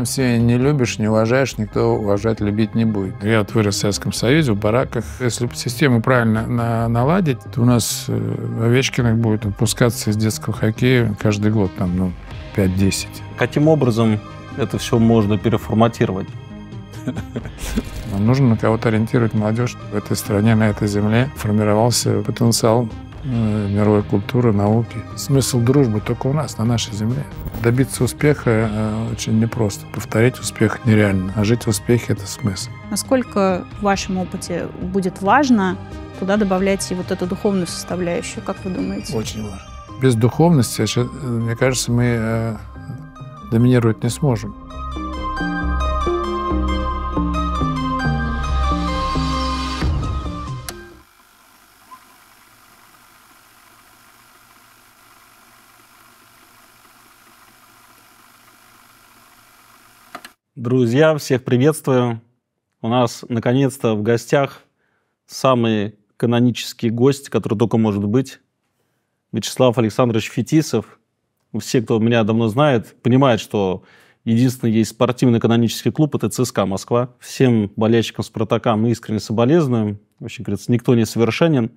сам себя не любишь, не уважаешь, никто уважать, любить не будет. Я вот вырос в Советском Союзе, в бараках. Если систему правильно на наладить, то у нас э, в Овечкинах будет выпускаться из детского хоккея каждый год, там, ну, 5-10. Каким образом это все можно переформатировать? Нам нужно на кого-то ориентировать молодежь. В этой стране, на этой земле формировался потенциал Э, мировой культуры, науки. Смысл дружбы только у нас, на нашей земле. Добиться успеха э, очень непросто. Повторить успех нереально. А жить в успехе – это смысл. Насколько в вашем опыте будет важно туда добавлять и вот эту духовную составляющую, как вы думаете? Очень важно. Без духовности, э, мне кажется, мы доминировать не сможем. Друзья, всех приветствую. У нас наконец-то в гостях самый канонический гость, который только может быть, Вячеслав Александрович Фетисов. Все, кто меня давно знает, понимают, что единственный есть спортивный канонический клуб – это ЦСКА Москва. Всем болельщикам Спартака мы искренне соболезнуем. Очень говорится, никто не совершенен.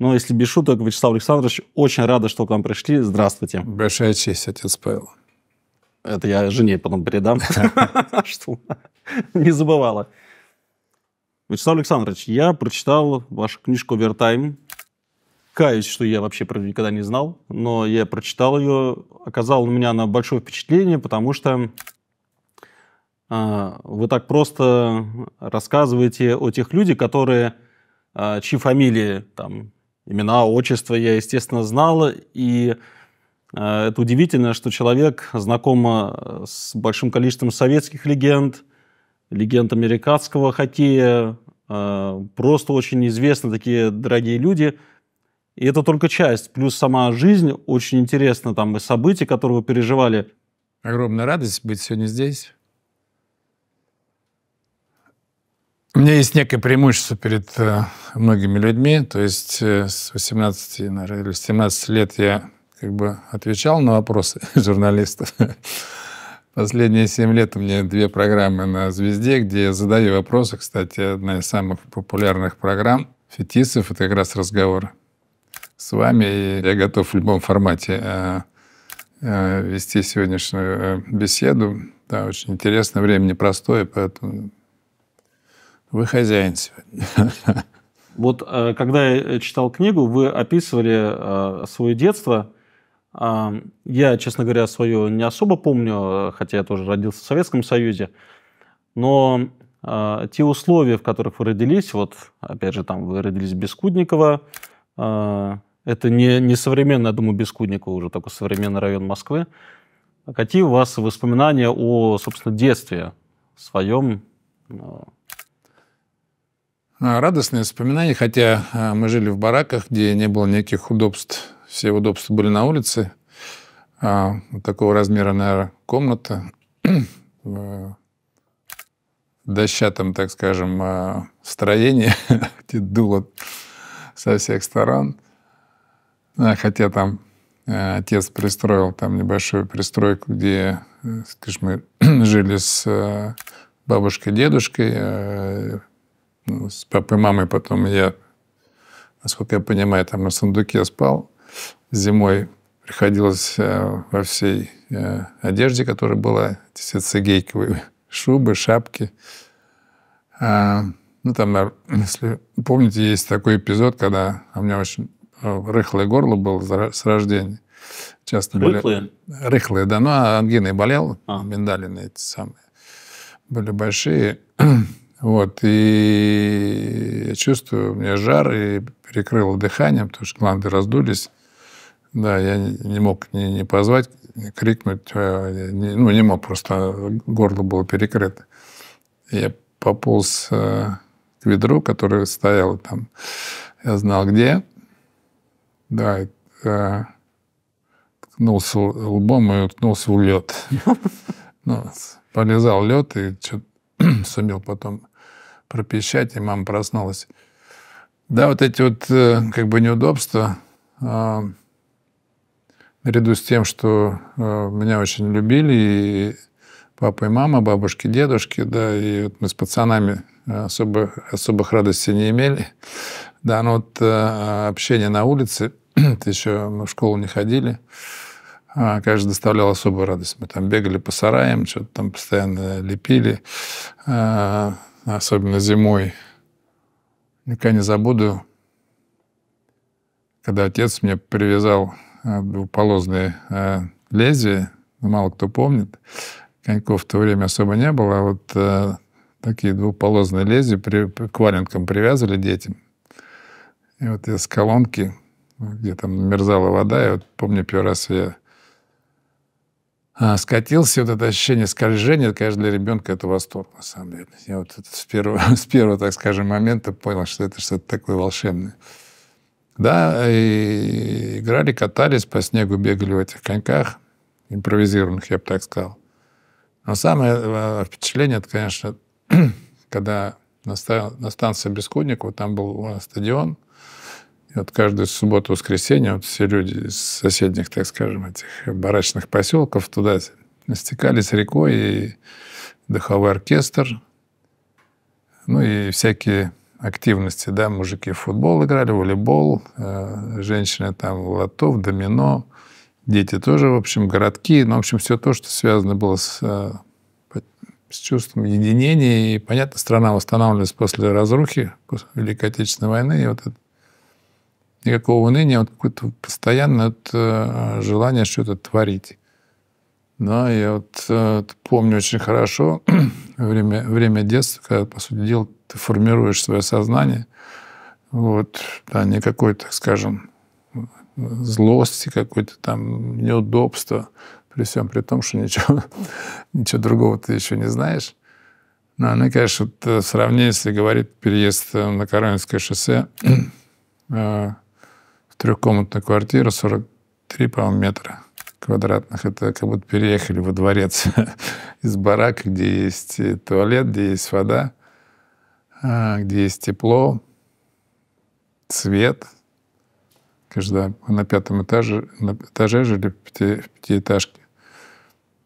Но если без шуток, Вячеслав Александрович, очень рада, что к вам пришли. Здравствуйте. Большая честь, отец Павел. Это я жене потом передам, что не забывала. Вячеслав Александрович, я прочитал вашу книжку «Овертайм». Каюсь, что я вообще про никогда не знал, но я прочитал ее, оказал на меня на большое впечатление, потому что а, вы так просто рассказываете о тех людях, которые, а, чьи фамилии, там, имена, отчество я, естественно, знал, и Э, это удивительно, что человек знаком э, с большим количеством советских легенд, легенд американского хоккея, э, просто очень известны такие дорогие люди. И это только часть. Плюс сама жизнь очень интересна, там и события, которые вы переживали. Огромная радость быть сегодня здесь. У меня есть некое преимущество перед многими людьми. То есть с 18, наверное, 17 лет я как бы отвечал на вопросы журналистов. Последние семь лет у меня две программы на «Звезде», где я задаю вопросы. Кстати, одна из самых популярных программ «Фетисов» — это как раз разговор с вами. И я готов в любом формате э, э, вести сегодняшнюю э, беседу. Да, очень интересно, время непростое, поэтому вы хозяин сегодня. Вот когда я читал книгу, вы описывали свое детство – я, честно говоря, свое не особо помню, э, хотя я тоже родился в Советском Союзе. Но а, те условия, в которых вы родились, вот, опять же, там вы родились Бескудникова, а, это не, не современный, я думаю, Бескудниково уже такой современный район Москвы. Какие у вас воспоминания о, собственно, детстве своем? Ну, радостные воспоминания, хотя э, мы жили в бараках, где не было никаких удобств все удобства были на улице. А, вот такого размера, наверное, комната в дощатом, так скажем, а, строении, где дуло со всех сторон. А, хотя там а, отец пристроил там небольшую пристройку, где, скажем, э, мы жили с э, бабушкой, дедушкой, ну, с папой, мамой. Потом я, насколько я понимаю, там на сундуке спал зимой приходилось э, во всей э, одежде, которая была, все цигейковые шубы, шапки. А, ну, там, если помните, есть такой эпизод, когда у меня очень э, рыхлое горло было с рождения. Часто Рыхлые? Были... Рыхлые, да. Ну, а ангиной болел, а. миндалины эти самые были большие. Вот, и я чувствую, у меня жар, и перекрыло дыханием, потому что гланды раздулись. Да, я не мог не ни позвать, ни крикнуть, а ни, ну, не мог, просто горло было перекрыто. Я пополз э, к ведру, которое стояло там. Я знал, где. Да, э, ткнулся лбом и уткнулся в лед. Ну, полезал лед и сумел потом пропищать, и мама проснулась. Да, вот эти вот э, как бы неудобства, а, Наряду с тем, что э, меня очень любили и папа и мама, бабушки, дедушки, да, и вот мы с пацанами э, особо, особых радостей не имели. Да, но вот э, общение на улице, еще мы в школу не ходили, а конечно, доставлял особую радость. Мы там бегали по сараям, что-то там постоянно лепили, особенно зимой. Никогда не забуду, когда отец мне привязал двухполозные э, э, лезвия, ну, мало кто помнит. Коньков в то время особо не было, а вот э, такие двухполозные лезвия при, к валенкам привязывали детям. И вот из колонки, где там мерзала вода, я вот помню первый раз я а, скатился, вот это ощущение скольжения, конечно, для ребенка это восторг, на самом деле. Я вот с первого, с первого, так скажем, момента понял, что это что-то такое волшебное. Да, и играли, катались, по снегу бегали в этих коньках, импровизированных, я бы так сказал. Но самое э, впечатление, это, конечно, когда на, на станции Бескудникова, там был стадион, и вот каждую субботу, воскресенье, вот все люди из соседних, так скажем, этих барачных поселков туда стекались рекой, и духовой оркестр, ну и всякие активности, да, мужики в футбол играли, волейбол, э, женщины там лотов, домино, дети тоже, в общем, городки, ну, в общем, все то, что связано было с, э, с чувством единения, и, понятно, страна восстанавливалась после разрухи, после Великой Отечественной войны, и вот это никакого уныния, вот какое-то постоянное вот, э, желание что-то творить. Да, я вот э, помню очень хорошо время, время детства, когда, по сути дела, ты формируешь свое сознание. Вот, да, никакой, так скажем, злости, какой-то там неудобства, при всем при том, что ничего, ничего другого ты еще не знаешь. Но ну, она, конечно, вот, э, сравнение, если говорит переезд э, на Коронинское шоссе э, в трехкомнатную квартиру 43, по-моему, метра квадратных. Это как будто переехали во дворец из барака, где есть туалет, где есть вода, а, где есть тепло, свет. Когда на пятом этаже, на этаже жили в, пяти, в пятиэтажке,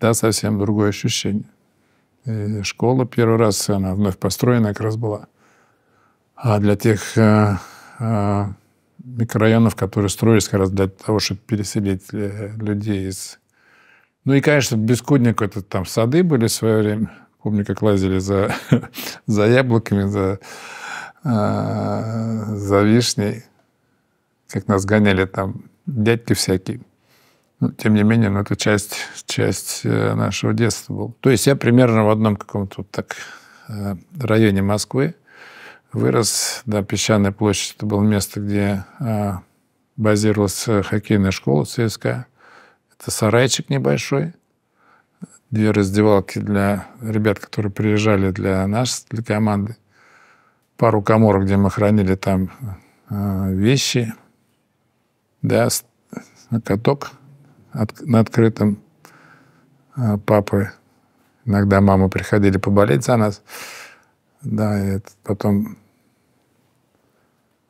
да, совсем другое ощущение. И школа первый раз, она вновь построена как раз была. А для тех а, а, микрорайонов, которые строились как раз для того, чтобы переселить э, людей из... Ну и, конечно, Бескудник, это там сады были в свое время. Помню, как лазили за, за яблоками, за, э, за вишней. Как нас гоняли там дядьки всякие. Но, ну, тем не менее, ну, это часть, часть э, нашего детства была. То есть я примерно в одном каком-то вот так э, районе Москвы вырос, да, Песчаная площадь, это было место, где а, базировалась хоккейная школа ЦСКА. Это сарайчик небольшой, две раздевалки для ребят, которые приезжали для нас, для команды. Пару коморок, где мы хранили там а, вещи, да, каток на открытом а, папы. Иногда мама приходили поболеть за нас. Да, и потом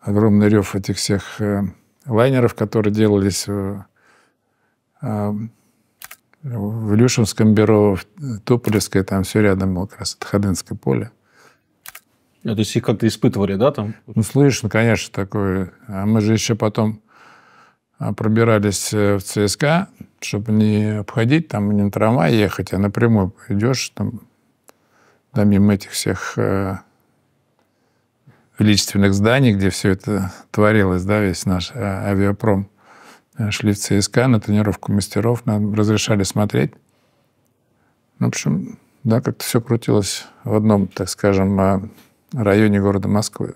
огромный рев этих всех э, лайнеров, которые делались в э, Илюшинском бюро, в Туполевской, там все рядом было, как раз это Ходынское поле. А, то есть их как-то испытывали, да, там? Ну, слышно, конечно, такое. А мы же еще потом а, пробирались э, в ЦСКА, чтобы не обходить, там не на трамвай ехать, а напрямую идешь, там, да, мимо этих всех величественных зданий, где все это творилось, да, весь наш э, авиапром. Э, шли в ЦСКА на тренировку мастеров, нам разрешали смотреть. Ну, в общем, да, как-то все крутилось в одном, так скажем, э, районе города Москвы.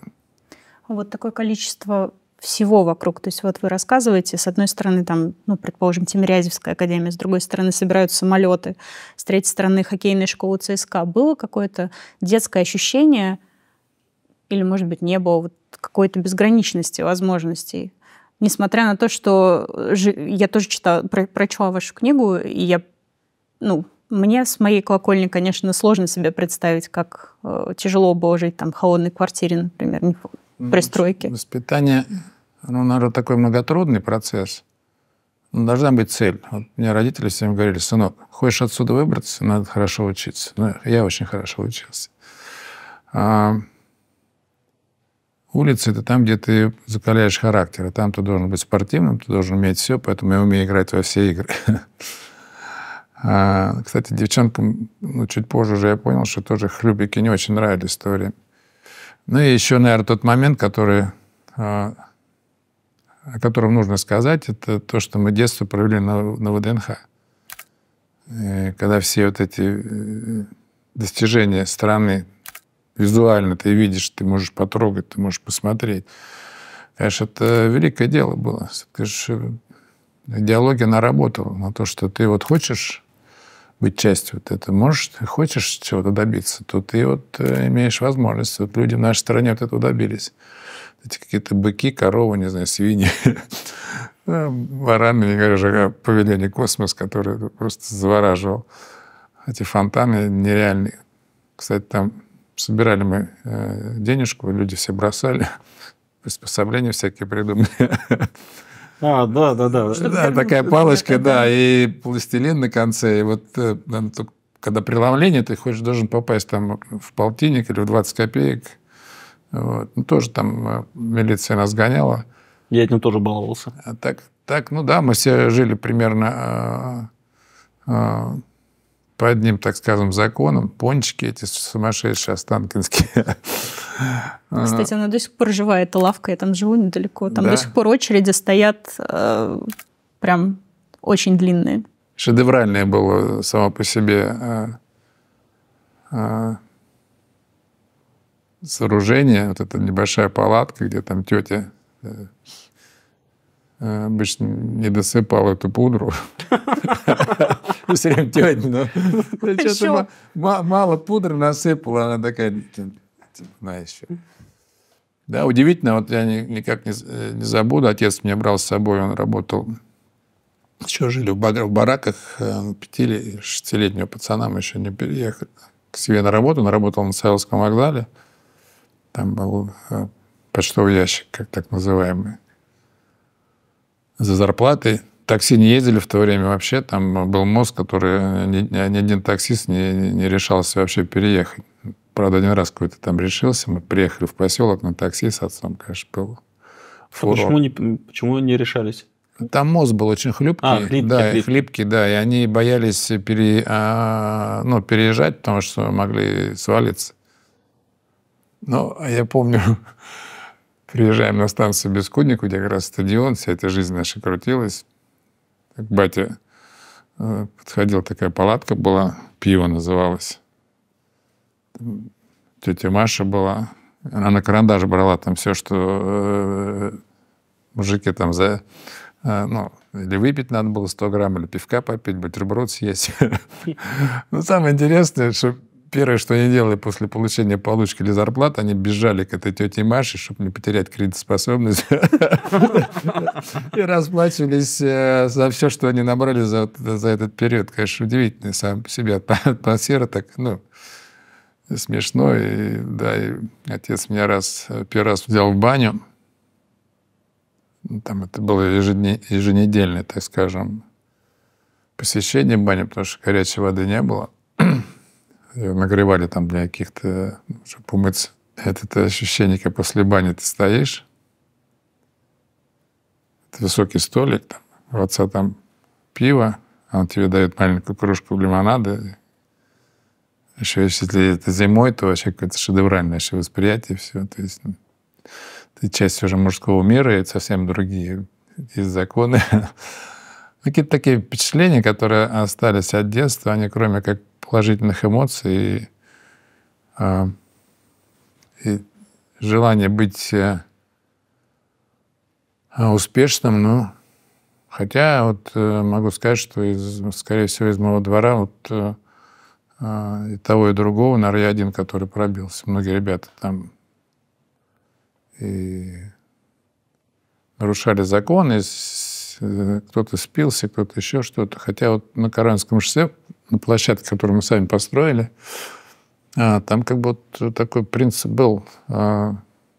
Вот такое количество всего вокруг. То есть вот вы рассказываете, с одной стороны, там, ну, предположим, Тимирязевская академия, с другой стороны, собирают самолеты, с третьей стороны, хоккейная школа ЦСКА. Было какое-то детское ощущение, или, может быть, не было вот какой-то безграничности возможностей. Несмотря на то, что э, я тоже читала, про прочла вашу книгу, и я, ну, мне с моей колокольни, конечно, сложно себе представить, как э, тяжело было жить там в холодной квартире, например, в ну, пристройке. Воспитание, ну, наверное, такой многотрудный процесс. Но должна быть цель. Вот мне родители всем говорили, сынок, хочешь отсюда выбраться, надо хорошо учиться. Ну, я очень хорошо учился. А, Улица — это там, где ты закаляешь характер. а там ты должен быть спортивным, ты должен уметь все, поэтому я умею играть во все игры. А, кстати, девчонкам, ну, чуть позже уже я понял, что тоже хлюбики не очень нравились в то время. Ну и еще, наверное, тот момент, который, а, о котором нужно сказать, это то, что мы детство провели на, на ВДНХ. И когда все вот эти э, достижения страны визуально ты видишь, ты можешь потрогать, ты можешь посмотреть. Конечно, это великое дело было. Конечно, э, идеология наработала на то, что ты вот хочешь быть частью вот этого, можешь, ты хочешь чего-то добиться, то ты вот э, имеешь возможность. Вот люди в нашей стране вот этого добились. Эти какие-то быки, коровы, не знаю, свиньи, э, вараны, не говоря же о повелении космос, который просто завораживал. Эти фонтаны нереальные. Кстати, там собирали мы э, денежку, люди все бросали, приспособления всякие придумали. А, да, да, да. Да, такая палочка, да, и пластилин на конце, и вот э, ну, когда преломление, ты хочешь должен попасть там в полтинник или в 20 копеек. Вот. Ну, тоже там э, милиция нас гоняла. Я этим тоже баловался. А так, так, ну да, мы все жили примерно по одним, так скажем, законам, пончики эти сумасшедшие останкинские. Ну, кстати, она до сих пор живая, эта лавка, я там живу недалеко. Там да. до сих пор очереди стоят э, прям очень длинные. Шедевральное было само по себе э, э, сооружение, вот эта небольшая палатка, где там тетя э, Э, обычно не досыпал эту пудру. Ну, Все время тетя, мало пудры насыпала, она такая, на еще. Да, удивительно, вот я никак э, не, забуду, отец меня брал с собой, он работал, еще жили в, бараках, э, пяти- шестилетнего пацанам еще не переехали к себе на работу, он работал на Савелском вокзале, там был почтовый ящик, как так называемый, за зарплатой. Такси не ездили в то время вообще. Там был мост, который ни, ни один таксист не, не решался вообще переехать. Правда, один раз какой-то там решился. Мы приехали в поселок на такси с отцом, конечно, был. Фурор. А почему не, почему не решались? Там мост был очень хлюпкий, а, хлипкий, да, хлипкий. хлипкий, да, и они боялись пере, а, ну, переезжать, потому что могли свалиться. Но я помню, Приезжаем на станцию Бескудник, где как раз стадион, вся эта жизнь наша крутилась. Так батя э, подходил, такая палатка была, пиво называлось. Тетя Маша была. Она на карандаш брала там все, что э, мужики там за... Э, ну, или выпить надо было 100 грамм, или пивка попить, бутерброд съесть. Но ну, самое интересное, что первое, что они делали после получения получки или зарплаты, они бежали к этой тете Маше, чтобы не потерять кредитоспособность. И расплачивались э, за все, что они набрали за, за этот период. Конечно, удивительно сам по себе атмосфера так, ну, смешно. И, да, и отец меня раз, первый раз взял в баню. Ну, там это было еженедельное, так скажем, посещение бани, потому что горячей воды не было ее э, нагревали там для каких-то, ну, чтобы умыться. Это, это ощущение, как после бани ты стоишь, это высокий столик, там, у отца там пиво, а он тебе дает маленькую кружку лимонада. Еще если это зимой, то вообще какое-то шедевральное еще восприятие все. То есть ну, ты часть уже мужского мира, и это совсем другие есть законы. Ну, какие-то такие впечатления, которые остались от детства, они кроме как положительных эмоций и, а, желание быть э, а, успешным, ну, хотя вот э, могу сказать, что, из, скорее всего, из моего двора вот э, а, и того, и другого, наверное, я один, который пробился. Многие ребята там и нарушали законы, кто-то спился, кто-то еще что-то. Хотя вот на Каранском шоссе на площадке, которую мы сами построили, а, там как бы вот такой принцип был а,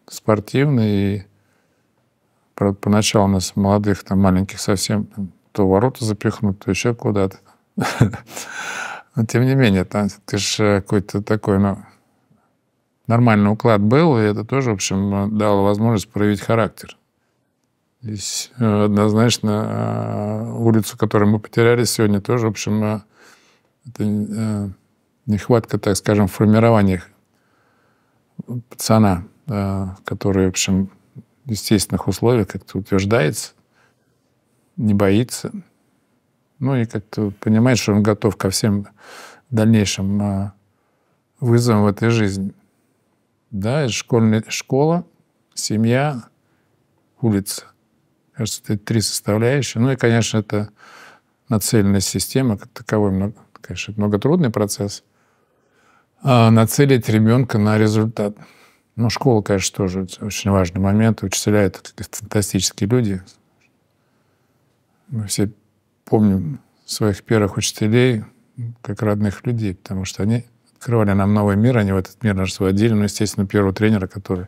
спортивный. И, правда, поначалу у нас молодых, там, маленьких совсем, то ворота запихнут, то еще куда-то. Но тем не менее, там, ты же э, какой-то такой, ну, нормальный уклад был, и это тоже, в общем, э, дало возможность проявить характер. Здесь э, однозначно а, улицу, которую мы потеряли сегодня, тоже, в общем, это э, нехватка, так скажем, формирования пацана, э, который, в общем, в естественных условиях как-то утверждается, не боится. Ну и как-то понимает, что он готов ко всем дальнейшим э, вызовам в этой жизни. Да, это школьная школа, семья, улица. Кажется, это три составляющие. Ну и, конечно, это нацеленная система как таковой много конечно, много трудный процесс, а нацелить ребенка на результат. Ну, школа, конечно, тоже очень важный момент. Учителя — это фантастические люди. Мы все помним своих первых учителей как родных людей, потому что они открывали нам новый мир, они в этот мир наш сводили. Ну, естественно, первого тренера, который...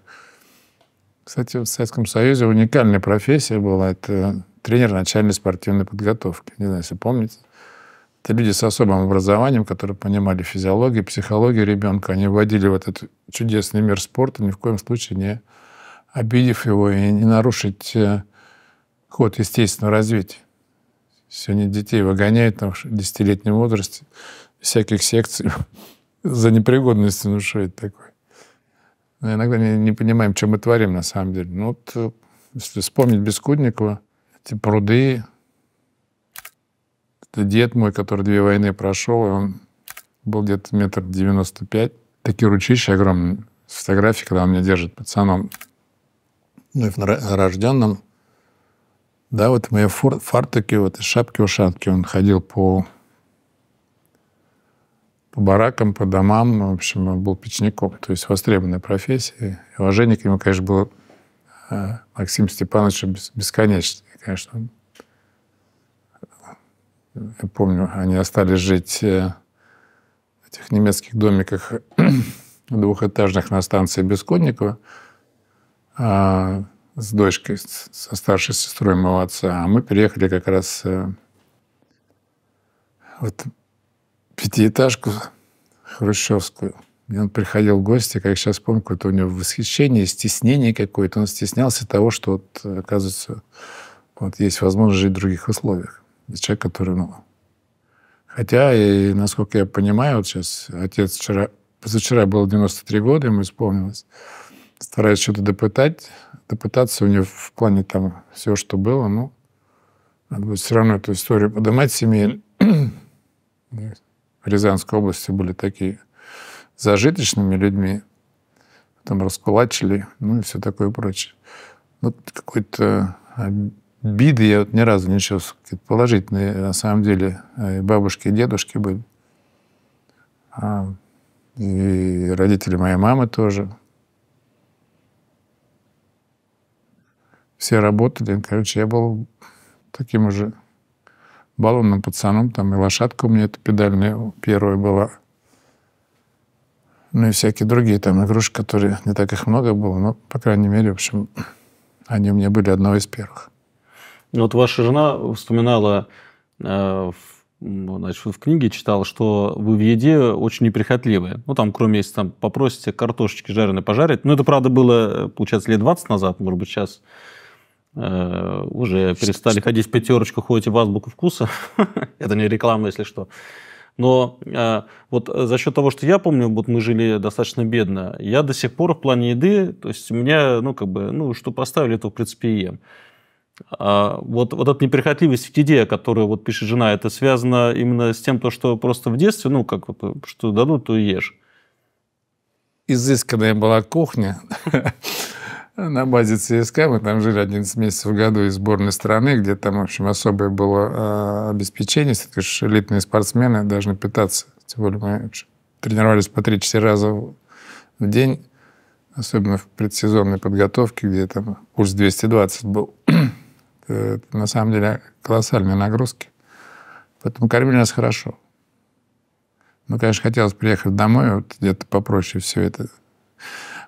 Кстати, в Советском Союзе уникальная профессия была. Это тренер начальной спортивной подготовки. Не знаю, если помните. Это люди с особым образованием, которые понимали физиологию, психологию ребенка. Они вводили в этот чудесный мир спорта, ни в коем случае не обидев его и не нарушить э, ход естественного развития. Сегодня детей выгоняют там, в десятилетнем возрасте всяких секций за непригодность. Ну что это такое? Но иногда не, не понимаем, что мы творим на самом деле. Ну вот э, если вспомнить Бескудникова, эти пруды, это дед мой, который две войны прошел, и он был где-то метр девяносто пять. Такие ручища огромные. фотографии, когда он меня держит пацаном. Ну и в рожденном. Да, вот мои фор- фартуки, вот и шапки ушатки, Он ходил по по баракам, по домам. Ну, в общем, он был печником, то есть востребованная профессия. И уважение к нему, конечно, было э, Максим Степанович бесконечное, конечно помню, они остались жить э, в этих немецких домиках двухэтажных на станции Бесконникова а, с дочкой, со старшей сестрой моего отца. А мы переехали как раз э, вот пятиэтажку хрущевскую. И он приходил в гости, как я сейчас помню, какое-то у него восхищение, стеснение какое-то. Он стеснялся того, что, вот, э, оказывается, вот есть возможность жить в других условиях человек, который, ну, хотя, и, насколько я понимаю, вот сейчас отец вчера, позавчера было 93 года, ему исполнилось, стараюсь что-то допытать, допытаться у него в плане там всего, что было, ну, надо будет все равно эту историю поднимать семей. В Рязанской области были такие зажиточными людьми, там раскулачили, ну и все такое прочее. Вот ну, какой-то биды я вот ни разу не чувствовал. положительные, э, на самом деле, э, и бабушки, и дедушки были. А, и родители моей мамы тоже. Все работали. Короче, я был таким уже баллонным пацаном. Там и лошадка у меня эта педальная первая была. Ну и всякие другие там игрушки, которые не так их много было, но, по крайней мере, в общем, они у меня были одного из первых. Вот ваша жена вспоминала э, ну, значит, в книге читала, что вы в еде очень неприхотливые. Ну, там, кроме если там попросите картошечки жареной пожарить. Ну, это, правда, было, э, получается, лет 20 назад, может быть, сейчас э, уже перестали что? ходить в пятерочку, ходите в азбуку вкуса. это не реклама, если что. Но э, вот за счет того, что я помню, вот мы жили достаточно бедно, я до сих пор в плане еды, то есть у меня, ну, как бы, ну, что поставили, то, в принципе, и ем. А вот, вот эта неприхотливость в еде, которую вот пишет жена, это связано именно с тем, то, что просто в детстве, ну, как вот, что дадут, то и ешь. Изысканная была кухня на базе ЦСКА. Мы там жили 11 месяцев в году из сборной страны, где там, в общем, особое было а, обеспечение. Все-таки элитные спортсмены должны питаться. Тем более мы тренировались по 3-4 раза в день особенно в предсезонной подготовке, где там курс 220 был. Это, на самом деле колоссальные нагрузки. Поэтому кормили нас хорошо. Ну, конечно, хотелось приехать домой, вот где-то попроще все это.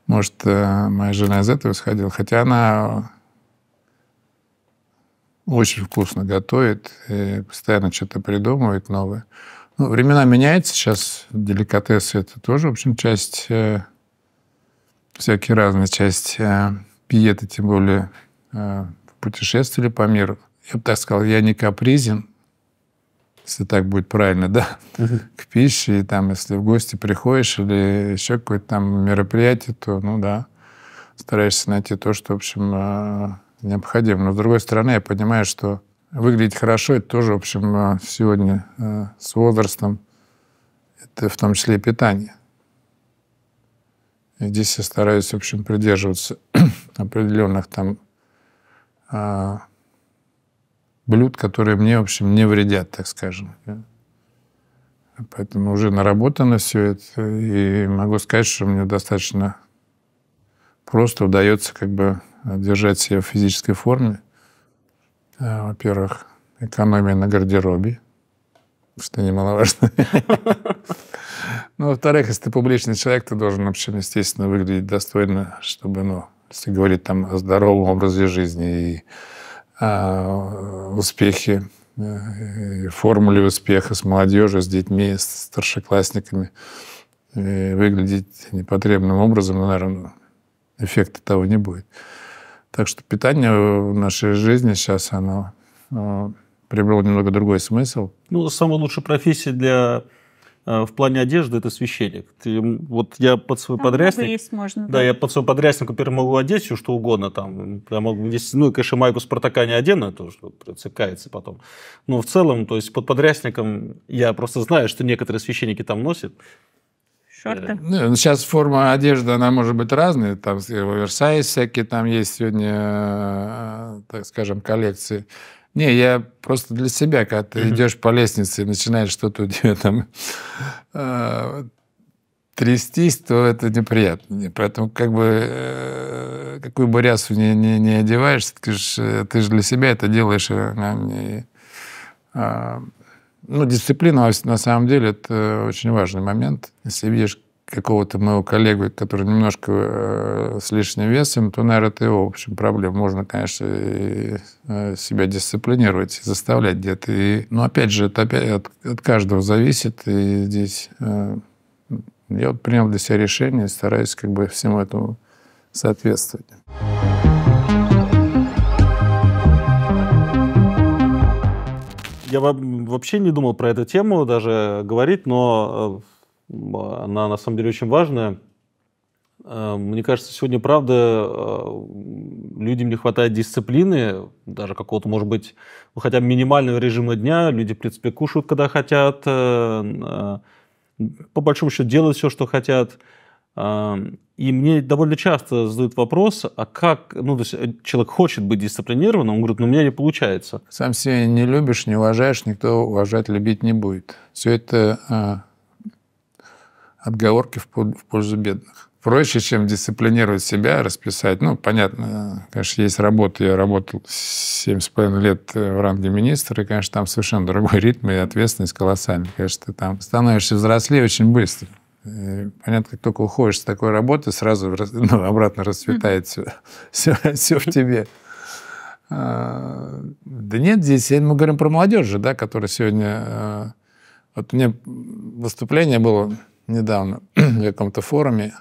Может, э, моя жена из этого сходила, хотя она очень вкусно готовит, и постоянно что-то придумывает новое. Ну, времена меняются, сейчас деликатесы это тоже, в общем, часть, э, всякие разные части э, диеты, тем более э, путешествовали по миру. Я бы так сказал, я не капризен, если так будет правильно, да, к пище, и там, если в гости приходишь или еще какое-то там мероприятие, то, ну да, стараешься найти то, что, в общем, э, необходимо. Но, с другой стороны, я понимаю, что выглядеть хорошо, это тоже, в общем, э, сегодня э, с возрастом, это в том числе и питание. И здесь я стараюсь, в общем, придерживаться определенных там а, блюд, которые мне, в общем, не вредят, так скажем. Поэтому уже наработано все это, и могу сказать, что мне достаточно просто удается как бы держать себя в физической форме. А, во-первых, экономия на гардеробе, что немаловажно. Ну, во-вторых, если ты публичный человек, ты должен, в общем, естественно, выглядеть достойно, чтобы, ну, если говорить там о здоровом образе жизни и э, успехе, э, формуле успеха с молодежью, с детьми, с старшеклассниками, выглядеть непотребным образом, ну, наверное, эффекта того не будет. Так что питание в нашей жизни сейчас, оно, оно ну, приобрело немного другой смысл. Ну, самая лучшая профессия для Э, в плане одежды это священник. Ты, вот я под свой там подрясник... Есть, можно, да, да, я под свой подрясник, например, могу одеть все что угодно. Там, я могу, если, ну, конечно, майку Спартака не одену, это уже цикается потом. Но в целом, то есть под подрясником я просто знаю, что некоторые священники там носят. Шорты. Э, ну, сейчас форма одежды, она может быть разная. Там оверсайз всякие там есть сегодня, э, так скажем, коллекции. Не, я просто для себя, когда ты идешь по лестнице и начинаешь что-то у тебя там э, трястись, то это неприятно. Поэтому как бы э, какую бы не, не, не одеваешь, ты же, э, ты же для себя это делаешь. Э, не, э, а, ну, дисциплина, на самом деле, это очень важный момент. Если видишь, какого-то моего коллегу, который немножко э, с лишним весом, то, наверное, это его, в общем, проблема. Можно, конечно, и, э, себя дисциплинировать, заставлять где-то. И, но, опять же, это опять от, от каждого зависит. И здесь э, я вот принял для себя решение, и стараюсь как бы всему этому соответствовать. Я вообще не думал про эту тему даже говорить, но э, она на самом деле очень важная. Э, мне кажется, сегодня, правда, э, людям не хватает дисциплины, даже какого-то, может быть, ну, хотя бы минимального режима дня. Люди, в принципе, кушают, когда хотят, э, по большому счету делают все, что хотят. И мне довольно часто задают вопрос, а как, ну, то есть человек хочет быть дисциплинированным, он говорит, ну, у меня не получается. Сам себя не любишь, не уважаешь, никто уважать, любить не будет. Все это отговорки в пользу бедных. Проще, чем дисциплинировать себя, расписать. Ну, понятно, конечно, есть работа. Я работал 7,5 лет э, в ранге министра, и, конечно, там совершенно другой ритм и ответственность колоссальная. Конечно, ты там становишься взрослее очень быстро. И, понятно, как только уходишь с такой работы, сразу ну, обратно расцветает все, все, все в тебе. А, да нет, здесь мы говорим про молодежь, да, которая сегодня... Э, вот у меня выступление было недавно в каком-то форуме,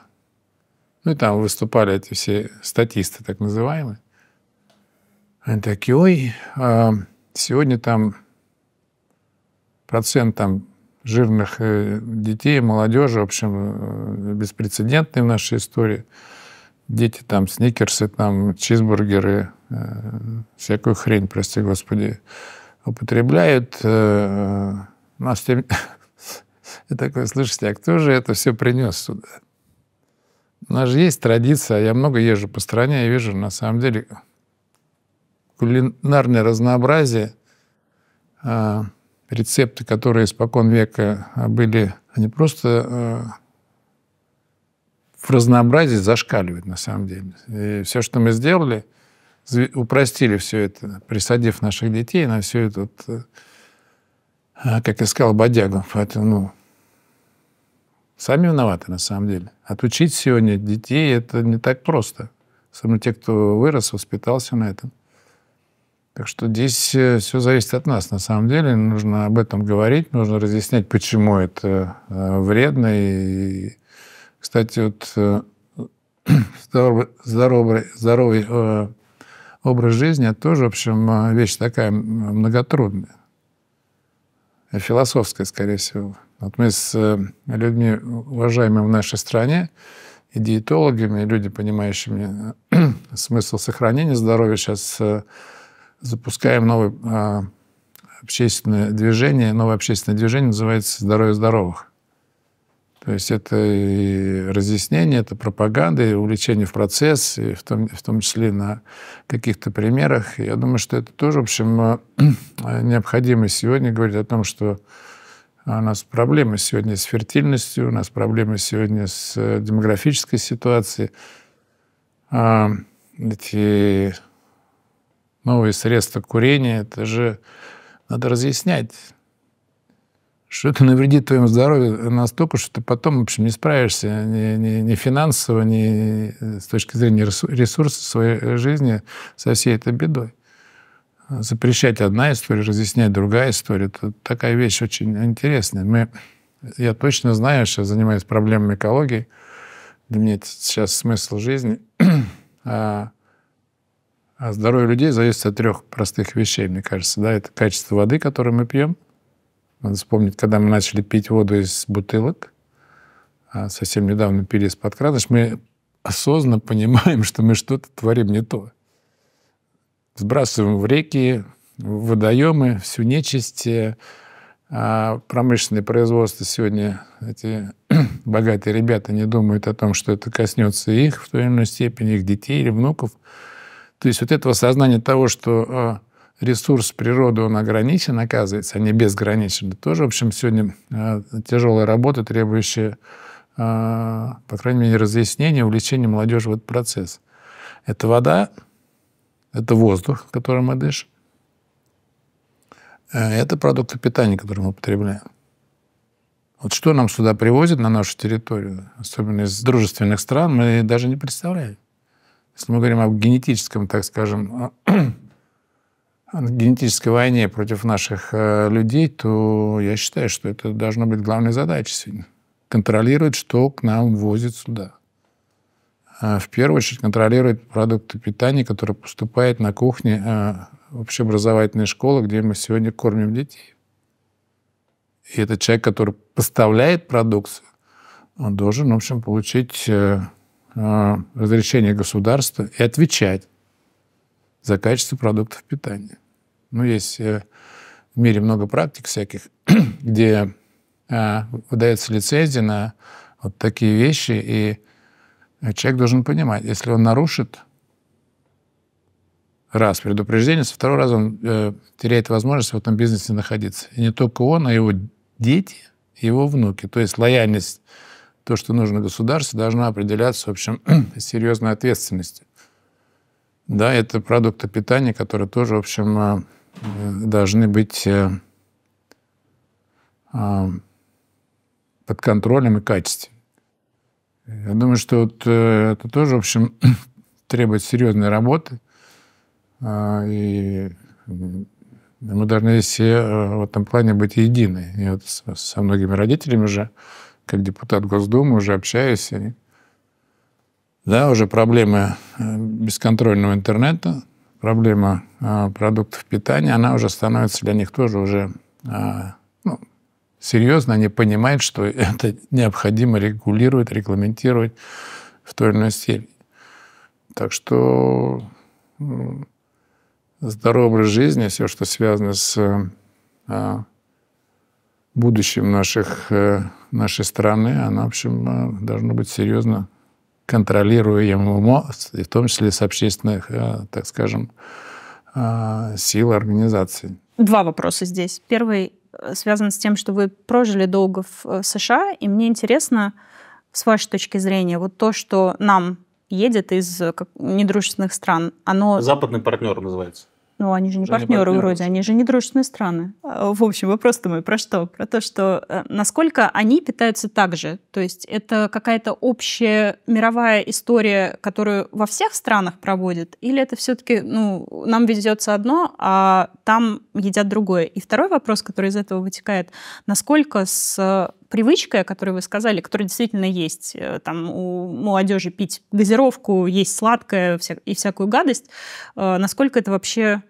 ну и там выступали эти все статисты, так называемые. Они такие, ой, а, сегодня там процент там жирных э, детей, молодежи, в общем, э, беспрецедентный в нашей истории. Дети там сникерсы, там чизбургеры, э, всякую хрень, прости господи, употребляют. У нас и такой, слушайте, а кто же это все принес сюда? У нас же есть традиция, я много езжу по стране, я вижу, на самом деле, кулинарное разнообразие, э, рецепты, которые спокон века были, они просто э, в разнообразии зашкаливают, на самом деле. И все, что мы сделали, упростили все это, присадив наших детей на все это, э, как я сказал, бодягу. Поэтому, ну, Сами виноваты, на самом деле. Отучить сегодня детей — это не так просто. Особенно те, кто вырос, воспитался на этом. Так что здесь э, все зависит от нас, на самом деле. Нужно об этом говорить, нужно разъяснять, почему это э, вредно. И, кстати, вот э, здоровый, здоровый, здоровый образ жизни — это тоже, в общем, вещь такая многотрудная. Философская, скорее всего. Вот мы с э, людьми, уважаемыми в нашей стране, и диетологами, и люди, понимающими э, смысл сохранения здоровья, сейчас э, запускаем новое а, общественное движение. Новое общественное движение называется «Здоровье здоровых». То есть это и разъяснение, это пропаганда, и увлечение в процесс, и в том, в том числе на каких-то примерах. Я думаю, что это тоже, в общем, необходимо сегодня говорить о том, что а у нас проблемы сегодня с фертильностью, у нас проблемы сегодня с э, демографической ситуацией. А, эти новые средства курения, это же надо разъяснять, что это навредит твоему здоровью настолько, что ты потом, в общем, не справишься ни, ни, ни финансово, ни э, с точки зрения ресурсов своей жизни со всей этой бедой запрещать одна история, разъяснять другая история. Это такая вещь очень интересная. Мы, я точно знаю, что занимаюсь проблемами экологии. Для меня это сейчас смысл жизни. а, а здоровье людей зависит от трех простых вещей, мне кажется. Да? Это качество воды, которую мы пьем. Надо вспомнить, когда мы начали пить воду из бутылок, а совсем недавно пили из-под крана, мы осознанно понимаем, что мы что-то творим не то сбрасываем в реки, в водоемы всю нечисть. Э, а, промышленное производство сегодня, эти богатые ребята не думают о том, что это коснется их в той или иной степени, их детей или внуков. То есть вот этого сознания того, что а, ресурс природы, он ограничен, оказывается, а не безграничен. Это тоже, в общем, сегодня а, тяжелая работа, требующая, по крайней мере, разъяснения, увлечения молодежи в этот процесс. Это вода, это воздух, которым мы дышим. Э, это продукты питания, которые мы потребляем. Вот что нам сюда привозят на нашу территорию, особенно из дружественных стран, мы даже не представляем. Если мы говорим о генетическом, так скажем, генетической войне против наших э, людей, то я считаю, что это должно быть главной задачей сегодня. Контролировать, что к нам возят сюда. А, в первую очередь контролирует продукты питания, которые поступают на кухне а, общеобразовательной школы, где мы сегодня кормим детей. И этот человек, который поставляет продукцию, он должен, в общем, получить э, э, разрешение государства и отвечать за качество продуктов питания. Ну, есть э, в мире много практик всяких, где выдается лицензия на вот такие вещи, и Человек должен понимать, если он нарушит раз предупреждение, со второго раза он э, теряет возможность в этом бизнесе находиться. И не только он, а его дети, его внуки. То есть лояльность, то, что нужно государству, должна определяться, в общем, серьезной ответственностью. Да, это продукты питания, которые тоже, в общем, э, э, должны быть э, под контролем и качестве. Я думаю, что вот э, это тоже, в общем, требует серьезной работы. А, и мы должны все э, в этом плане быть едины. И вот со многими родителями уже, как депутат Госдумы, уже общаюсь. И, да, уже проблемы э, бесконтрольного интернета, проблема продуктов питания, она уже становится для них тоже уже а, серьезно, они понимают, что это необходимо регулировать, регламентировать в той или иной степени. Так что здоровый образ жизни, все, что связано с а, будущим наших, э, нашей страны, она, в общем, э, должна быть серьезно контролируемо, в том числе с общественных, э, так скажем, а, сил организации. Два вопроса здесь. Первый Э, связано с тем, что вы прожили долго э, в США, и мне интересно, с вашей точки зрения, вот то, что нам едет из э, недружественных стран, оно... Западный партнер называется. Ну, они же не, уже партнеры, не партнеры вроде, они же не дружественные страны. А, в общем, вопрос-то мой про что? Про то, что э, насколько они питаются так же. То есть это какая-то общая мировая история, которую во всех странах проводят? Или это все-таки, ну, нам везется одно, а там едят другое? И второй вопрос, который из этого вытекает, насколько с э, привычкой, о которой вы сказали, которая действительно есть э, там у молодежи пить газировку, есть сладкое вся, и всякую гадость, насколько это вообще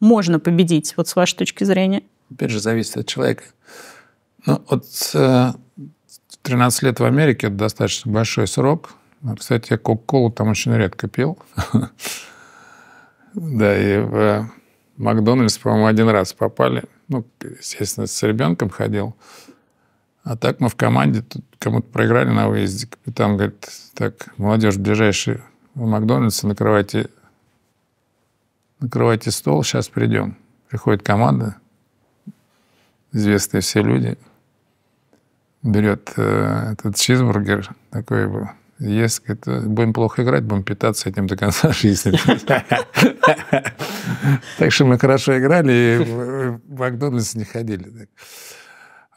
можно победить, вот с вашей точки зрения? Опять же, зависит от человека. Ну, вот э, 13 лет в Америке – это достаточно большой срок. Кстати, я Кока-Колу там очень редко пил. Да, и в Макдональдс, по-моему, один раз попали. Ну, естественно, с ребенком ходил. А так мы в команде тут кому-то проиграли на выезде. Капитан говорит, так, молодежь, ближайший в Макдональдсе накрывайте накрывайте стол, сейчас придем. Приходит команда, известные все люди, берет э, этот чизбургер, такой был, ест, говорит, «Э, будем плохо играть, будем питаться этим до конца жизни. Так что мы хорошо играли и в Макдональдс не ходили.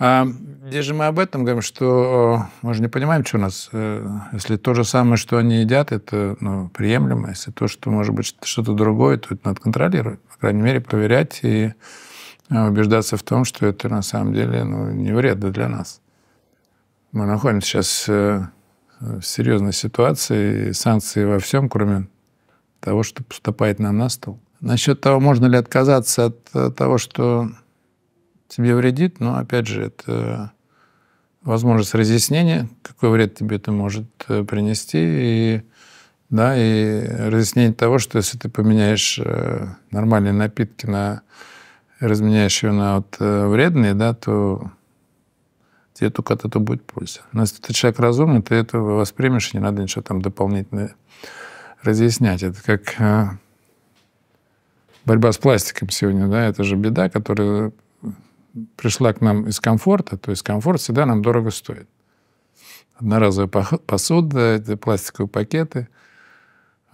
А где же мы об этом говорим, что мы же не понимаем, что у нас, э, если то же самое, что они едят, это ну, приемлемо, если то, что может быть что-то другое, то это надо контролировать, по крайней мере, проверять и э, убеждаться в том, что это на самом деле ну, не вредно для нас. Мы находимся сейчас э, в серьезной ситуации, санкции во всем, кроме того, что поступает нам на стол. Насчет того, можно ли отказаться от того, что тебе вредит, но опять же, это э, возможность разъяснения, какой вред тебе это может э, принести, и, да, и разъяснение того, что если ты поменяешь э, нормальные напитки на разменяешь ее на вот вредные, да, то тебе только от этого будет польза. Но если ты человек разумный, ты это воспримешь, и не надо ничего там дополнительно разъяснять. Это как борьба с пластиком сегодня, да, это же беда, которая пришла к нам из комфорта, то есть комфорт всегда нам дорого стоит. Одноразовая посуда, эти пластиковые пакеты.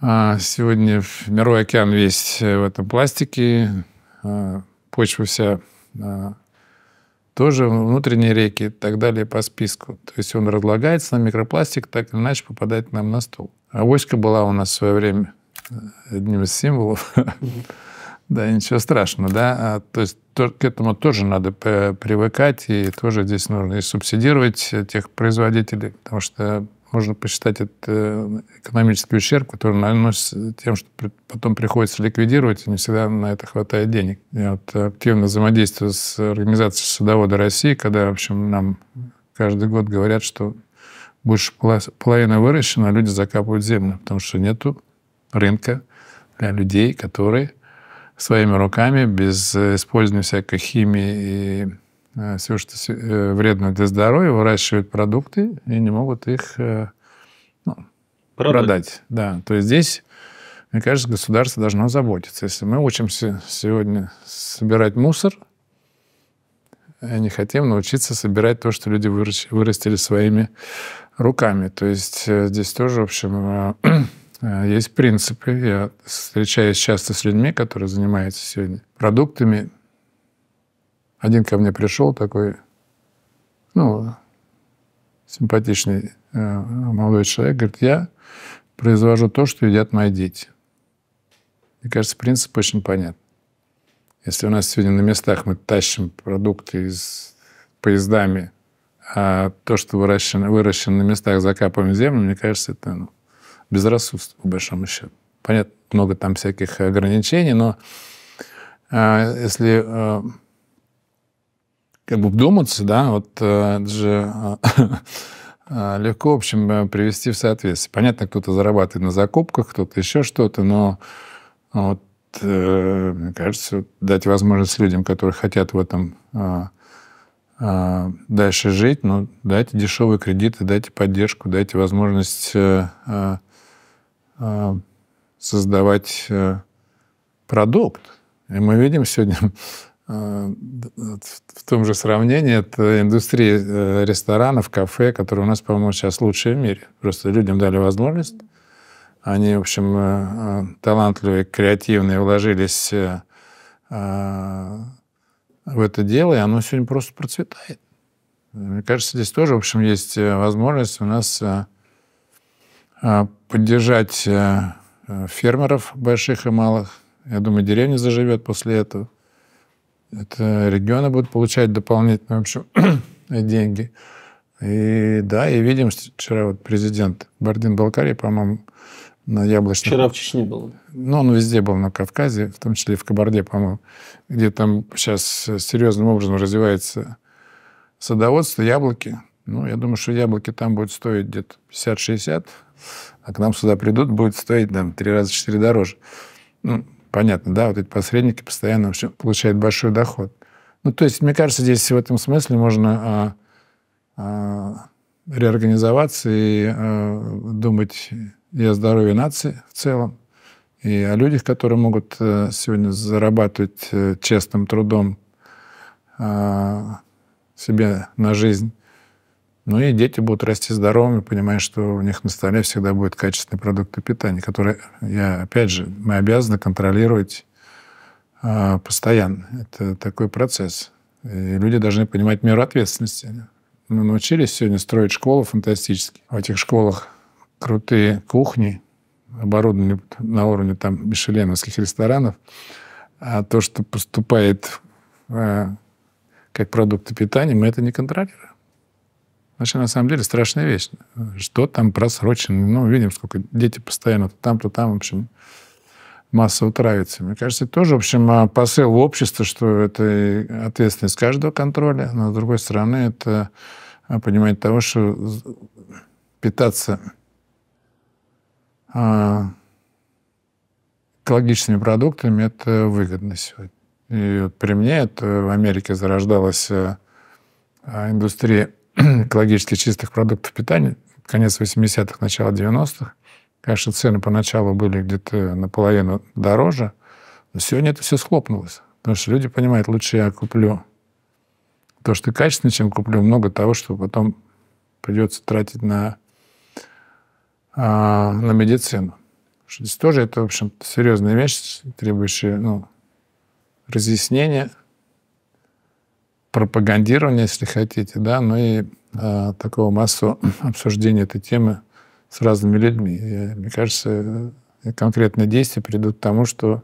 А, сегодня мировой океан весь э, в этом пластике, а, почва вся а, тоже внутренние реки и так далее по списку. То есть он разлагается на микропластик, так или иначе попадает нам на стол. Авоська была у нас в свое время э, одним из символов. Mm-hmm. Да, ничего страшного, да. А, то есть то, к этому тоже надо привыкать, и тоже здесь нужно и субсидировать э, тех производителей, потому что можно посчитать это э, экономический ущерб, который наносится тем, что потом приходится ликвидировать, и не всегда на это хватает денег. Я вот активно взаимодействую с Организацией судовода России, когда, в общем, нам каждый год говорят, что больше половины выращено, а люди закапывают землю, потому что нет рынка для людей, которые своими руками, без э, использования всякой химии и э, всего, что э, вредно для здоровья, выращивают продукты и не могут их ну, продать. продать. Да, то есть здесь, мне кажется, государство должно заботиться. Если мы учимся сегодня собирать мусор, не хотим научиться собирать то, что люди вырастили своими руками. То есть здесь тоже, в общем, Э, есть принципы. Я встречаюсь часто с людьми, которые занимаются сегодня продуктами. Один ко мне пришел такой, ну, симпатичный э, молодой человек, говорит, я произвожу то, что едят мои дети. Мне кажется, принцип очень понятен. Если у нас сегодня на местах мы тащим продукты из поездами, а то, что выращено, выращено на местах, закапываем в землю, мне кажется, это ну, безрассудство, по большому счету. Понятно, много там всяких ограничений, но э, если э, как бы вдуматься, да, вот э, же э, э, легко, в общем, э, привести в соответствие. Понятно, кто-то зарабатывает на закупках, кто-то еще что-то, но вот, э, мне кажется, дать возможность людям, которые хотят в этом э, э, дальше жить, ну, дайте дешевые кредиты, дайте поддержку, дайте возможность э, э, а, создавать э, продукт. И мы видим сегодня а, в том же сравнении, это индустрия э, ресторанов, кафе, которые у нас, по-моему, сейчас лучшие в мире. Просто людям дали возможность. Они, в общем, э, талантливые, креативные, вложились а, в это дело, и оно сегодня просто процветает. Мне кажется, здесь тоже, в общем, есть возможность у нас а, поддержать э, э, фермеров больших и малых. Я думаю, деревня заживет после этого. Это регионы будут получать дополнительные в общем, деньги. И да, и видим, вчера вот президент Бардин Балкари по-моему, на яблочном... Вчера в Чечне был. Ну, он везде был, на Кавказе, в том числе и в Кабарде, по-моему, где там сейчас серьезным образом развивается садоводство, яблоки. Ну, я думаю, что яблоки там будут стоить где-то 50-60, а к нам сюда придут, будет стоить там три раза четыре дороже. Ну, понятно, да, вот эти посредники постоянно вообще получают большой доход. Ну, то есть, мне кажется, здесь в этом смысле можно а, а, реорганизоваться и а, думать и о здоровье нации в целом, и о людях, которые могут э, сегодня зарабатывать э, честным трудом а, себе на жизнь ну и дети будут расти здоровыми, понимая, что у них на столе всегда будет качественные продукты питания, которые, я, опять же, мы обязаны контролировать э, постоянно. Это такой процесс. И люди должны понимать меру ответственности. Мы научились сегодня строить школы фантастически. В этих школах крутые кухни, оборудованные на уровне там мишеленовских ресторанов. А то, что поступает э, как продукты питания, мы это не контролируем. Вообще, на самом деле, страшная вещь. Что там просрочено? Ну, видим, сколько дети постоянно то там, то там, в общем, масса утравится. Мне кажется, это тоже, в общем, а, посыл общества, что это ответственность каждого контроля, но, с другой стороны, это а, понимание того, что питаться а, экологичными продуктами это выгодно сегодня. И вот при мне это в Америке зарождалась индустрия экологически чистых продуктов питания, конец 80-х, начало 90-х, конечно, цены поначалу были где-то наполовину дороже, но сегодня это все схлопнулось. Потому что люди понимают, лучше я куплю то, что качественно, чем куплю много того, что потом придется тратить на, а, на медицину. Здесь тоже это, в общем серьезная вещь, требующая ну, разъяснения – пропагандирования, если хотите, да, но и э, такого массового обсуждения этой темы с разными людьми. И, э, мне кажется, э, конкретные действия придут к тому, что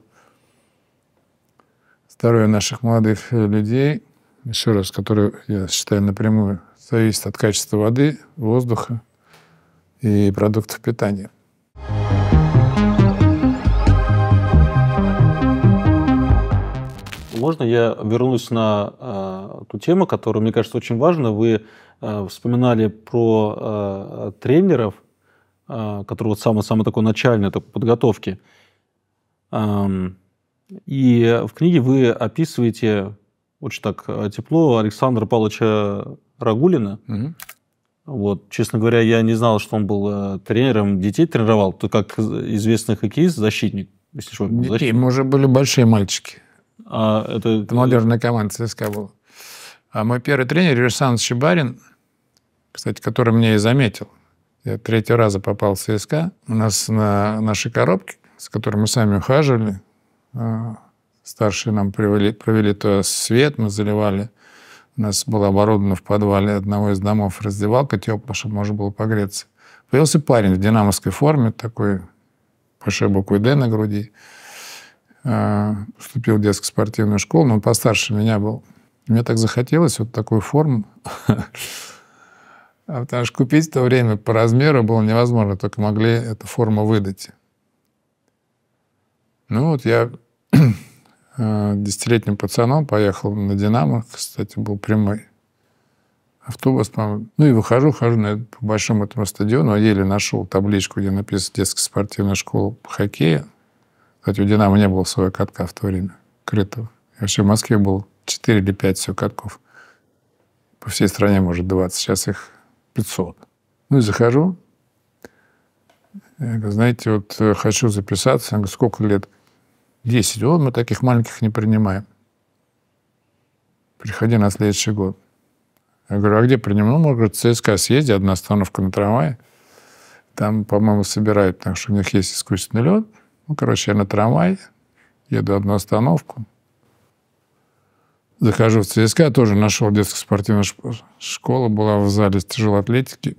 здоровье наших молодых э, людей, еще раз, которое, я считаю, напрямую зависит от качества воды, воздуха и продуктов питания. можно я вернусь на э, ту тему, которая, мне кажется, очень важна? Вы э, вспоминали про э, тренеров, э, которые вот самый-самый такой начальный такой подготовки. Эм, и в книге вы описываете очень так э, тепло Александра Павловича Рагулина. Угу. Вот, честно говоря, я не знал, что он был э, тренером, детей тренировал. То, как известный хоккеист, защитник, если что. Детей, защитник. мы уже были большие мальчики. А, это... это молодежная команда ЦСКА была. А мой первый тренер, Александр Чебарин, кстати, который меня и заметил. Я третий раза попал в ЦСКА. У нас на нашей коробке, с которой мы сами ухаживали, а, старшие нам провели, провели то свет, мы заливали. У нас было оборудовано в подвале одного из домов раздевалка теплая, чтобы можно было погреться. Появился парень в динамовской форме, такой большой буквой «Д» на груди поступил а, в детско-спортивную школу, но он постарше меня был. Мне так захотелось вот такую форму. А потому что купить в то время по размеру было невозможно, только могли эту форму выдать. Ну вот я а, десятилетним пацаном поехал на «Динамо», кстати, был прямой автобус, по ну и выхожу, хожу на, по большому этому стадиону, еле нашел табличку, где написано «Детская спортивная школа по хоккею». Кстати, у «Динамо» не было своего катка в то время, крытого. Я вообще в Москве был 4 или 5 всего катков. По всей стране, может, 20. Сейчас их 500. Ну и захожу. Я говорю, знаете, вот э, хочу записаться. Он говорит, сколько лет? 10. О, мы таких маленьких не принимаем. Приходи на следующий год. Я говорю, а где принимаем? Ну, может, ЦСКА съезди, одна остановка на трамвае. Там, по-моему, собирают, потому что у них есть искусственный лед. Ну, короче, я на трамвае, еду одну остановку. Захожу в ЦСКА, тоже нашел детскую спортивную школу, была в зале тяжелой атлетики.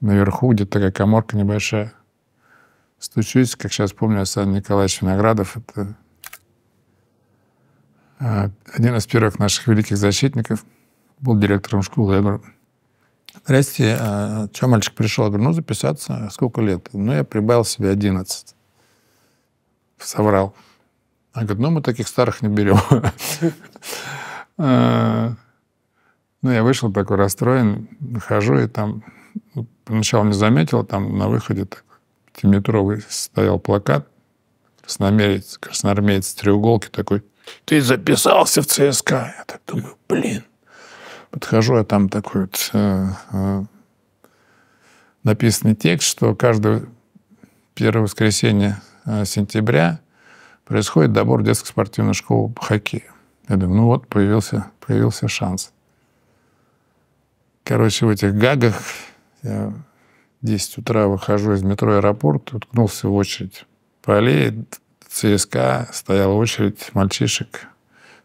Наверху где-то такая коморка небольшая. Стучусь, как сейчас помню, Александр Николаевич Виноградов. Это а, один из первых наших великих защитников. Был директором школы. Я говорю, Здрасте, а что мальчик пришел? Я говорю, ну, записаться, сколько лет? Ну, я прибавил себе 11 соврал. Она говорит, ну, мы таких старых не берем. Э, ну, я вышел такой расстроен, хожу, и там поначалу не заметил, там на выходе так метровый стоял плакат, красноармеец, красноармеец треуголки такой, ты записался в ЦСКА. Я так думаю, блин. Подхожу, а там такой вот э, э, написанный текст, что каждое первое воскресенье Э, сентября происходит добор детской спортивной школы по хоккею. Я думаю, ну вот, появился, появился шанс. Короче, в этих гагах я 10 утра выхожу из метро аэропорт, уткнулся в очередь по аллее ЦСКА, стояла очередь мальчишек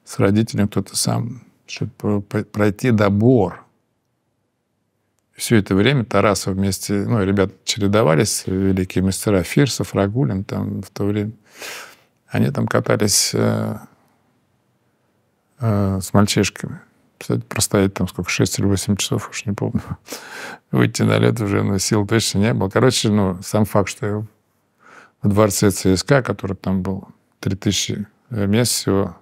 с родителями, кто-то сам, чтобы пройти добор – все это время Тарасов вместе, ну, ребят чередовались, великие мастера Фирсов, Рагулин там в то время. Они там катались э, э, с мальчишками. Кстати, простоять там сколько, 6 или 8 часов, уж не помню. Выйти на лед уже, но ну, сил точно не было. Короче, ну, сам факт, что я в дворце ЦСКА, который там был, 3000 э, мест всего,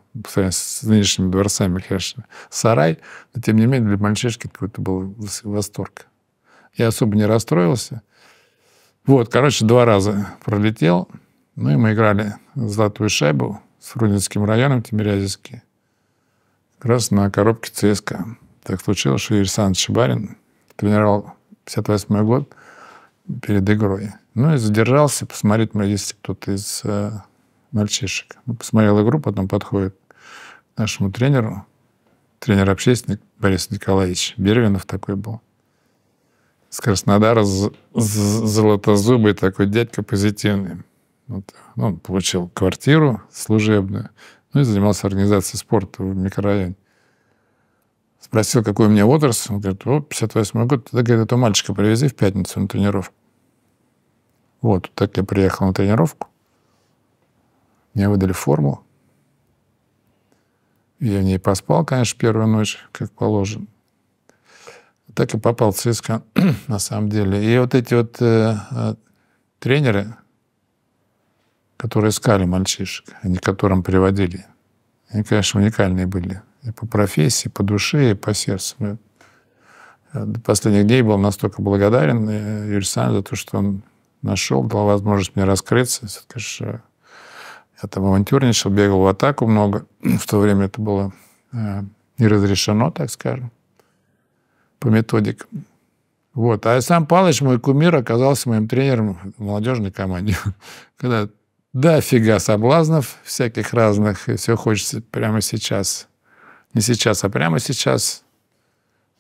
с нынешними дворцами, конечно, сарай, но тем не менее для мальчишки какой-то был восторг. Я особо не расстроился. Вот, короче, два раза пролетел. Ну и мы играли в «Золотую шайбу» с Рудинским районом Тимирязевский. Как раз на коробке ЦСКА. Так случилось, что Юрий Шибарин тренировал 58 год перед игрой. Ну и задержался посмотреть, есть кто-то из э, мальчишек. Ну, посмотрел игру, потом подходит нашему тренеру, тренер-общественник Борис Николаевич Бервинов такой был. С Краснодара з- з- золотозубый такой дядька позитивный. Вот. Ну, он получил квартиру служебную, ну и занимался организацией спорта в микрорайоне. Спросил, какой у меня возраст. Он говорит, о, 58 год. Тогда, говорит, этого мальчика привези в пятницу на тренировку. Вот, так я приехал на тренировку. Мне выдали форму. Я в ней поспал, конечно, первую ночь, как положено. Так и попал в ЦСКА, на самом деле. И вот эти вот э, э, тренеры, которые искали мальчишек, они которым приводили, они, конечно, уникальные были. И по профессии, и по душе, и по сердцу. Я э, до последних дней был настолько благодарен э, Юрию Александровичу за то, что он нашел, дал возможность мне раскрыться. Это, конечно, я там авантюрничал, бегал в атаку много. В то время это было э, не разрешено, так скажем, по методикам. Вот. А сам Палыч, мой кумир, оказался моим тренером в молодежной команде. Когда да, фига соблазнов всяких разных, и все хочется прямо сейчас. Не сейчас, а прямо сейчас.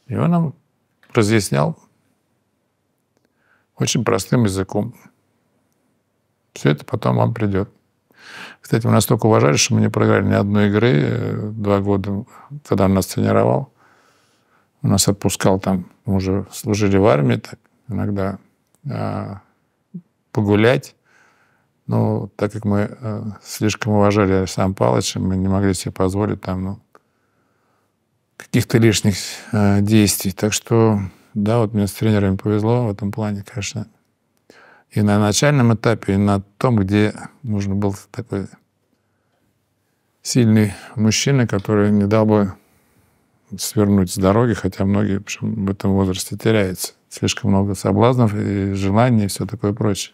И он нам разъяснял очень простым языком. Все это потом вам придет. Кстати, мы настолько уважали, что мы не проиграли ни одной игры э, два года, когда он нас тренировал. Он нас отпускал там, мы уже служили в армии так, иногда, а, погулять. Ну, так как мы э, слишком уважали сам Павловича, мы не могли себе позволить там ну, каких-то лишних э, действий. Так что, да, вот мне с тренерами повезло в этом плане, конечно и на начальном этапе, и на том, где нужно был такой сильный мужчина, который не дал бы свернуть с дороги, хотя многие в этом возрасте теряются. Слишком много соблазнов и желаний и все такое прочее.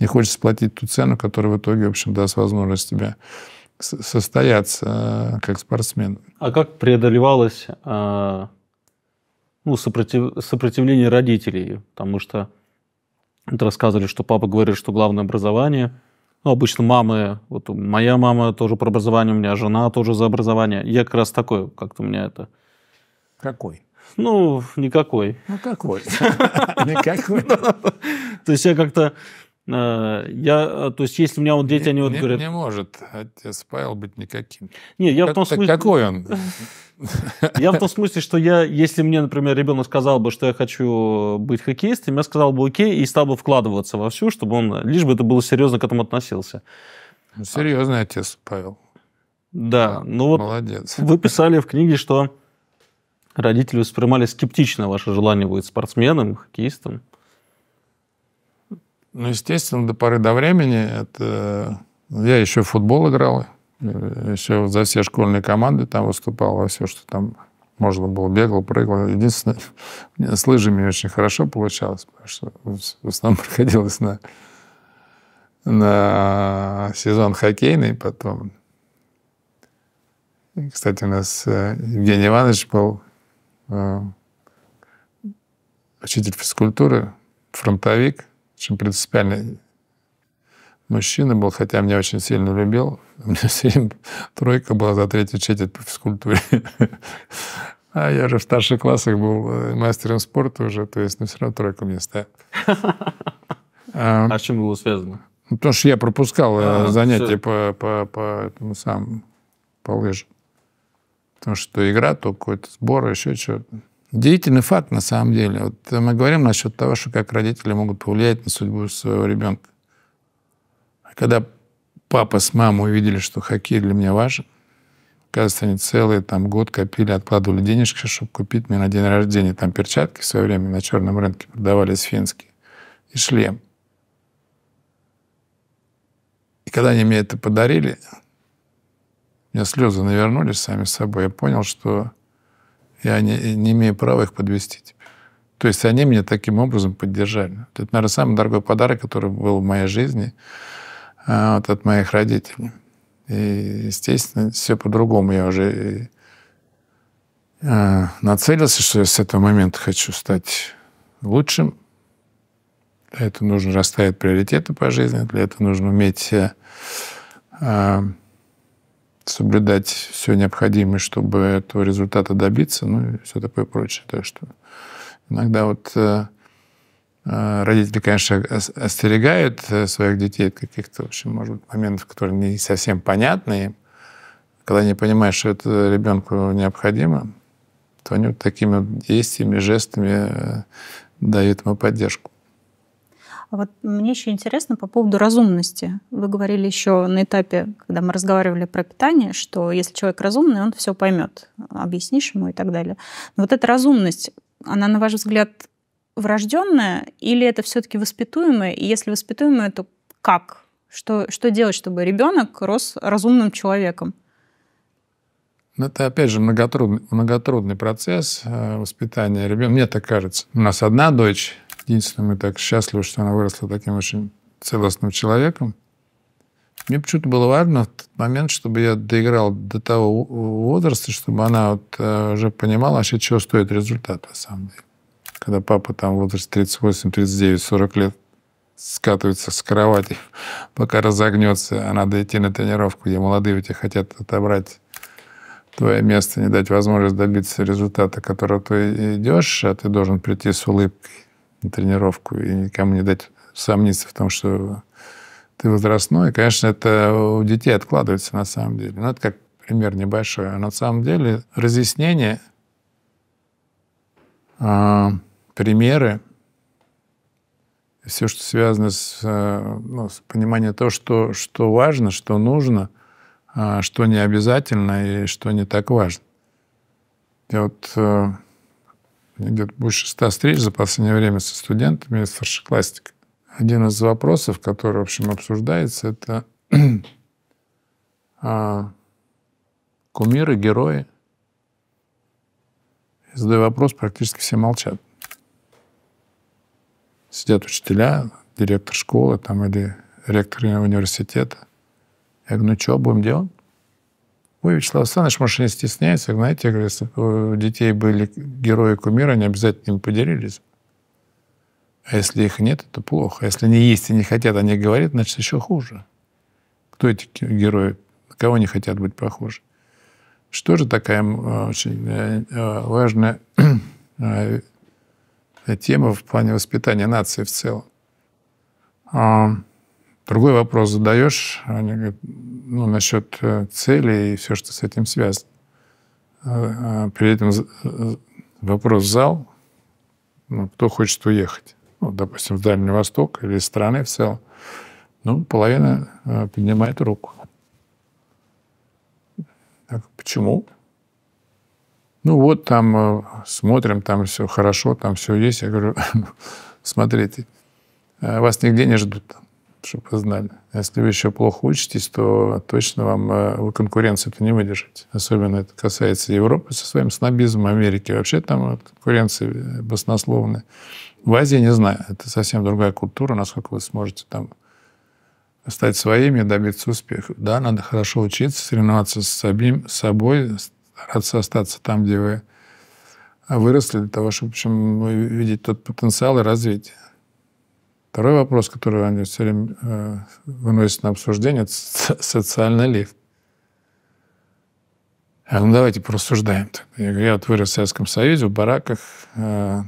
Не хочется платить ту цену, которая в итоге, в общем, даст возможность тебе состояться э, как спортсмен. А как преодолевалось э, ну, сопротив... сопротивление родителей? Потому что вот рассказывали, что папа говорит, что главное образование. Ну, обычно мамы, вот моя мама тоже про образование, у меня жена тоже за образование. Я как раз такой, как-то у меня это... Какой? Ну, никакой. Ну, какой? Никакой. То есть я как-то Э, я, э, то есть, если у меня вот дети, не, они вот не, говорят... Не может отец Павел быть никаким. Не, я как, в том смысле... Какой он? Я в том смысле, что я, если мне, например, ребенок сказал бы, что я хочу быть хоккеистом, я сказал бы окей и стал бы вкладываться во всю, чтобы он, лишь бы это было серьезно к этому относился. Ну, Серьезный отец Павел. Да, ну вот Молодец. вы писали в книге, что родители воспринимали скептично ваше желание быть спортсменом, хоккеистом. Ну, естественно, до поры до времени это... Я еще в футбол играл, э, еще за все школьные команды там выступал, во все, что там можно было, бегал, прыгал. Единственное, с лыжами очень хорошо получалось, потому что в основном приходилось на, на сезон хоккейный потом. И, кстати, у нас э, Евгений Иванович был э, учитель физкультуры, фронтовик – очень принципиальный мужчина был, хотя меня очень сильно любил. У меня все тройка была за третью четверть по физкультуре. А я же в старших классах был э, мастером спорта уже, то есть, ну, все равно тройку мне ставят. А, а с чем было связано? Ну, потому что я пропускал э, занятия по, по, по, ну, сам, по лыжам. Потому что игра, то какой-то сбор, еще что-то. Удивительный факт, на самом деле. Вот мы говорим насчет того, что как родители могут повлиять на судьбу своего ребенка. А когда папа с мамой увидели, что хоккей для меня важен, кажется, они целый там, год копили, откладывали денежки, чтобы купить мне на день рождения там перчатки в свое время на черном рынке продавались финские, и шлем. И когда они мне это подарили, у меня слезы навернулись сами собой. Я понял, что я не, не имею права их подвести тебе. То есть они меня таким образом поддержали. Это, наверное, самый дорогой подарок, который был в моей жизни а, вот, от моих родителей. И, естественно, все по-другому. Я уже э, а, нацелился, что я с этого момента хочу стать лучшим. Для этого нужно расставить приоритеты по жизни, для этого нужно уметь себя а, соблюдать все необходимое, чтобы этого результата добиться, ну и все такое прочее. Так что иногда вот э, э, родители, конечно, остерегают э, своих детей от каких-то, в общем, может быть, моментов, которые не совсем понятны Когда не понимаешь, что это ребенку необходимо, то они вот такими действиями, жестами дают ему поддержку. Вот мне еще интересно по поводу разумности. Вы говорили еще на этапе, когда мы разговаривали про питание, что если человек разумный, он все поймет, объяснишь ему и так далее. Но вот эта разумность, она, на ваш взгляд, врожденная или это все-таки воспитуемое? И если воспитуемое, то как? Что, что делать, чтобы ребенок рос разумным человеком? Ну, это, опять же, многотрудный, многотрудный процесс э, воспитания ребенка. Мне так кажется. У нас одна дочь единственным и так счастливы, что она выросла таким очень целостным человеком. Мне почему-то было важно в тот момент, чтобы я доиграл до того возраста, чтобы она вот, э, уже понимала вообще, чего стоит результат на самом деле. Когда папа там в возрасте 38, 39, 40 лет скатывается с кровати, пока разогнется, а надо идти на тренировку, где молодые у тебя хотят отобрать твое место, не дать возможность добиться результата, которого ты идешь, а ты должен прийти с улыбкой на тренировку и никому не дать сомниться в том, что ты возрастной. конечно, это у детей откладывается на самом деле. Но ну, это как пример небольшой. А на самом деле разъяснение, а, примеры, все, что связано с, э, ну, с пониманием того, что, что важно, что нужно, а, что не обязательно и что не так важно. И вот э, где-то больше ста встреч за последнее время со студентами и старшеклассниками. Один из вопросов, который, в общем, обсуждается, это а, кумиры, герои. Я задаю вопрос, практически все молчат. Сидят учителя, директор школы там, или ректор университета. Я говорю, ну что будем делать? Ой, Вячеслав Александрович, может, не стесняется. Знаете, говорит, у детей были герои кумира, они обязательно им поделились. А если их нет, это плохо. А если они есть и не хотят, они говорят, значит, еще хуже. Кто эти герои? На кого они хотят быть похожи? Что же такая очень э, э, важная э, тема в плане воспитания нации в целом? А, Другой вопрос задаешь, они говорят, ну, насчет э, цели и все, что с этим связано. А, а, При этом вопрос зал, ну, кто хочет уехать, ну, допустим, в Дальний Восток или из страны в целом, ну, половина э, поднимает руку. Так, почему? Ну вот там э, смотрим, там все хорошо, там все есть. Я говорю, смотрите, вас нигде не ждут чтобы вы знали. Если вы еще плохо учитесь, то точно вам э, вы конкуренцию это не выдержите. Особенно это касается Европы со своим снобизмом, Америки. Вообще там конкуренции э, баснословные. В Азии не знаю, это совсем другая культура, насколько вы сможете там стать своими и добиться успеха. Да, надо хорошо учиться, соревноваться с самим собой, стараться остаться там, где вы выросли, для того, чтобы в общем, видеть тот потенциал и развитие. Второй вопрос, который они все время э, выносят на обсуждение, это социальный лифт. А ну давайте порассуждаем. Я, говорю, я вот вырос в Советском Союзе, в бараках. Э,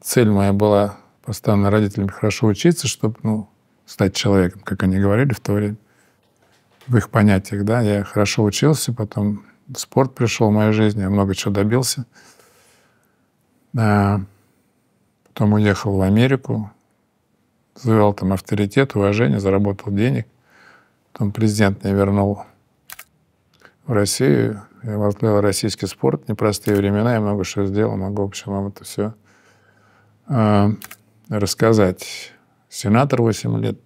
цель моя была постоянно родителям хорошо учиться, чтобы ну, стать человеком, как они говорили в то время, в их понятиях. Да? Я хорошо учился, потом спорт пришел в мою жизнь, я много чего добился. Потом уехал в Америку, завел там авторитет, уважение, заработал денег. Потом президент меня вернул в Россию. Я возглавил российский спорт, непростые времена, я много что сделал, могу, в общем, вам это все э, а, рассказать. Сенатор 8 лет,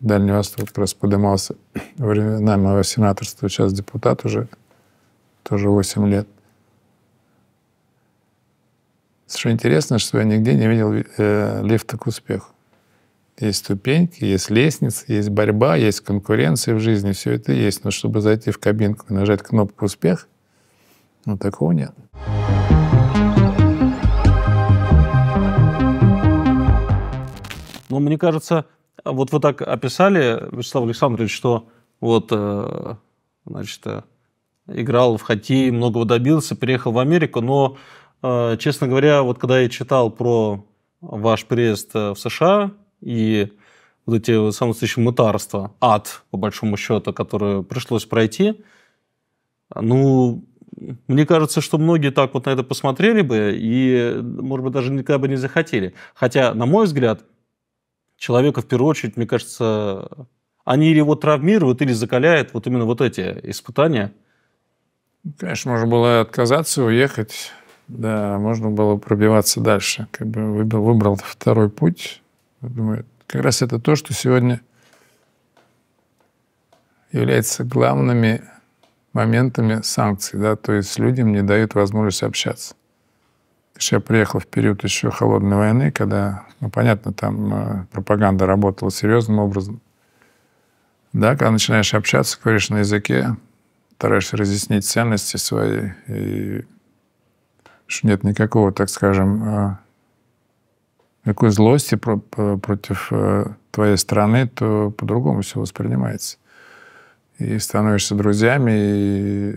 Дальний Восток как раз поднимался во времена моего сенаторства, сейчас депутат уже, тоже 8 лет. Что интересно, что я нигде не видел э, лифта к успеху. Есть ступеньки, есть лестницы, есть борьба, есть конкуренция в жизни, все это есть. Но чтобы зайти в кабинку и нажать кнопку «Успех», ну, такого нет. Но ну, мне кажется, вот вы так описали, Вячеслав Александрович, что вот, э, значит, э, играл в хоккей, многого добился, переехал в Америку, но Э, честно говоря, вот когда я читал про ваш приезд э, в США и вот эти самые случаи мытарства, ад, по большому счету, которые пришлось пройти, ну, мне кажется, что многие так вот на это посмотрели бы и, может быть, даже никогда бы не захотели. Хотя, на мой взгляд, человека в первую очередь, мне кажется, они или его травмируют, или закаляют вот именно вот эти испытания. Конечно, можно было отказаться, уехать, да, можно было пробиваться дальше. Как бы выбрал, выбрал второй путь. Думаю, как раз это то, что сегодня является главными моментами санкций. Да? То есть людям не дают возможность общаться. Я приехал в период еще холодной войны, когда, ну, понятно, там э, пропаганда работала серьезным образом. Да, когда начинаешь общаться, говоришь на языке, стараешься разъяснить ценности свои и что нет никакого, так скажем, э, никакой злости против э, твоей страны, то по-другому все воспринимается. И становишься друзьями, и,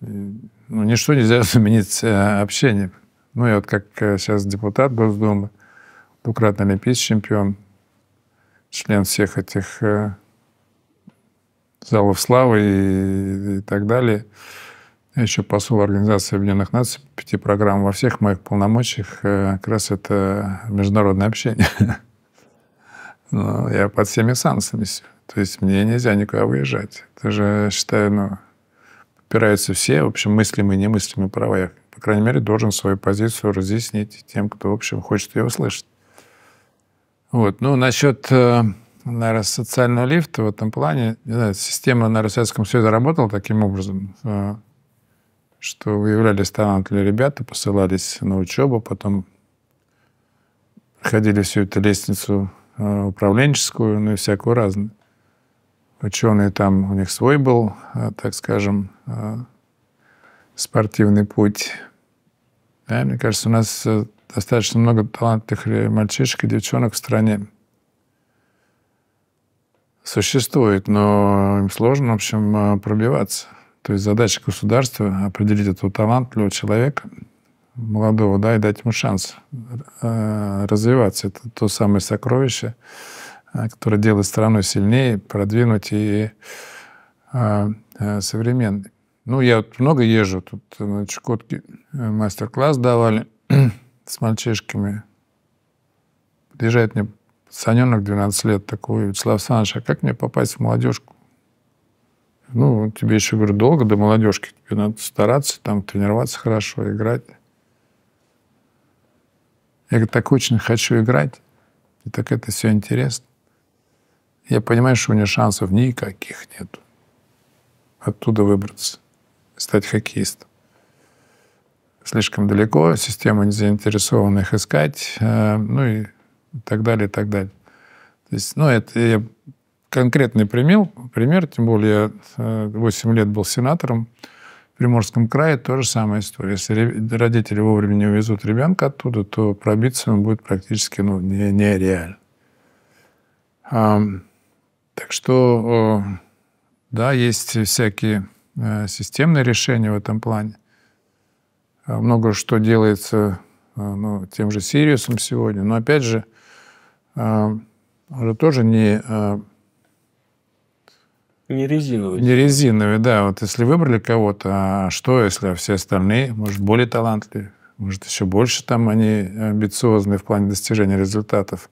и ну, ничто нельзя заменить э, общением. Ну, я вот как сейчас депутат Госдумы, двукратный олимпийский чемпион, член всех этих залов славы и, и так далее – я еще посол Организации Объединенных Наций, пяти программ во всех моих полномочиях, э, как раз это международное общение. Но я под всеми санкциями. То есть мне нельзя никуда выезжать. Это же, считаю, ну, попираются все, в общем, мыслимые и немыслимые права. Я, по крайней мере, должен свою позицию разъяснить тем, кто, в общем, хочет ее услышать. Вот. Ну, насчет э, наверное, социального лифта в этом плане, не знаю, система, наверное, в Советском Союзе работала таким образом, э, что выявлялись талантливые ребята, посылались на учебу, потом ходили всю эту лестницу э, управленческую, ну и всякую разную. Ученые там, у них свой был, э, так скажем, э, спортивный путь. Да, мне кажется, у нас достаточно много талантливых мальчишек и девчонок в стране. Существует, но им сложно, в общем, пробиваться. То есть задача государства определить этого талантливого человека, молодого, да, и дать ему шанс э, развиваться. Это то самое сокровище, э, которое делает страну сильнее, продвинуть и э, современный. Ну, я вот много езжу, тут на Чукотке мастер-класс давали с мальчишками. Приезжает мне пацаненок 12 лет такой, Вячеслав Александрович, а как мне попасть в молодежку? Ну, тебе еще, говорю, долго до молодежки. Тебе надо стараться, там, тренироваться хорошо, играть. Я говорю, так очень хочу играть. И так это все интересно. Я понимаю, что у меня шансов никаких нет. Оттуда выбраться. Стать хоккеистом. Слишком далеко, система не незаинтересованных искать, э, ну и так далее, и так далее. То есть, ну, это я конкретный пример, пример, тем более я э, 8 лет был сенатором в Приморском крае, же самое история. Если родители вовремя не увезут ребенка оттуда, то пробиться он будет практически ну, нереально. Не так что, да, есть всякие э, системные решения в этом плане. Э, много что делается ну, тем же Сириусом сегодня, но опять же, уже тоже не не резиновый. Не резиновый, да. Вот если выбрали кого-то, а что, если все остальные, может, более талантливые, может, еще больше там они амбициозны в плане достижения результатов.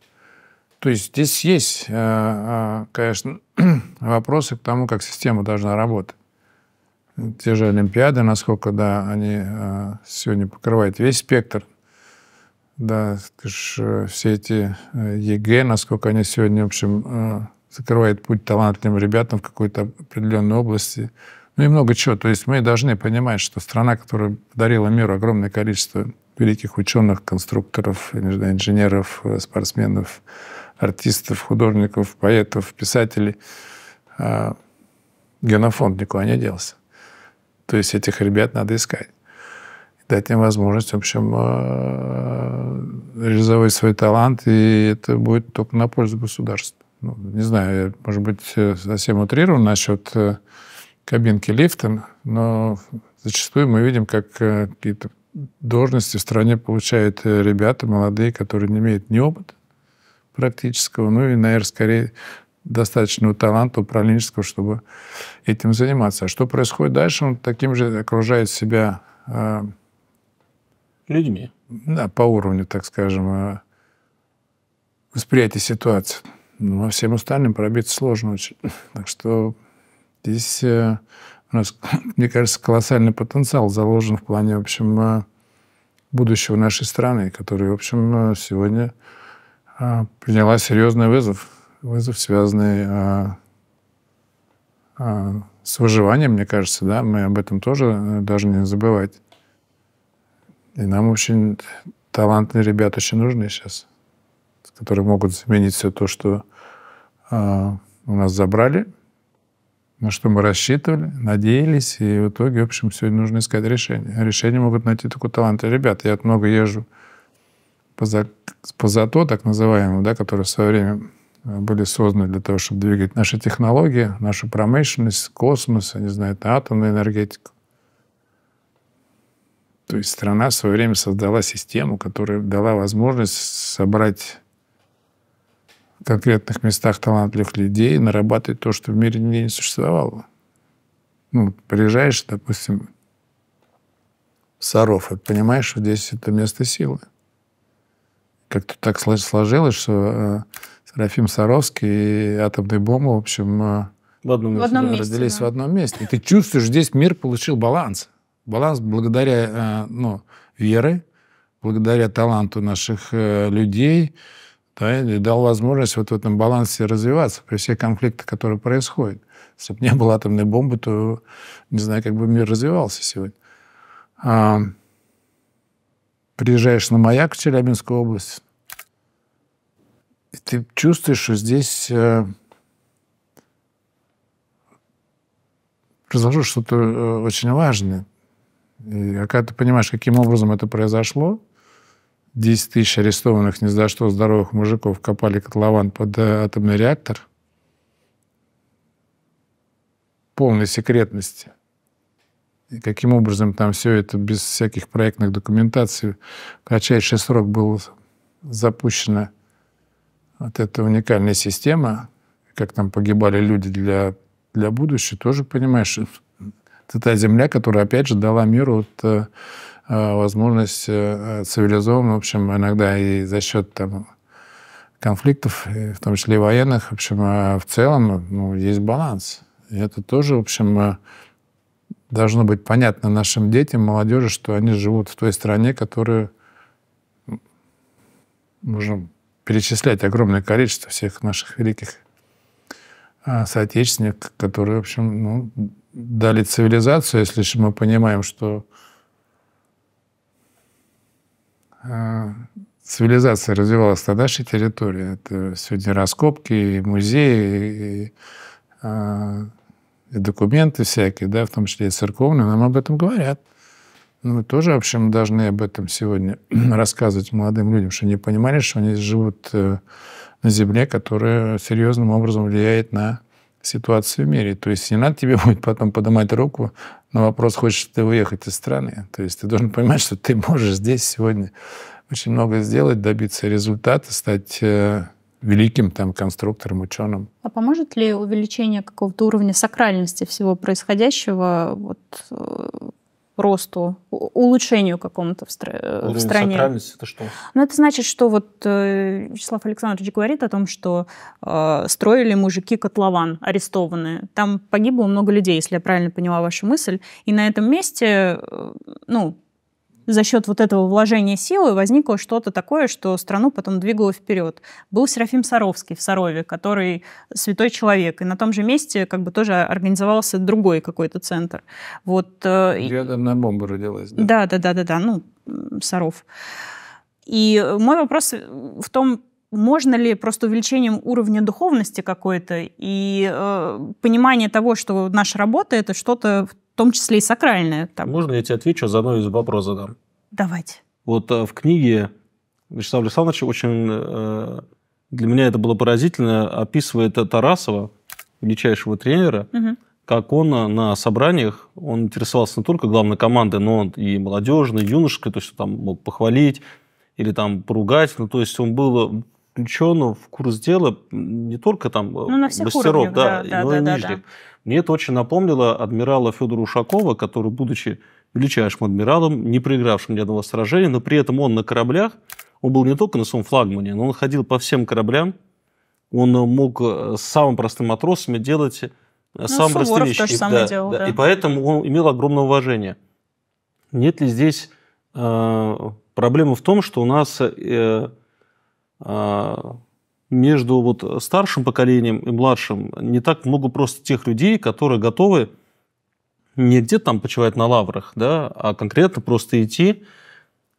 То есть здесь есть, э, э, конечно, вопросы к тому, как система должна работать. Те же Олимпиады, насколько, да, они э, сегодня покрывают весь спектр. Да, все эти ЕГЭ, насколько они сегодня, в общем, закрывает путь талантливым ребятам в какой-то определенной области. Ну и много чего. То есть мы должны понимать, что страна, которая подарила миру огромное количество великих ученых, конструкторов, инженеров, э, спортсменов, артистов, художников, поэтов, писателей, а, генофонд никуда не делся. То есть этих ребят надо искать. Дать им возможность, в общем, э, реализовать свой талант, и это будет только на пользу государству ну, не знаю, может быть, э, совсем утрирую насчет э, кабинки лифта, но зачастую мы видим, как э, какие-то должности в стране получают ребята молодые, которые не имеют ни опыта практического, ну и, наверное, скорее достаточного таланта управленческого, чтобы этим заниматься. А что происходит дальше? Он таким же окружает себя... Людьми. Да, по уровню, так скажем, восприятия ситуации. Ну, а всем остальным пробиться сложно очень. Так что здесь э, у нас, мне кажется, колоссальный потенциал заложен в плане, в общем, э, будущего нашей страны, которая, в общем, э, сегодня приняла серьезный вызов. Вызов, связанный с выживанием, мне кажется, да, мы об этом тоже должны не забывать. И нам очень талантные ребята очень нужны сейчас которые могут заменить все то, что а, у нас забрали, на что мы рассчитывали, надеялись, и в итоге, в общем, сегодня нужно искать решение. Решение могут найти только таланты. Ребята, я много езжу по, за, по ЗАТО, так называемому, да, которые в свое время были созданы для того, чтобы двигать наши технологии, нашу промышленность, космос, я не знаю, атомную энергетику. То есть страна в свое время создала систему, которая дала возможность собрать в конкретных местах талантливых людей, нарабатывать то, что в мире нигде не существовало. Ну, приезжаешь, допустим, в Саров, и понимаешь, что здесь это место силы. Как-то так сложилось, что э, Серафим Саровский и атомная бомба, в общем, э, в одном месте, в одном да, месте разделились да. в одном месте. И ты чувствуешь, здесь мир получил баланс. Баланс благодаря э, ну, веры, благодаря таланту наших людей, да, и дал возможность вот в этом балансе развиваться при всех конфликтах, которые происходят. Если бы не было атомной бомбы, то не знаю, как бы мир развивался сегодня. А, приезжаешь на маяк в Челябинскую область, и ты чувствуешь, что здесь э, произошло что-то э, очень важное. И а когда ты понимаешь, каким образом это произошло, 10 тысяч арестованных ни за что здоровых мужиков копали котлован под э, атомный реактор полной секретности. И каким образом там все это без всяких проектных документаций в кратчайший срок было запущена вот эта уникальная система, как там погибали люди для, для будущего, тоже понимаешь, это та земля, которая, опять же, дала миру вот, э, Э, возможность э, цивилизованно, в общем, иногда и за счет там, конфликтов, в том числе и военных, в общем, э, в целом ну, есть баланс. И это тоже, в общем, должно быть понятно нашим детям, молодежи, что они живут в той стране, которую можно перечислять огромное количество всех наших великих соотечественников, которые, в общем, ну, дали цивилизацию, если мы понимаем, что а, цивилизация развивалась на нашей территории. Это сегодня раскопки, и музеи, и, а, и, документы всякие, да, в том числе и церковные, нам об этом говорят. Ну, мы тоже, в общем, должны об этом сегодня рассказывать молодым людям, что они понимали, что они живут э, на Земле, которая серьезным образом влияет на ситуацию в мире. То есть не надо тебе будет потом поднимать руку, но вопрос, хочешь ты уехать из страны. То есть ты должен понимать, что ты можешь здесь сегодня очень много сделать, добиться результата, стать э, великим там конструктором, ученым. А поможет ли увеличение какого-то уровня сакральности всего происходящего вот, э, росту, улучшению какому-то в, стра- э, в стране. это что? Ну, это значит, что вот э, Вячеслав Александрович говорит о том, что э, строили мужики котлован арестованные. Там погибло много людей, если я правильно поняла вашу мысль. И на этом месте, э, ну, за счет вот этого вложения силы возникло что-то такое, что страну потом двигало вперед. Был Серафим Саровский в Сарове, который святой человек, и на том же месте как бы тоже организовался другой какой-то центр. Вот, э, Рядом на Бомбу родилась, да? Да, да, да, да, ну, Саров. И э, мой вопрос в том, можно ли просто увеличением уровня духовности какой-то и э, понимание того, что наша работа это что-то том числе и сакральное. Там. Можно я тебе отвечу, заодно из вопрос задам? Давайте. Вот э, в книге Вячеслав Александрович очень, э, для меня это было поразительно, описывает Тарасова, величайшего тренера, угу. как он э, на собраниях, он интересовался не только главной командой, но он и молодежной, и юношеской, то есть там мог похвалить или там поругать, ну то есть он был включен в курс дела не только там ну, мастеров, уровнях, да, да, да, но да, и да, нижних. Да. Мне это очень напомнило адмирала Федора Ушакова, который, будучи величайшим адмиралом, не проигравшим ни одного сражения, но при этом он на кораблях, он был не только на своем флагмане, но он ходил по всем кораблям, он мог э, с самым простым матросами делать э, ну, самые простые вещи. И, да, делал, да. Да. и поэтому он имел огромное уважение. Нет ли здесь э, проблемы в том, что у нас э, э, между вот старшим поколением и младшим не так много просто тех людей, которые готовы не где-то там почивать на лаврах, да, а конкретно просто идти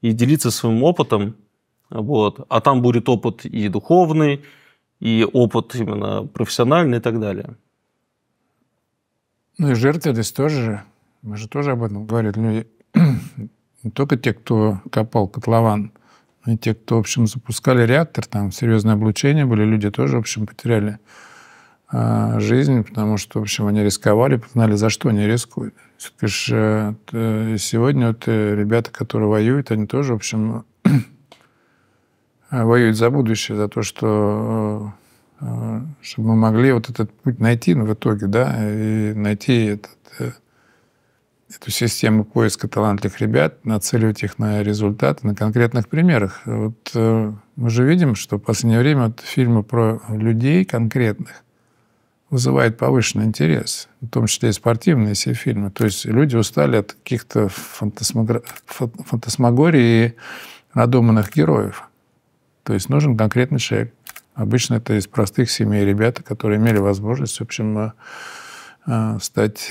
и делиться своим опытом, вот. А там будет опыт и духовный, и опыт именно профессиональный и так далее. Ну и жертвенность тоже. Мы же тоже об этом говорили. Ну не только те, кто копал котлован – и те, кто, в общем, запускали реактор, там серьезное облучение были, люди тоже, в общем, потеряли э, жизнь, потому что, в общем, они рисковали, познали, за что они рискуют. Конечно, э, э, сегодня вот э, ребята, которые воюют, они тоже, в общем, воюют за будущее, за то, что чтобы мы могли вот этот путь найти ну, в итоге, да, и найти этот эту систему поиска талантливых ребят, нацеливать их на результаты, на конкретных примерах. Вот э, мы же видим, что в последнее время вот фильмы про людей конкретных вызывают повышенный интерес, в том числе и спортивные все фильмы. То есть люди устали от каких-то фантасмагор... фантасмагорий и надуманных героев. То есть нужен конкретный человек. Обычно это из простых семей ребята, которые имели возможность, в общем, э, э, стать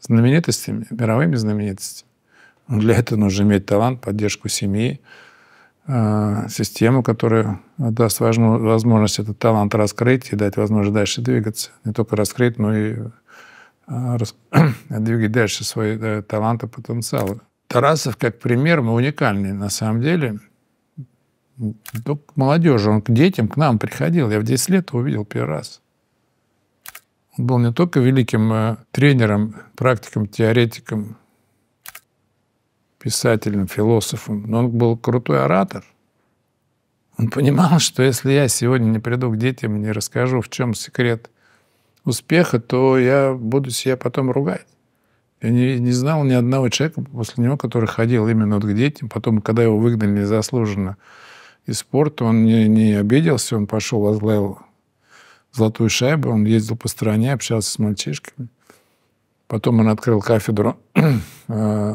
знаменитостями, мировыми знаменитостями. для этого нужно иметь талант, поддержку семьи, э, систему, которая даст важную возможность этот талант раскрыть и дать возможность дальше двигаться. Не только раскрыть, но и э, двигать дальше свои э, таланты, потенциалы. Тарасов, как пример, мы уникальны на самом деле. Только молодежи, он к детям, к нам приходил. Я в 10 лет его увидел первый раз был не только великим э, тренером, практиком, теоретиком, писателем, философом, но он был крутой оратор. Он понимал, что если я сегодня не приду к детям и не расскажу, в чем секрет успеха, то я буду себя потом ругать. Я не, не знал ни одного человека после него, который ходил именно вот к детям. Потом, когда его выгнали заслуженно из спорта, он не, не обиделся, он пошел, возглавил золотую шайбу, он ездил по стране, общался с мальчишками. Потом он открыл кафедру э,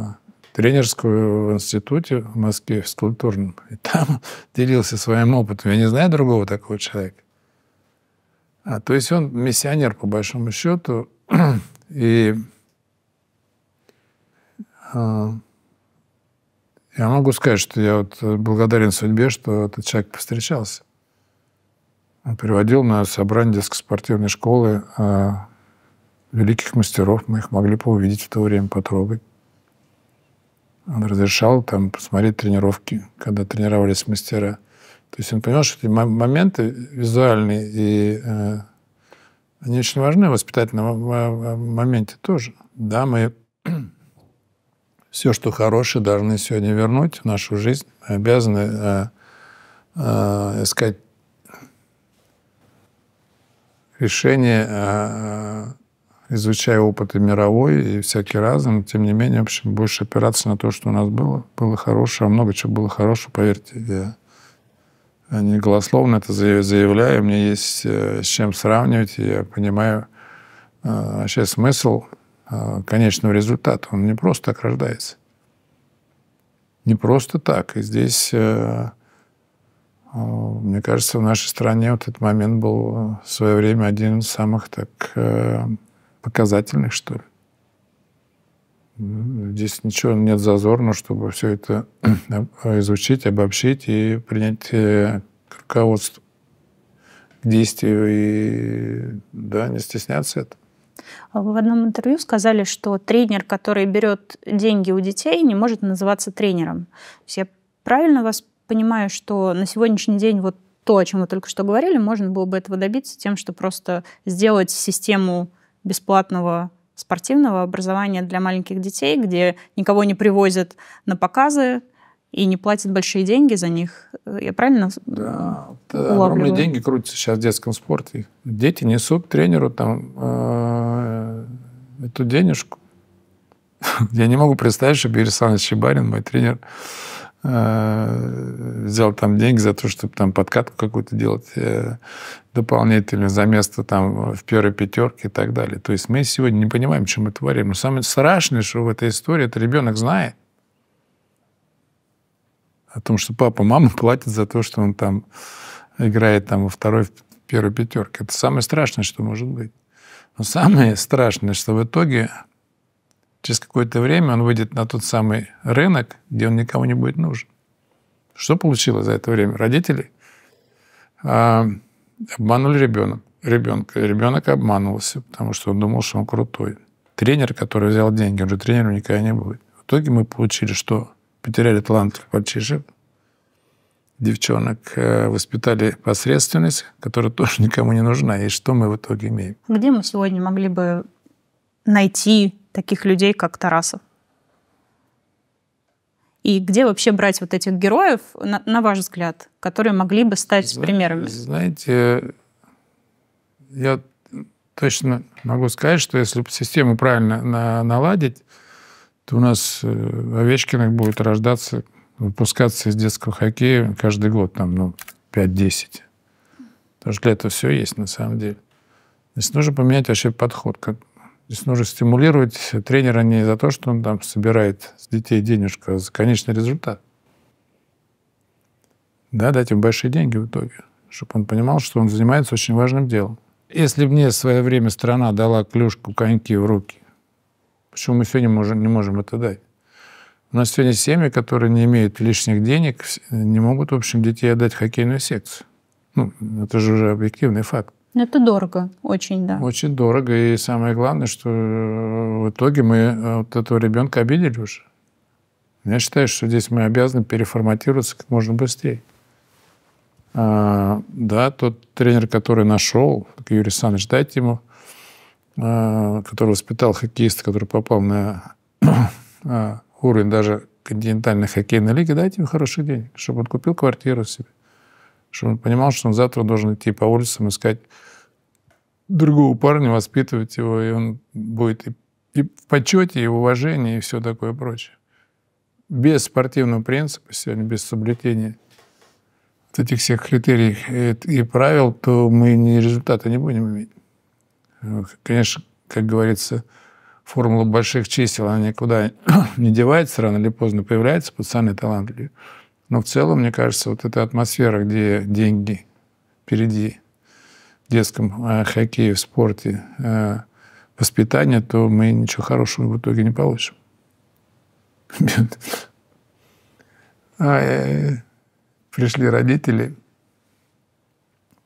тренерскую в институте в Москве, в скульптурном. И там делился своим опытом. Я не знаю другого такого человека. А, то есть он миссионер, по большому счету. И э, я могу сказать, что я вот благодарен судьбе, что этот человек повстречался приводил на собрание детско-спортивной школы э, великих мастеров. Мы их могли увидеть в то время, потрогать. Он разрешал там посмотреть тренировки, когда тренировались мастера. То есть он понимал, что эти моменты визуальные и э, они очень важны в воспитательном э, моменте тоже. Да, мы все, что хорошее, должны сегодня вернуть в нашу жизнь. Мы обязаны э, э, искать решение, э, изучая опыты мировой и всякий разным, тем не менее, в общем, больше опираться на то, что у нас было, было хорошее, а много чего было хорошего, поверьте, я а не голословно это заявляю, мне есть э, с чем сравнивать, и я понимаю э, вообще смысл конечного результата, он не просто так рождается. Не просто так. И здесь Э, мне кажется, в нашей стране вот этот момент был в свое время один из самых так э, показательных, что ли. Здесь ничего нет зазорного, чтобы все это изучить, обобщить и принять э, руководство к действию и да, не стесняться этого. А вы в одном интервью сказали, что тренер, который берет деньги у детей, не может называться тренером. я правильно вас понимаю, что на сегодняшний день вот то, о чем вы только что говорили, можно было бы этого добиться тем, что просто сделать систему бесплатного спортивного образования для маленьких детей, где никого не привозят на показы и не платят большие деньги за них. Я правильно Да, да огромные деньги крутятся сейчас в детском спорте. Дети несут тренеру там э, эту денежку. Я не могу представить, что Берислав Чебарин, мой тренер, Э, взял там деньги за то, чтобы там подкатку какую-то делать э, дополнительно за место там в первой пятерке и так далее. То есть мы сегодня не понимаем, чем мы творим. Но самое страшное, что в этой истории, это ребенок знает о том, что папа, мама платит за то, что он там играет там во второй, в первой пятерке. Это самое страшное, что может быть. Но самое страшное, что в итоге через какое-то время он выйдет на тот самый рынок, где он никому не будет нужен. Что получилось за это время? Родители а, обманули ребенок, ребенка. Ребенок обманывался, потому что он думал, что он крутой. Тренер, который взял деньги, он же тренером никогда не будет. В итоге мы получили, что потеряли талантливых мальчишек, девчонок, э, воспитали посредственность, которая тоже никому не нужна. И что мы в итоге имеем? Где мы сегодня могли бы найти таких людей, как Тарасов? И где вообще брать вот этих героев, на, на ваш взгляд, которые могли бы стать Зна- примерами? Знаете, я точно могу сказать, что если систему правильно на- наладить, то у нас э, в Овечкинах будет рождаться, выпускаться из детского хоккея каждый год, там, ну, 5-10. Потому что для этого все есть, на самом деле. Значит, нужно поменять вообще подход. Как, Здесь нужно стимулировать тренера не за то, что он там собирает с детей денежку, а за конечный результат. Да, дать им большие деньги в итоге, чтобы он понимал, что он занимается очень важным делом. Если мне в свое время страна дала клюшку, коньки в руки, почему мы сегодня можем, не можем это дать? У нас сегодня семьи, которые не имеют лишних денег, не могут, в общем, детей отдать в хоккейную секцию. Ну, это же уже объективный факт. Ну, это дорого, очень, да. Очень дорого. И самое главное, что э, в итоге мы э, вот этого ребенка обидели уже. Я считаю, что здесь мы обязаны переформатироваться как можно быстрее. А, да, тот тренер, который нашел, Юрий Александрович, дайте ему, а, который воспитал хоккеиста, который попал на а, уровень даже континентальной хоккейной лиги, дайте ему хороших денег, чтобы он купил квартиру себе чтобы он понимал, что он завтра должен идти по улицам искать другого парня, воспитывать его, и он будет и, и в почете, и в уважении, и все такое прочее. Без спортивного принципа сегодня, без соблюдения вот этих всех критерий и, и правил, то мы ни результата не будем иметь. Конечно, как говорится, формула больших чисел, она никуда не девается, рано или поздно появляется пацаны талантливые. Но в целом, мне кажется, вот эта атмосфера, где деньги впереди в детском э, хоккее, в спорте, э, воспитание, то мы ничего хорошего в итоге не получим. А, э, пришли родители,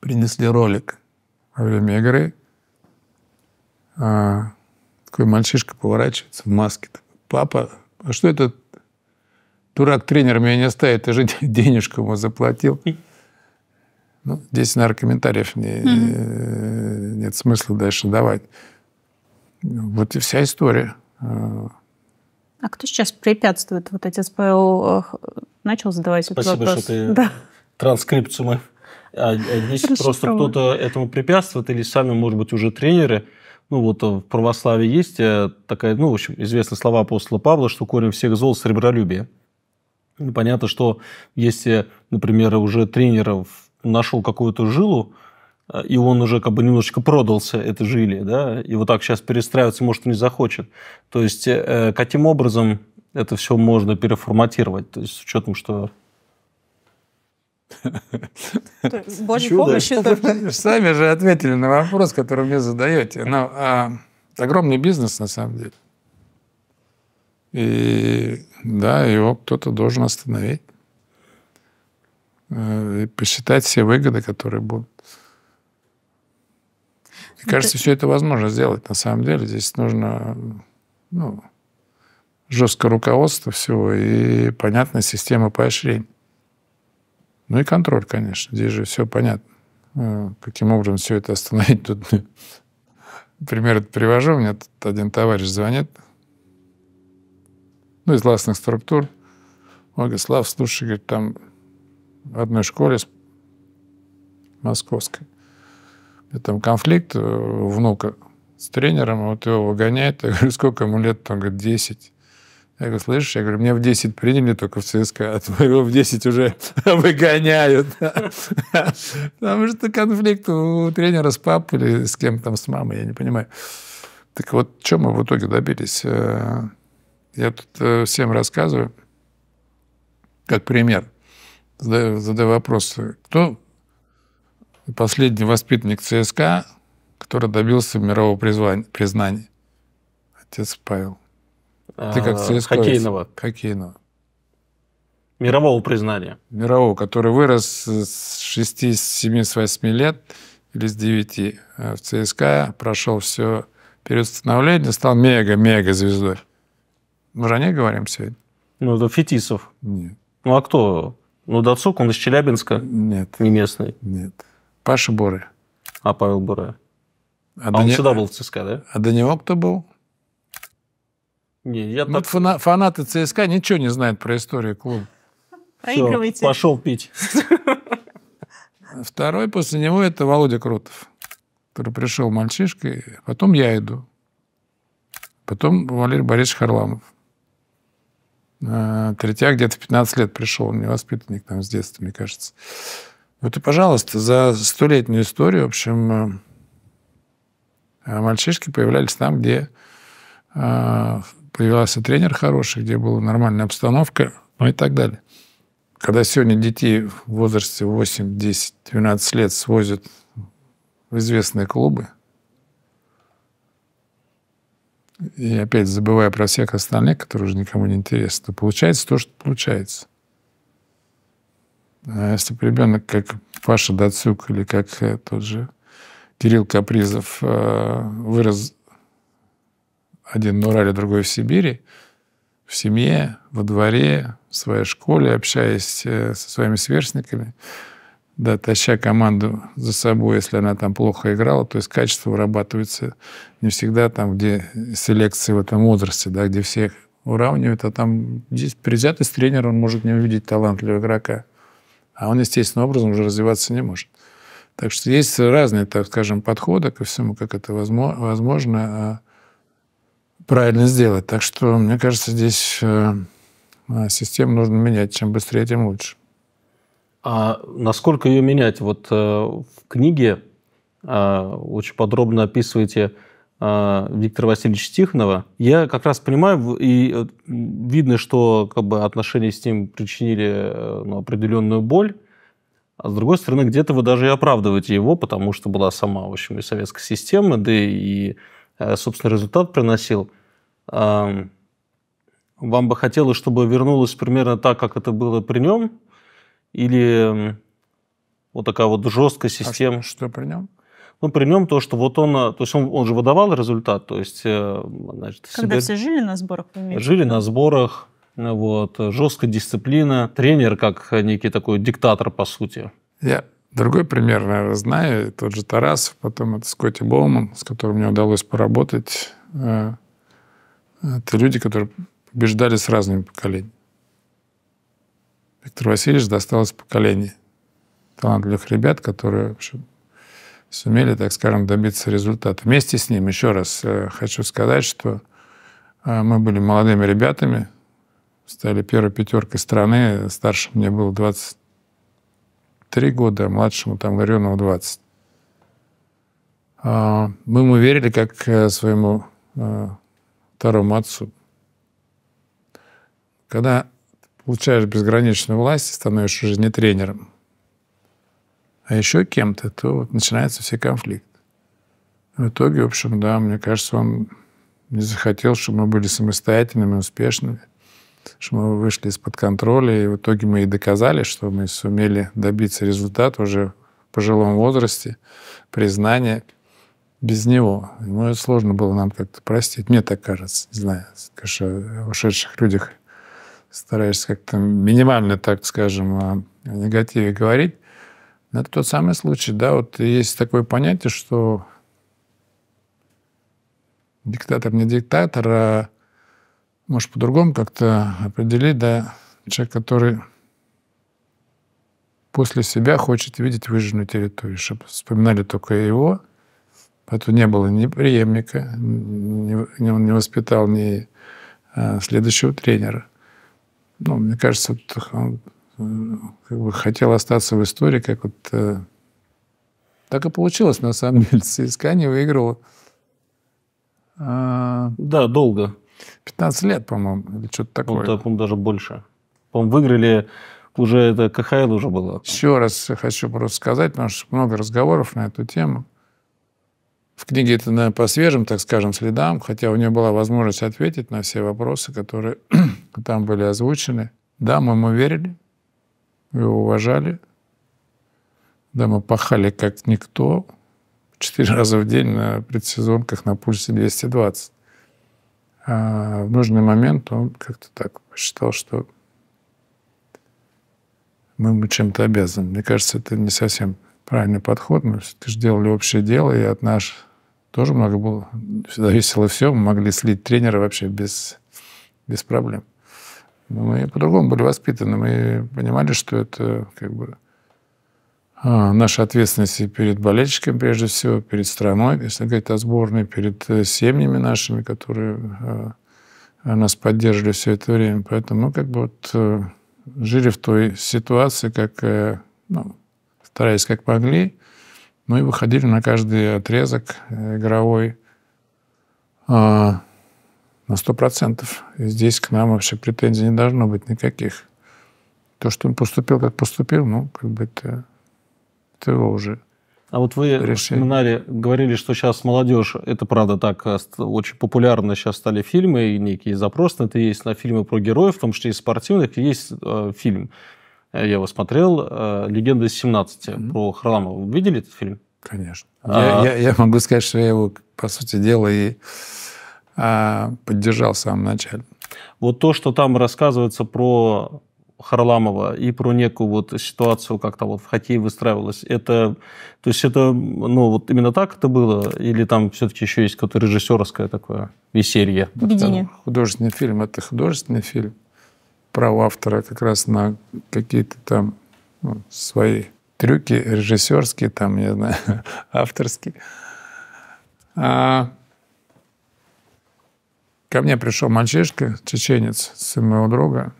принесли ролик во время игры. А, такой мальчишка поворачивается в маске. Папа, а что это Дурак, тренер меня не оставит, ты же денежку ему заплатил. Ну, здесь, наверное, комментариев не, mm нет смысла дальше давать. Вот и вся история. А кто сейчас препятствует? Вот эти СПО э, начал задавать Спасибо, этот вопрос. Спасибо, что ты да. транскрипцию мы... А, а здесь просто кто-то этому препятствует, или сами, может быть, уже тренеры. Ну вот э, в православии есть такая, ну, в общем, известные слова апостола Павла, что корень всех зол – сребролюбие. Ну, понятно, что если, например, уже тренер нашел какую-то жилу, э, и он уже как бы немножечко продался этой жиле, да, и вот так сейчас перестраиваться, может, не захочет. То есть, э, э, каким образом это все можно переформатировать, то есть с учетом, что Божьей помощью Сами же ответили на вопрос, который мне задаете. Но, ну, а, огромный бизнес, на самом деле. И да, его кто-то должен остановить э, и посчитать все выгоды, которые будут. Мне ну, кажется, ты... все это возможно сделать на самом деле. Здесь нужно ну, жесткое руководство всего и понятная система поощрений. Ну и контроль, конечно. Здесь же все понятно. Э, каким образом все это остановить? Тут пример привожу. У меня тут один товарищ звонит, ну, из властных структур. Он говорит, Слав, слушай, говорит, там в одной школе московской. И там конфликт э, внука с тренером, вот его выгоняет. Я говорю, сколько ему лет? Он говорит, 10. Я говорю, слышишь, я говорю, мне в 10 приняли только в ЦСКА, а твоего в 10 уже выгоняют. Потому что конфликт у тренера с папой или с кем там, с мамой, я не понимаю. Так вот, чем мы в итоге добились? Э, я тут э, всем рассказываю, как пример, задаю, задаю вопрос, кто последний воспитанник ЦСКА, который добился мирового призвания, признания? Отец Павел. Ты как а, ЦСКА? Хоккейного. Хоккейного. Мирового признания. Мирового, который вырос с 6, с 7, с 8 лет или с 9 э, в ЦСКА, прошел все перед стал мега-мега звездой. Мы же не говорим сегодня. Ну, это Фетисов. Нет. Ну, а кто? Ну, Дацук, он из Челябинска. Нет. Не местный. Нет. Паша Боры. А Павел Боры. А, а он не... всегда был в ЦСКА, да? А до него кто был? Не, я ну, так... фана... фанаты ЦСКА ничего не знают про историю клуба. Проигрывайте. А пошел пить. Второй после него это Володя Крутов, который пришел мальчишкой. А потом я иду. Потом Валерий Борисович Харламов. Э, Третья где-то в 15 лет пришел, не воспитанник там с детства, мне кажется. Вот и, пожалуйста, за столетнюю историю, в общем, э, э, мальчишки появлялись там, где появился тренер хороший, где была нормальная обстановка, ну и так далее. Когда сегодня детей в возрасте 8, 10, 12 лет свозят в известные клубы, и опять забывая про всех остальных, которые уже никому не интересны, то получается то, что получается. А если бы ребенок, как Паша Дацюк или как э, тот же Кирилл Капризов, э, вырос один на Урале, другой в Сибири, в семье, во дворе, в своей школе, общаясь э, со своими сверстниками, да, таща команду за собой, если она там плохо играла, то есть качество вырабатывается не всегда там, где селекции в этом возрасте, да, где всех уравнивают, а там здесь предвзятость тренер он может не увидеть талантливого игрока, а он естественным образом уже развиваться не может. Так что есть разные, так скажем, подходы ко всему, как это возможно а, правильно сделать. Так что, мне кажется, здесь э, систему нужно менять. Чем быстрее, тем лучше. А насколько ее менять? Вот э, в книге э, очень подробно описываете э, Виктора Васильевича Тихонова. Я как раз понимаю, и видно, что как бы, отношения с ним причинили ну, определенную боль, а с другой стороны, где-то вы даже и оправдываете его, потому что была сама, в общем, и советская система, да и, собственно, результат приносил. Вам бы хотелось, чтобы вернулось примерно так, как это было при нем, или вот такая вот жесткая а система. А что, что при нем? Ну, при нем то, что вот он, а, то есть он, он же выдавал результат, то есть... Э, значит, Когда Сибирь... все жили на сборах? Жили на сборах, ну вот, жесткая дисциплина, тренер как э, некий такой диктатор, по сути. Я другой пример, наверное, знаю, тот же Тарасов, потом это Скотти Боуман, с которым мне удалось поработать. Э, это люди, которые побеждали с разными поколениями. Виктор Васильевич досталось поколение талантливых ребят, которые сумели, так скажем, добиться результата. Вместе с ним, еще раз э, хочу сказать, что э, мы были молодыми ребятами, стали первой пятеркой страны. Старшим мне было 23 года, а младшему там Ларионову 20. А, мы ему верили как э, своему второму отцу. Когда получаешь безграничную власть и становишься уже не тренером, а еще кем-то, то начинается все конфликт. В итоге, в общем, да, мне кажется, он не захотел, чтобы мы были самостоятельными, успешными, чтобы мы вышли из-под контроля, и в итоге мы и доказали, что мы сумели добиться результата уже в пожилом возрасте, признания без него. Ему сложно было нам как-то простить, мне так кажется, не знаю, конечно, ушедших людях стараешься как-то минимально, так скажем, о негативе говорить. это тот самый случай, да, вот есть такое понятие, что диктатор не диктатор, а может по-другому как-то определить, да, человек, который после себя хочет видеть выжженную территорию, чтобы вспоминали только его, поэтому не было ни преемника, ни, он не воспитал ни а, следующего тренера ну, мне кажется, он э, как бы хотел остаться в истории, как вот... Э, так и получилось, на самом деле. ЦСКА не выиграл... А... Да, долго. 15 лет, по-моему, или что-то ну такое. Ну, да, по-моему, даже больше. По-моему, выиграли уже это КХЛ уже было. Еще раз хочу просто сказать, потому что много разговоров на эту тему. В книге это, наверное, по свежим, так скажем, следам, хотя у нее была возможность ответить на все вопросы, которые там были озвучены. Да, мы ему верили, его уважали. Да, мы пахали как никто. Четыре раза в день на предсезонках на пульсе 220. А в нужный момент он как-то так посчитал, что мы ему чем-то обязаны. Мне кажется, это не совсем правильный подход. Мы все-таки же делали общее дело, и от наших тоже много было. Всегда весело все. Мы могли слить тренера вообще без, без проблем. Но мы по-другому были воспитаны. Мы понимали, что это как бы а, наша ответственность и перед болельщиками, прежде всего, перед страной, если говорить о сборной, перед э, семьями нашими, которые а, а, нас поддерживали все это время. Поэтому мы как бы вот э, жили в той ситуации, как, э, ну, стараясь как могли, ну и выходили на каждый отрезок э, игровой а, на 100%. И здесь к нам вообще претензий не должно быть никаких. То, что он поступил, как поступил, ну, как бы это, это его уже а вот вы решение. вспоминали, говорили, что сейчас молодежь, это правда так, э, очень популярны сейчас стали фильмы, и некий запрос на это есть, на фильмы про героев, в том числе и спортивных, есть э, фильм Э, я его смотрел, э, «Легенда из 17» mm-hmm. про Харламова. Вы видели этот фильм? Конечно. А... Я, я, я могу сказать, что я его, по сути дела, и а, поддержал в самом начале. Вот то, что там рассказывается про Харламова и про некую вот ситуацию, как то вот в хоккее выстраивалось, это, то есть это, ну, вот именно так это было? Или там все-таки еще есть какое-то режиссерское такое веселье? Видение. Художественный фильм, это художественный фильм право автора как раз на какие-то там ну, свои трюки режиссерские, там, не знаю, авторские. А ко мне пришел мальчишка, чеченец, сын моего друга,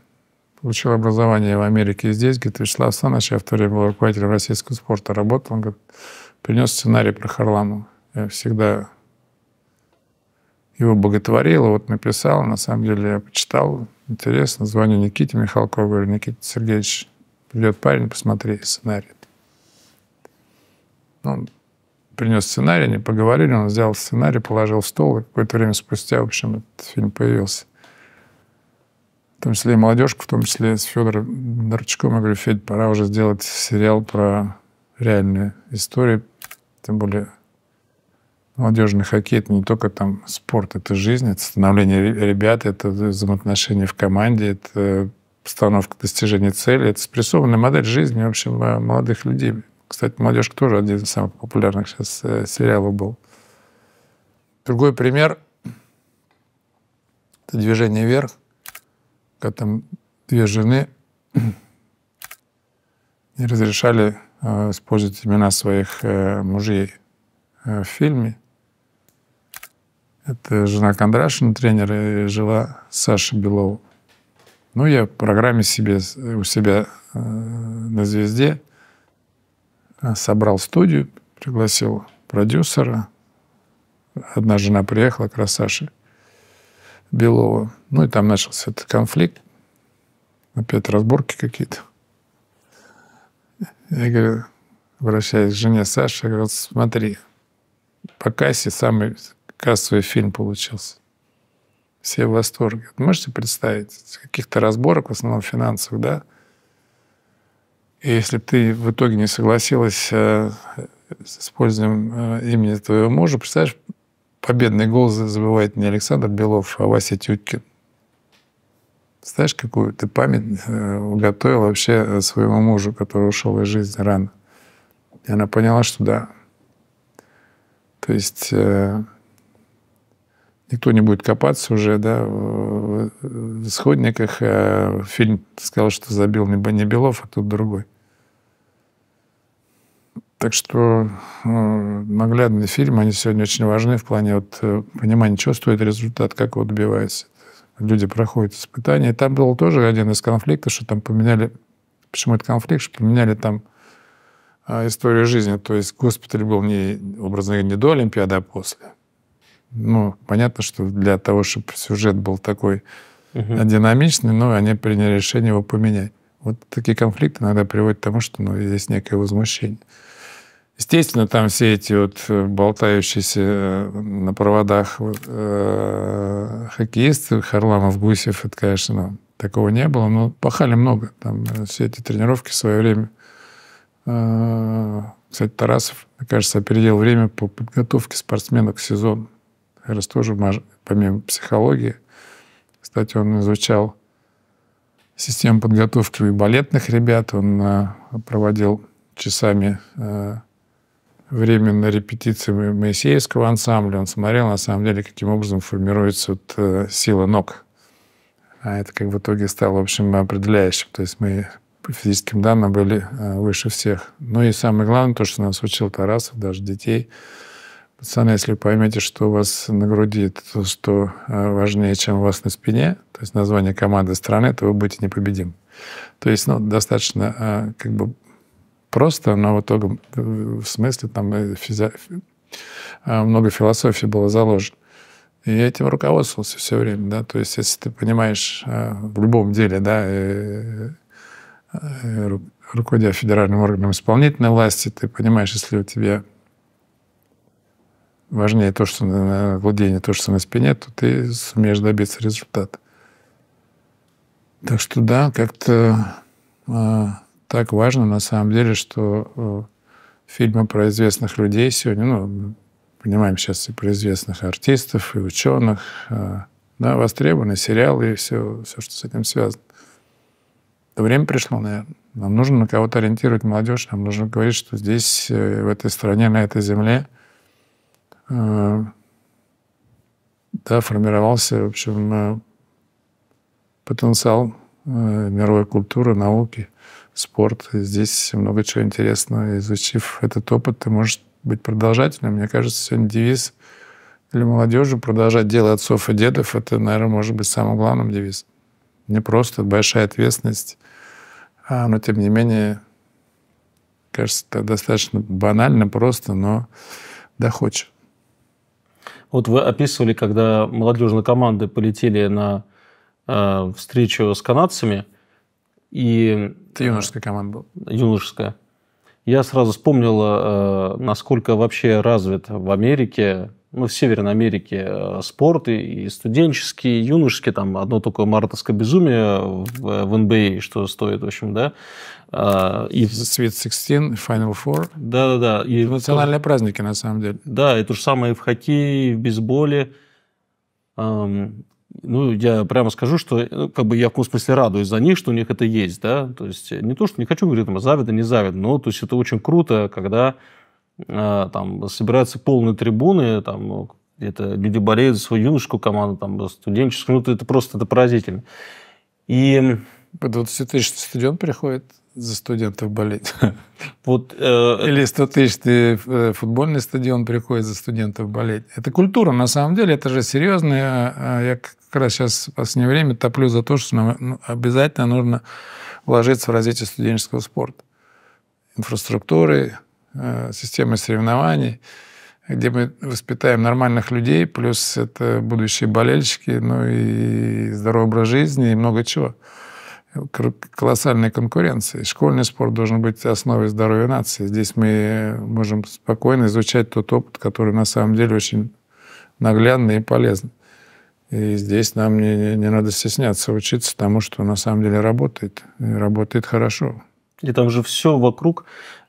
получил образование в Америке и здесь. Говорит, Вячеслав Александрович, я в то время был руководителем российского спорта, работал. Он говорит, принес сценарий про Харлану. Я всегда его боготворил, вот написал. На самом деле я почитал, интересно, звоню Никите Михалкову, говорю, Никита Сергеевич, придет парень, посмотри сценарий. Ну, он принес сценарий, они поговорили, он взял сценарий, положил в стол, и какое-то время спустя, в общем, этот фильм появился. В том числе и молодежку, в том числе с Федором Дорчуком. Я говорю, Федь, пора уже сделать сериал про реальные истории, тем более молодежный хоккей — это не только там спорт, это жизнь, это становление ребят, это взаимоотношения в команде, это постановка достижения цели, это спрессованная модель жизни, в общем, э, молодых людей. Кстати, «Молодежка» тоже один из самых популярных сейчас э, сериалов был. Другой пример — это «Движение вверх», когда там две жены не разрешали э, использовать имена своих мужей в фильме. Это жена Кондрашина, тренера, жила Саша Белова. Ну, я в программе себе, у себя э, на «Звезде» э, собрал студию, пригласил продюсера. Одна жена приехала, как раз Саша Белова. Ну, и там начался этот конфликт. Опять разборки какие-то. Я говорю, обращаюсь к жене Саши, говорю, смотри, по кассе самый кассовый фильм получился. Все в восторге. Можете представить, каких-то разборок, в основном финансовых, да? И если ты в итоге не согласилась э, с использованием э, имени твоего мужа, представляешь, победный гол забывает не Александр Белов, а Вася Тюткин. Знаешь, какую ты память э, уготовил вообще э, своему мужу, который ушел из жизни рано. И она поняла, что да. То есть э, никто не будет копаться уже да, в исходниках. А фильм сказал, что забил не Белов, а тут другой. Так что ну, наглядные фильмы, они сегодня очень важны в плане вот, э, понимания, чего стоит результат, как его добивается. Люди проходят испытания. И там был тоже один из конфликтов, что там поменяли... Почему это конфликт? Что поменяли там а, историю жизни. То есть госпиталь был не, образно говоря, не до Олимпиады, а после. Ну, понятно, что для того, чтобы сюжет был такой угу. динамичный, но ну, они приняли решение его поменять. Вот такие конфликты иногда приводят к тому, что ну, есть некое возмущение. Естественно, там все эти вот э, болтающиеся э, на проводах э, хоккеисты, Харламов, Гусев, это, конечно, ну, такого не было, но пахали много. Там э, все эти тренировки в свое время. Э, кстати, Тарасов, мне кажется, опередил время по подготовке спортсменов к сезону раз тоже, помимо психологии, кстати, он изучал систему подготовки балетных ребят, он а, проводил часами а, время на репетиции Моисеевского ансамбля, он смотрел, на самом деле, каким образом формируется вот, э, сила ног. А это как в итоге стало, в общем, определяющим. То есть мы по физическим данным были а, выше всех. Ну и самое главное, то, что нас учил Тарасов, даже детей – Сами, если поймете, что у вас на груди то, что э, важнее, чем у вас на спине, то есть название команды страны, то вы будете непобедим. То есть ну, достаточно э, как бы просто, но в итоге э, в смысле там физи... много философии было заложено. И я этим руководствовался все время, да, то есть если ты понимаешь в любом деле, да, руководя федеральным органом исполнительной власти, ты понимаешь, если у тебя важнее то, что на владение, то, что на спине, то ты сумеешь добиться результата. Так что да, как-то э, так важно на самом деле, что э, фильмы про известных людей сегодня, ну, понимаем сейчас и про известных артистов, и ученых, э, да, востребованы сериалы и все, все, что с этим связано. Это время пришло, наверное. Нам нужно на кого-то ориентировать молодежь, нам нужно говорить, что здесь, э, в этой стране, на этой земле – Э, да, формировался, в общем, э, потенциал э, мировой культуры, науки, спорт. И здесь много чего интересного. Изучив этот опыт, ты можешь быть продолжателем. Мне кажется, сегодня девиз для молодежи продолжать дело отцов и дедов, это, наверное, может быть самым главным девиз. Не просто большая ответственность, а, но, тем не менее, кажется, это достаточно банально, просто, но доходчиво. Вот вы описывали, когда молодежные команды полетели на э, встречу с канадцами. И, Это юношеская команда была. Юношеская. Я сразу вспомнил, э, насколько вообще развит в Америке ну, в Северной Америке э, спорт и, и студенческий, и юношеский, там одно только мартовское безумие в, э, в НБА, что стоит, в общем, да. А, и... Свет 16, Final Four. Да-да-да. И... Национальные праздники, на самом деле. Да, и то же самое и в хоккее, и в бейсболе. Ну, я прямо скажу, что э, ну, как бы я в каком смысле радуюсь за них, что у них это есть, да. То есть не то, что не хочу говорить, там, завидно, не завидно, но то есть это очень круто, когда Э, там собираются полные трибуны, там где-то люди болеют за свою юношескую команду, там студенческую, ну, это просто это поразительно. И... По 20 тысяч стадион приходит за студентов болеть. Вот, э... Или 100 тысяч э, футбольный стадион приходит за студентов болеть. Это культура, на самом деле, это же серьезно. А, а я, как раз сейчас в последнее время топлю за то, что нам ну, обязательно нужно вложиться в развитие студенческого спорта. Инфраструктуры, Э, системы соревнований, где мы воспитаем нормальных людей, плюс это будущие болельщики, ну и здоровый образ жизни и много чего. Колоссальная конкуренция. Школьный спорт должен быть основой здоровья нации. Здесь мы можем спокойно изучать тот опыт, который на самом деле очень наглядный и полезный. И здесь нам не, не надо стесняться учиться тому, что на самом деле работает. И работает хорошо. И там же все вокруг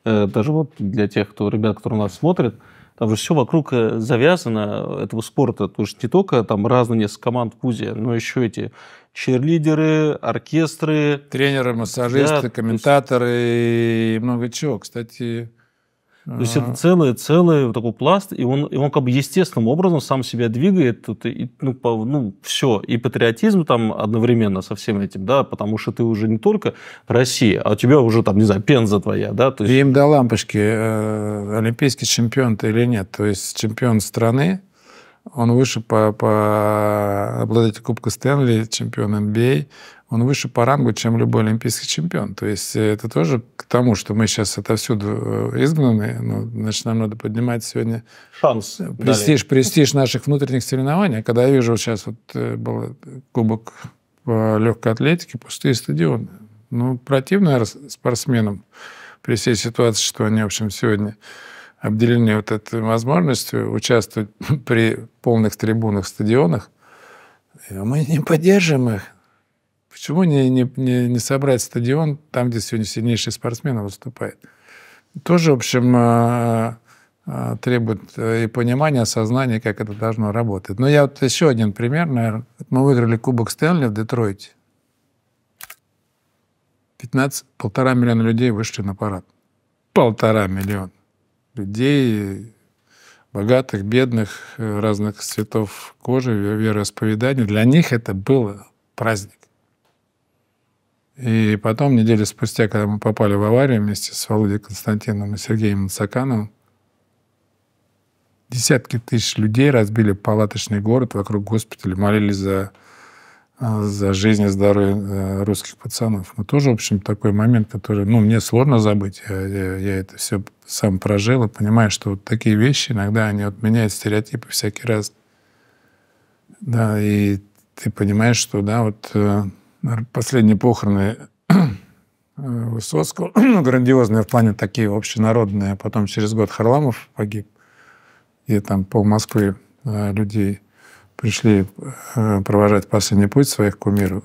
Э, даже вот для тех, кто, ребят, которые нас смотрят, там же все вокруг э, завязано этого спорта. То есть не только там разные несколько команд в КУЗе, но еще эти черлидеры, оркестры. Тренеры, массажисты, да, комментаторы есть... и много чего. Кстати, то А-а-а. есть это целое целое вот такой пласт, и он, и он как бы естественным образом сам себя двигает, и, ну, по, ну, все, и патриотизм там одновременно со всем этим, да, потому что ты уже не только Россия, а у тебя уже там, не знаю, пенза твоя, да. То есть... им до лампочки, э, олимпийский чемпион ты или нет, то есть чемпион страны, он выше по, по обладателю Кубка Стэнли, чемпион NBA, он выше по рангу, чем любой олимпийский чемпион. То есть э, это тоже к тому, что мы сейчас отовсюду э, изгнаны, ну, значит, нам надо поднимать сегодня шанс э, престиж, далее. престиж наших внутренних соревнований. А когда я вижу сейчас вот был кубок по легкой атлетике, пустые стадионы. Ну, противно спортсменам при всей ситуации, что они, в общем, сегодня обделены вот этой возможностью участвовать при полных трибунах, стадионах. Мы не поддержим их. Почему не, не, не, не собрать стадион там, где сегодня сильнейшие спортсмены выступают? Тоже, в общем, э, э, требует э, и понимания, осознания, как это должно работать. Но я вот еще один пример, наверное. Мы выиграли Кубок Стэнли в Детройте. 15, полтора миллиона людей вышли на парад. Полтора миллиона людей, богатых, бедных, разных цветов кожи, вероисповедания. Для них это был праздник. И потом, неделю спустя, когда мы попали в аварию вместе с Володей Константином и Сергеем Нацакановым, десятки тысяч людей разбили палаточный город вокруг госпиталя, молились за, э, за жизнь и здоровье э, русских пацанов. Мы ну, тоже, в общем, такой момент, который, ну, мне сложно забыть. Я, я, я это все сам прожил и понимаю, что вот такие вещи иногда, они вот меняют стереотипы всякий раз. Да, и ты понимаешь, что, да, вот э, Последние похороны э, Высоцкого, ну, грандиозные в плане такие общенародные. Потом через год Харламов погиб, и там пол Москвы э, людей пришли э, провожать последний путь своих кумиров.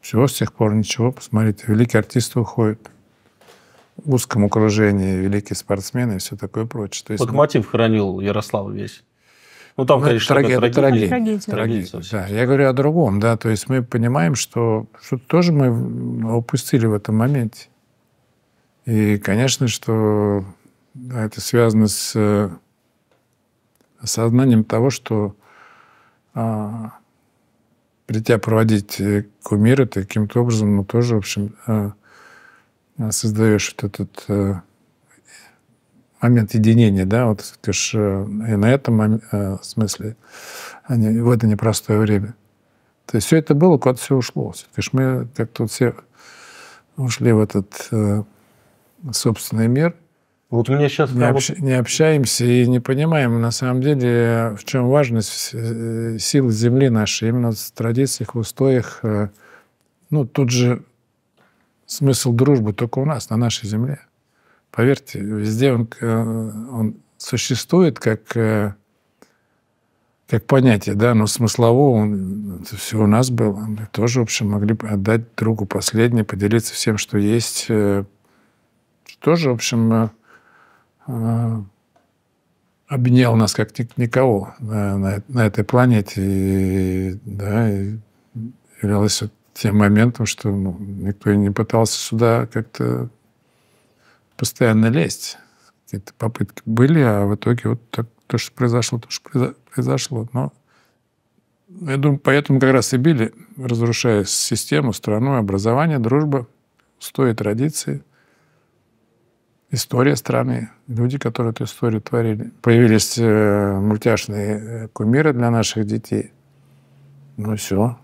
Всего с тех пор ничего. Посмотрите, великие артисты уходят в узком окружении великие спортсмены и все такое прочее. То есть, ну хранил Ярослава весь. Ну, там, ну, конечно, трагедия, это трагедия. трагедия. трагедия. трагедия. Да, я говорю о другом, да, то есть мы понимаем, что что тоже мы ну, упустили в этом моменте. И, конечно, что да, это связано с э, осознанием того, что а, придя проводить э, кумиры, ты каким-то образом, ну, тоже, в общем, а, создаешь вот этот а, момент единения, да, вот ты ж э, и на этом э, смысле, они, а в это непростое время. То есть все это было, куда-то все ушло. все ж мы как тут все ушли в этот э, собственный мир. Вот мне сейчас не, общ... не общаемся и не понимаем, на самом деле, в чем важность э, силы Земли нашей, именно в традициях, в устоях. Ну, тут же смысл дружбы только у нас, на нашей Земле. Поверьте, везде он, э, он существует как, э, как понятие, да, но смыслово он, это все у нас было. Мы тоже, в общем, могли бы отдать другу последнее, поделиться всем, что есть. Э, тоже, в общем, обнял нас как никого на, на, на этой планете. И, да, и являлось тем моментом, что ну, никто и не пытался сюда как-то постоянно лезть. Какие-то попытки были, а в итоге вот так, то, что произошло, то, что произошло. Но я думаю, поэтому как раз и били, разрушая систему, страну, образование, дружба, устои, традиции, история страны, люди, которые эту историю творили. Появились э, мультяшные э, кумиры для наших детей. Ну все,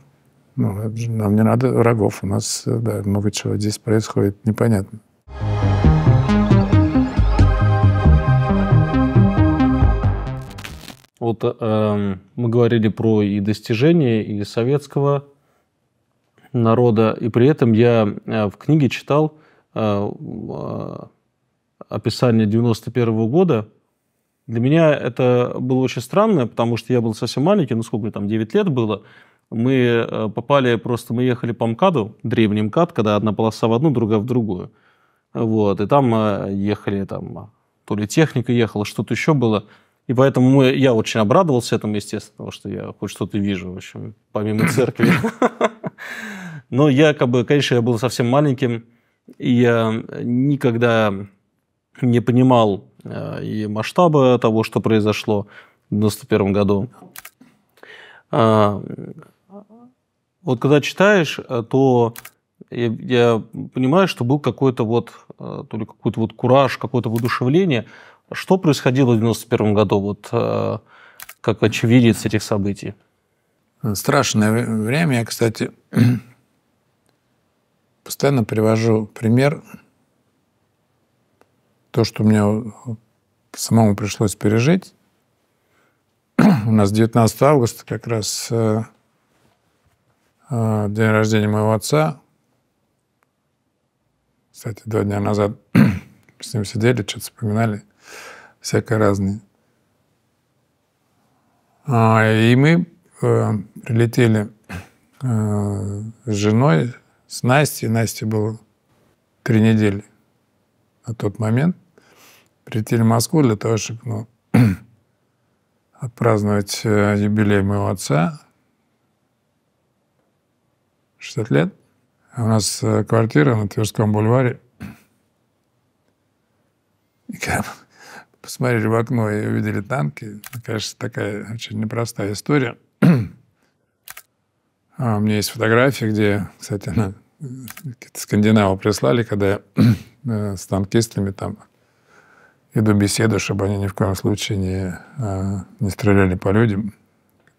ну, нам не надо врагов, у нас э, да, много чего здесь происходит непонятно. Вот э, мы говорили про и достижения и советского народа, и при этом я э, в книге читал э, э описание 91 -го года. Для меня это было очень странно, потому что я был совсем маленький, ну сколько там, 9 лет было. Мы э, попали просто, мы ехали по МКАДу, древний МКАД, когда одна полоса в одну, другая в другую. Вот, и там ехали там то ли техника ехала, что-то еще было. И поэтому мы, я очень обрадовался этому, естественно, потому что я хоть что-то вижу, в общем, помимо церкви. Но я, как бы, конечно, я был совсем маленьким, и я никогда не понимал э, и масштаба того, что произошло в 91 году. А, вот когда читаешь, э, то я, я понимаю, что был какой-то вот, э, то ли какой-то вот кураж, какое-то воодушевление – что происходило в 1991 году, вот, э, как очевидец этих событий? Страшное время. Я, кстати, постоянно привожу пример то, что мне самому пришлось пережить. У нас 19 августа как раз э, э, день рождения моего отца. Кстати, два дня назад с ним сидели, что-то вспоминали всякое разное. А, и мы э, прилетели э, с женой, с Настей. Насте было три недели на тот момент. Прилетели в Москву для того, чтобы ну, отпраздновать э, юбилей моего отца. 60 лет. А у нас квартира на Тверском бульваре. И как посмотрели в окно и увидели танки. Конечно, такая очень непростая история. а у меня есть фотография, где, кстати, она скандинавы прислали, когда я э, с танкистами там иду беседу, чтобы они ни в коем случае не, э, не стреляли по людям.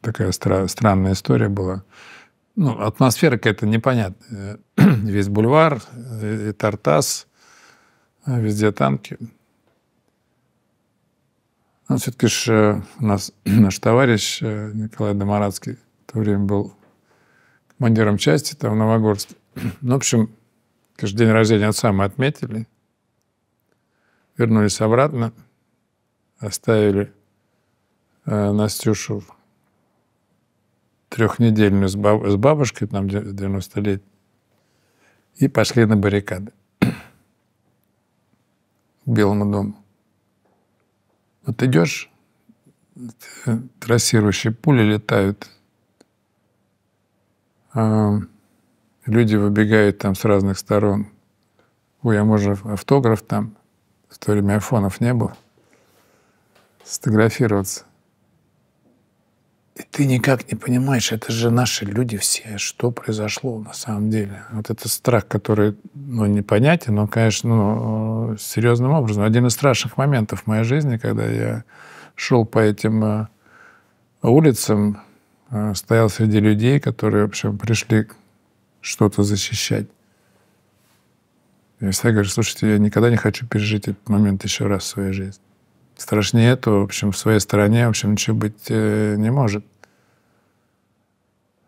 Такая стра- странная история была. Ну, атмосфера какая-то непонятная. Весь бульвар э, и Тартас, везде танки. Но все-таки ж э, у нас наш товарищ э, Николай Домарадский в то время был командиром части там в Новогорске. Ну, в общем, конечно, день рождения отца мы отметили. Вернулись обратно, оставили э, Настюшу трехнедельную с, баб с бабушкой, там 90 лет, и пошли на баррикады к Белому дому. Вот идешь, трассирующие пули летают, а люди выбегают там с разных сторон. Ой, а может автограф там? В то время айфонов не было. Сфотографироваться. И ты никак не понимаешь, это же наши люди все, что произошло на самом деле. Вот это страх, который, ну, непонятен, но, конечно, ну, серьезным образом. Один из страшных моментов в моей жизни, когда я шел по этим э, улицам, э, стоял среди людей, которые, в общем, пришли что-то защищать. Я всегда говорю, слушайте, я никогда не хочу пережить этот момент еще раз в своей жизни страшнее этого, в общем, в своей стороне, в общем, ничего быть э, не может.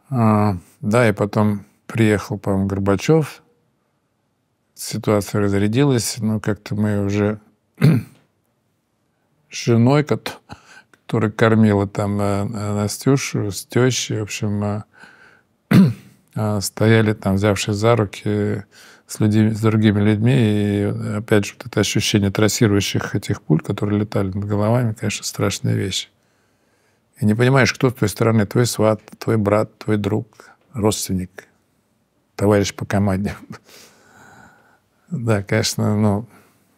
А, да, и потом приехал, по-моему, Горбачев, ситуация разрядилась, но как-то мы уже с женой, которая кормила там э, Настюшу, с тещей, в общем, э, стояли там, взявшись за руки, с, людьми, с другими людьми. И опять же, вот это ощущение трассирующих этих пуль, которые летали над головами, конечно, страшная вещь. И не понимаешь, кто с той стороны, твой сват, твой брат, твой друг, родственник, товарищ по команде. Да, конечно, но ну,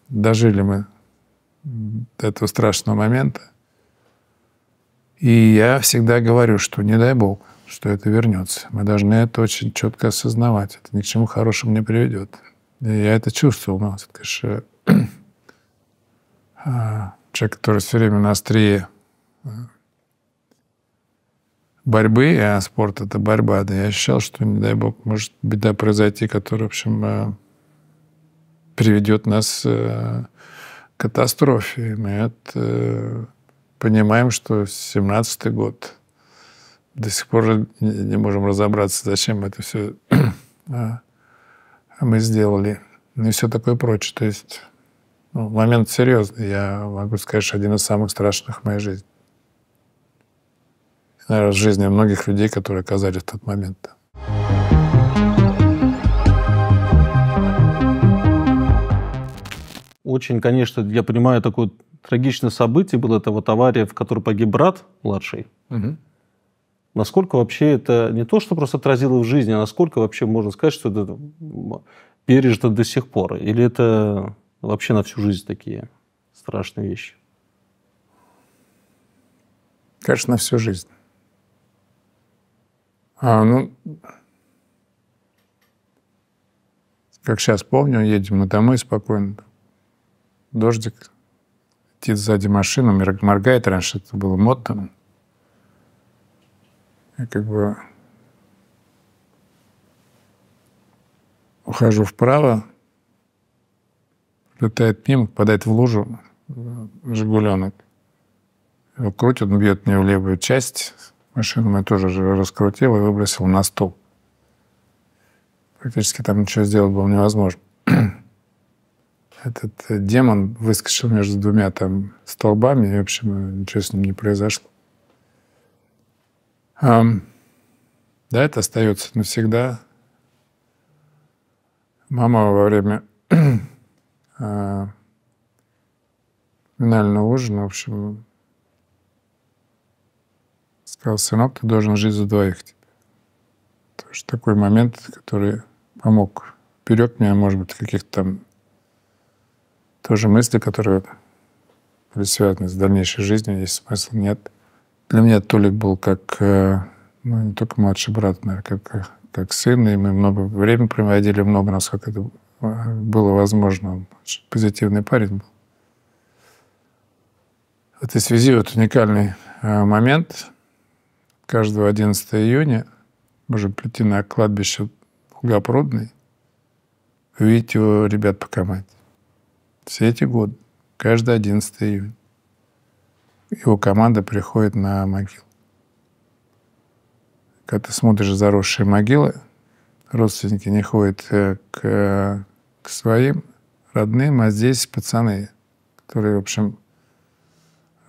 дожили мы до этого страшного момента. И я всегда говорю, что не дай бог – что это вернется. Мы должны это очень четко осознавать. Это ни к чему хорошему не приведет. И я это чувствовал. Ну, это, конечно, а, человек, который все время на острие э, борьбы, а спорт — это борьба, да, я ощущал, что, не дай бог, может беда произойти, которая, в общем, э, приведет нас э, к катастрофе. мы это понимаем, что 17-й год — до сих пор не можем разобраться, зачем это все а, а мы сделали. Ну и все такое прочее. То есть ну, момент серьезный. Я могу сказать, что один из самых страшных в моей жизни. И, наверное, в жизни многих людей, которые оказались в тот момент Очень, конечно, я понимаю, такое трагичное событие было. Это вот авария, в которой погиб брат младший. Угу насколько вообще это не то, что просто отразило в жизни, а насколько вообще можно сказать, что это пережито до сих пор? Или это вообще на всю жизнь такие страшные вещи? Конечно, на всю жизнь. А, ну, как сейчас помню, едем мы домой спокойно. Дождик, летит сзади машина, моргает раньше, это было модно как бы ухожу вправо, летает мимо, попадает в лужу, э, жигуленок. Его крутит, он бьет мне в левую часть. Машину мы тоже же раскрутил и выбросил на стол. Практически там ничего сделать было невозможно. Этот э, демон выскочил между двумя там столбами, и, в общем, э, ничего с ним не произошло. Да, это остается навсегда. Мама во время а, финального ужина, в общем, сказал, сынок, ты должен жить за двоих. То есть такой момент, который помог, вперед мне, может быть, каких-то там тоже мыслей, которые были связаны с дальнейшей жизнью, есть смысл, нет – для меня Толик был как, э, ну, не только младший брат, наверное, как, э, как сын, и мы много времени проводили, много, насколько это э, было возможно. Он очень позитивный парень был. В этой связи вот уникальный момент. Каждого 11 июня можем прийти на кладбище Долгопрудный, увидеть его ребят по команде. Все эти годы, каждый 11 июня его команда приходит на могилу. Когда ты смотришь заросшие могилы, родственники не ходят э, к, к своим родным, а здесь пацаны, которые, в общем,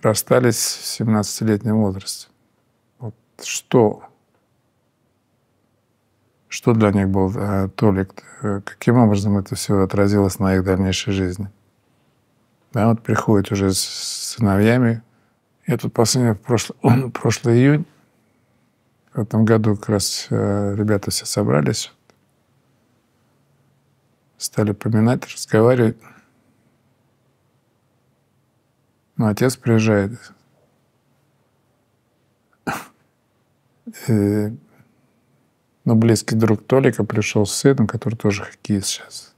расстались в 17-летнем возрасте. Вот что? Что для них был э, Толик? Э, каким образом это все отразилось на их дальнейшей жизни? Да, вот приходит уже с сыновьями, я тут последний, прошлый, прошлый июнь, в этом году как раз э, ребята все собрались, стали поминать, разговаривать. Ну, отец приезжает. И, ну, близкий друг Толика пришел с сыном, который тоже хоккеист сейчас.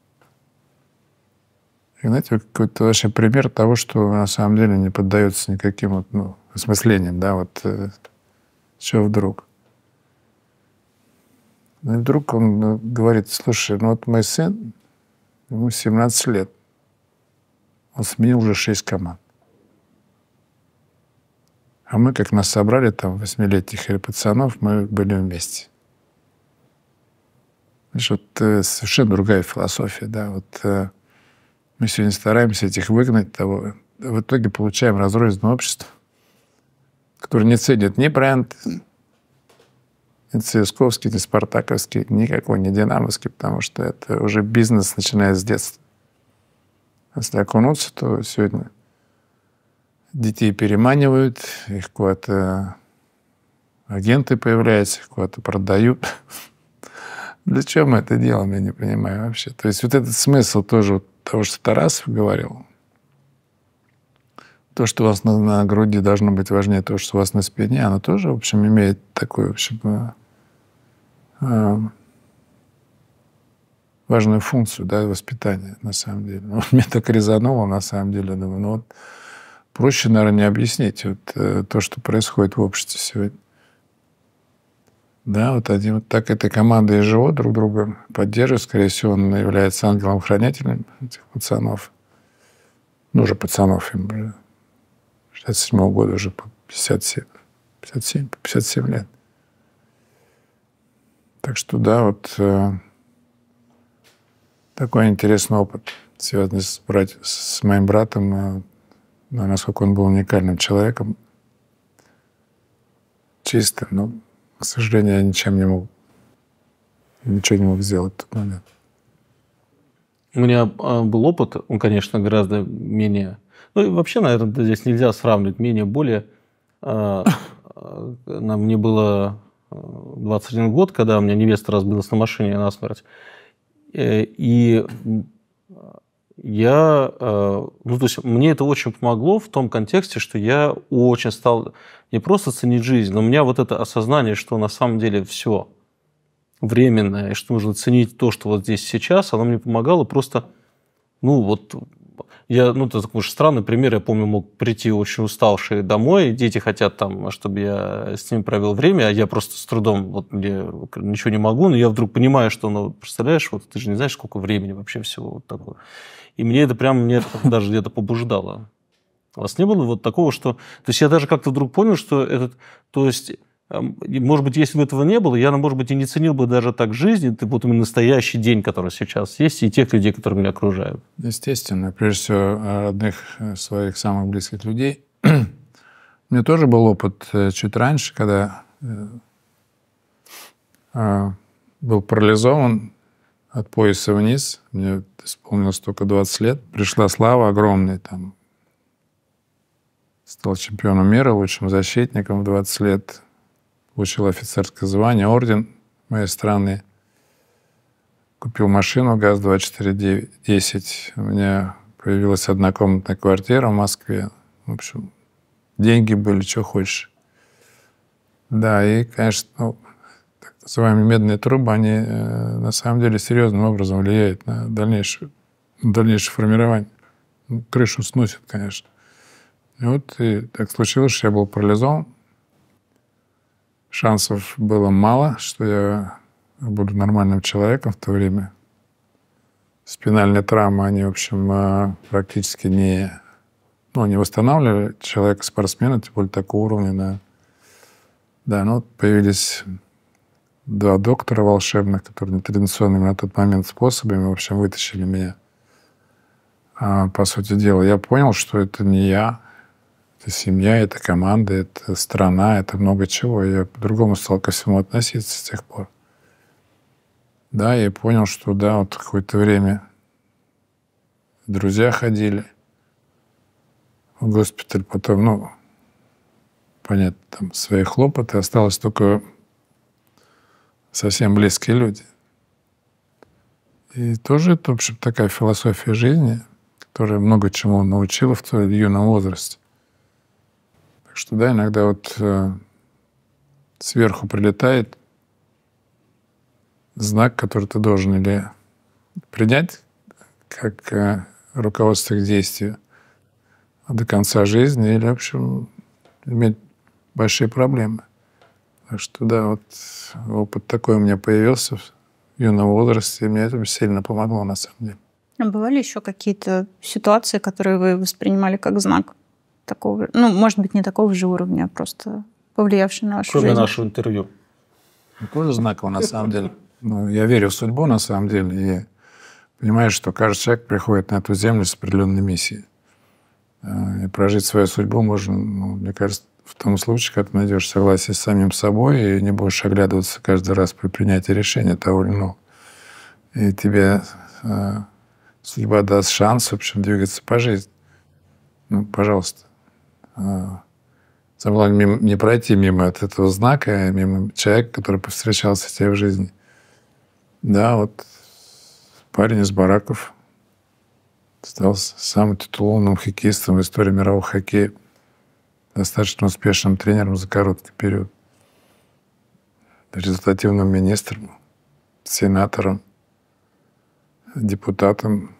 И, знаете, какой-то вообще пример того, что на самом деле не поддается никаким вот, ну, осмыслениям, да, вот э, все вдруг. Ну и вдруг он э, говорит, слушай, ну вот мой сын, ему 17 лет, он сменил уже 6 команд. А мы, как нас собрали, там, восьмилетних или пацанов, мы были вместе. Значит, вот, э, совершенно другая философия, да, вот мы сегодня стараемся этих выгнать, того, в итоге получаем разрозненное общество, которое не ценит ни бренд, ни ЦСКовский, ни Спартаковский, никакой не Динамовский, потому что это уже бизнес, начиная с детства. Если окунуться, то сегодня детей переманивают, их куда-то агенты появляются, их куда-то продают. Для чего мы это делаем, я не понимаю вообще. То есть вот этот смысл тоже вот того, что Тарасов говорил, то, что у вас на, на груди должно быть важнее то, что у вас на спине, оно тоже, в общем, имеет такую, в общем, э, э важную функцию, да, воспитания, на самом деле. Вот меня так резануло, на самом деле, думаю, ну вот проще, наверное, не объяснить вот, э, то, что происходит в обществе сегодня. Да, вот один вот так этой командой и живут, друг друга поддерживают. Скорее всего, он является ангелом-хранителем этих пацанов. Ну, уже пацанов им уже 67 -го года, уже 57, 57, 57 лет. Так что, да, вот э, такой интересный опыт, связанный с, брать, с моим братом, э, насколько он был уникальным человеком, чистым, ну, к сожалению, я ничем не мог, ничего не мог сделать в тот момент. У меня а, был опыт, он, конечно, гораздо менее... Ну, и вообще, наверное, здесь нельзя сравнивать менее, более. А, а, нам мне было 21 год, когда у меня невеста разбилась на машине насмерть. Э, и я, э, ну, то есть мне это очень помогло в том контексте, что я очень стал не просто ценить жизнь, но у меня вот это осознание, что на самом деле все временное, и что нужно ценить то, что вот здесь сейчас, оно мне помогало просто, ну, вот я, ну, это такой же странный пример. Я помню, мог прийти очень уставший домой, дети хотят там, чтобы я с ними провел время, а я просто с трудом, вот мне ничего не могу, но я вдруг понимаю, что, ну, представляешь, вот ты же не знаешь, сколько времени вообще всего вот такого. И мне это прям, мне это даже где-то побуждало. У вас не было вот такого, что... То есть я даже как-то вдруг понял, что этот... То есть может быть, если бы этого не было, я, ну, может быть, и не ценил бы даже так жизни, вот именно настоящий день, который сейчас есть, и тех людей, которые меня окружают. Естественно. Прежде всего, родных э, э, своих самых близких людей. У меня тоже был опыт э, чуть раньше, когда был парализован от пояса вниз. Мне исполнилось только 20 лет. Пришла слава огромная там. Стал чемпионом мира, лучшим защитником в 20 лет получил офицерское звание, орден моей страны. Купил машину ГАЗ-2410. У меня появилась однокомнатная квартира в Москве. В общем, деньги были, что хочешь. Да, и, конечно, ну, так называемые медные трубы, они э, на самом деле серьезным образом влияют на дальнейшее, на дальнейшее формирование. Ну, крышу сносит, конечно. И вот и так случилось, что я был парализован шансов было мало, что я буду нормальным человеком в то время. Спинальные травмы, они, в общем, э, практически не, ну, не восстанавливали человека-спортсмена, тем более такого уровня, да. Да, ну, появились два доктора волшебных, которые нетрадиционными на тот момент способами, в общем, вытащили меня. А, по сути дела, я понял, что это не я, это семья, это команда, это страна, это много чего. Я по-другому стал ко всему относиться с тех пор. Да, я понял, что да, вот какое-то время друзья ходили в госпиталь, потом, ну, понятно, там свои хлопоты. Осталось только совсем близкие люди. И тоже это, в общем, такая философия жизни, которая много чему научила в твоем юном возрасте что да, иногда вот э, сверху прилетает знак, который ты должен или принять как э, руководство к действию до конца жизни, или, в общем, иметь большие проблемы. Так что да, вот опыт такой у меня появился в юном возрасте, и мне это сильно помогло на самом деле. А бывали еще какие-то ситуации, которые вы воспринимали как знак? такого, ну, может быть, не такого же уровня, а просто повлиявший на вашу Кроме жизнь. нашего интервью. Ну, тоже знаково, на самом деле. Ну, я верю в судьбу, на самом деле, и понимаю, что каждый человек приходит на эту землю с определенной миссией. Э, и прожить свою судьбу можно, ну, мне кажется, в том случае, когда ты найдешь согласие с самим собой и не будешь оглядываться каждый раз при принятии решения того или иного. И тебе э, судьба даст шанс, в общем, двигаться по жизни. Ну, пожалуйста. Самое главное, не пройти мимо от этого знака, а мимо человека, который повстречался тебе в жизни. Да, вот парень из бараков стал самым титулованным хоккеистом в истории мирового хоккея, достаточно успешным тренером за короткий период, результативным министром, сенатором, депутатом.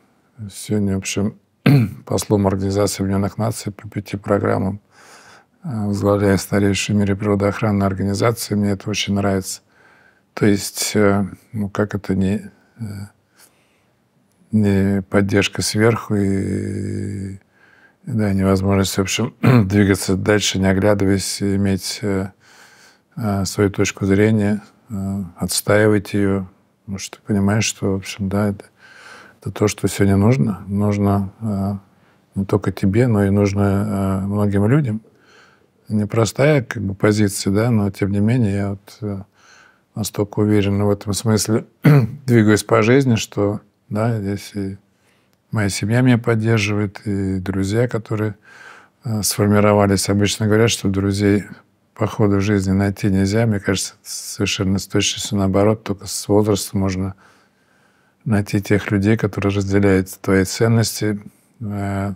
Сегодня, в общем, послом Организации Объединенных Наций по пяти программам, э, возглавляя старейшую в мире природоохранной организации. Мне это очень нравится. То есть, э, ну как это не, э, не поддержка сверху и, и да, невозможность, в общем, двигаться дальше, не оглядываясь, и иметь свою точку зрения, отстаивать ее, потому что ты понимаешь, что, в общем, да, это это то, что сегодня нужно. Нужно э, не только тебе, но и нужно э, многим людям. Непростая как бы позиция, да, но тем не менее я вот э, настолько уверен в этом смысле двигаюсь по жизни, что да, здесь и моя семья меня поддерживает, и друзья, которые сформировались. Обычно говорят, что друзей по ходу жизни найти нельзя. Мне кажется, совершенно с точностью наоборот, только с возрастом можно найти тех людей, которые разделяют твои ценности, э,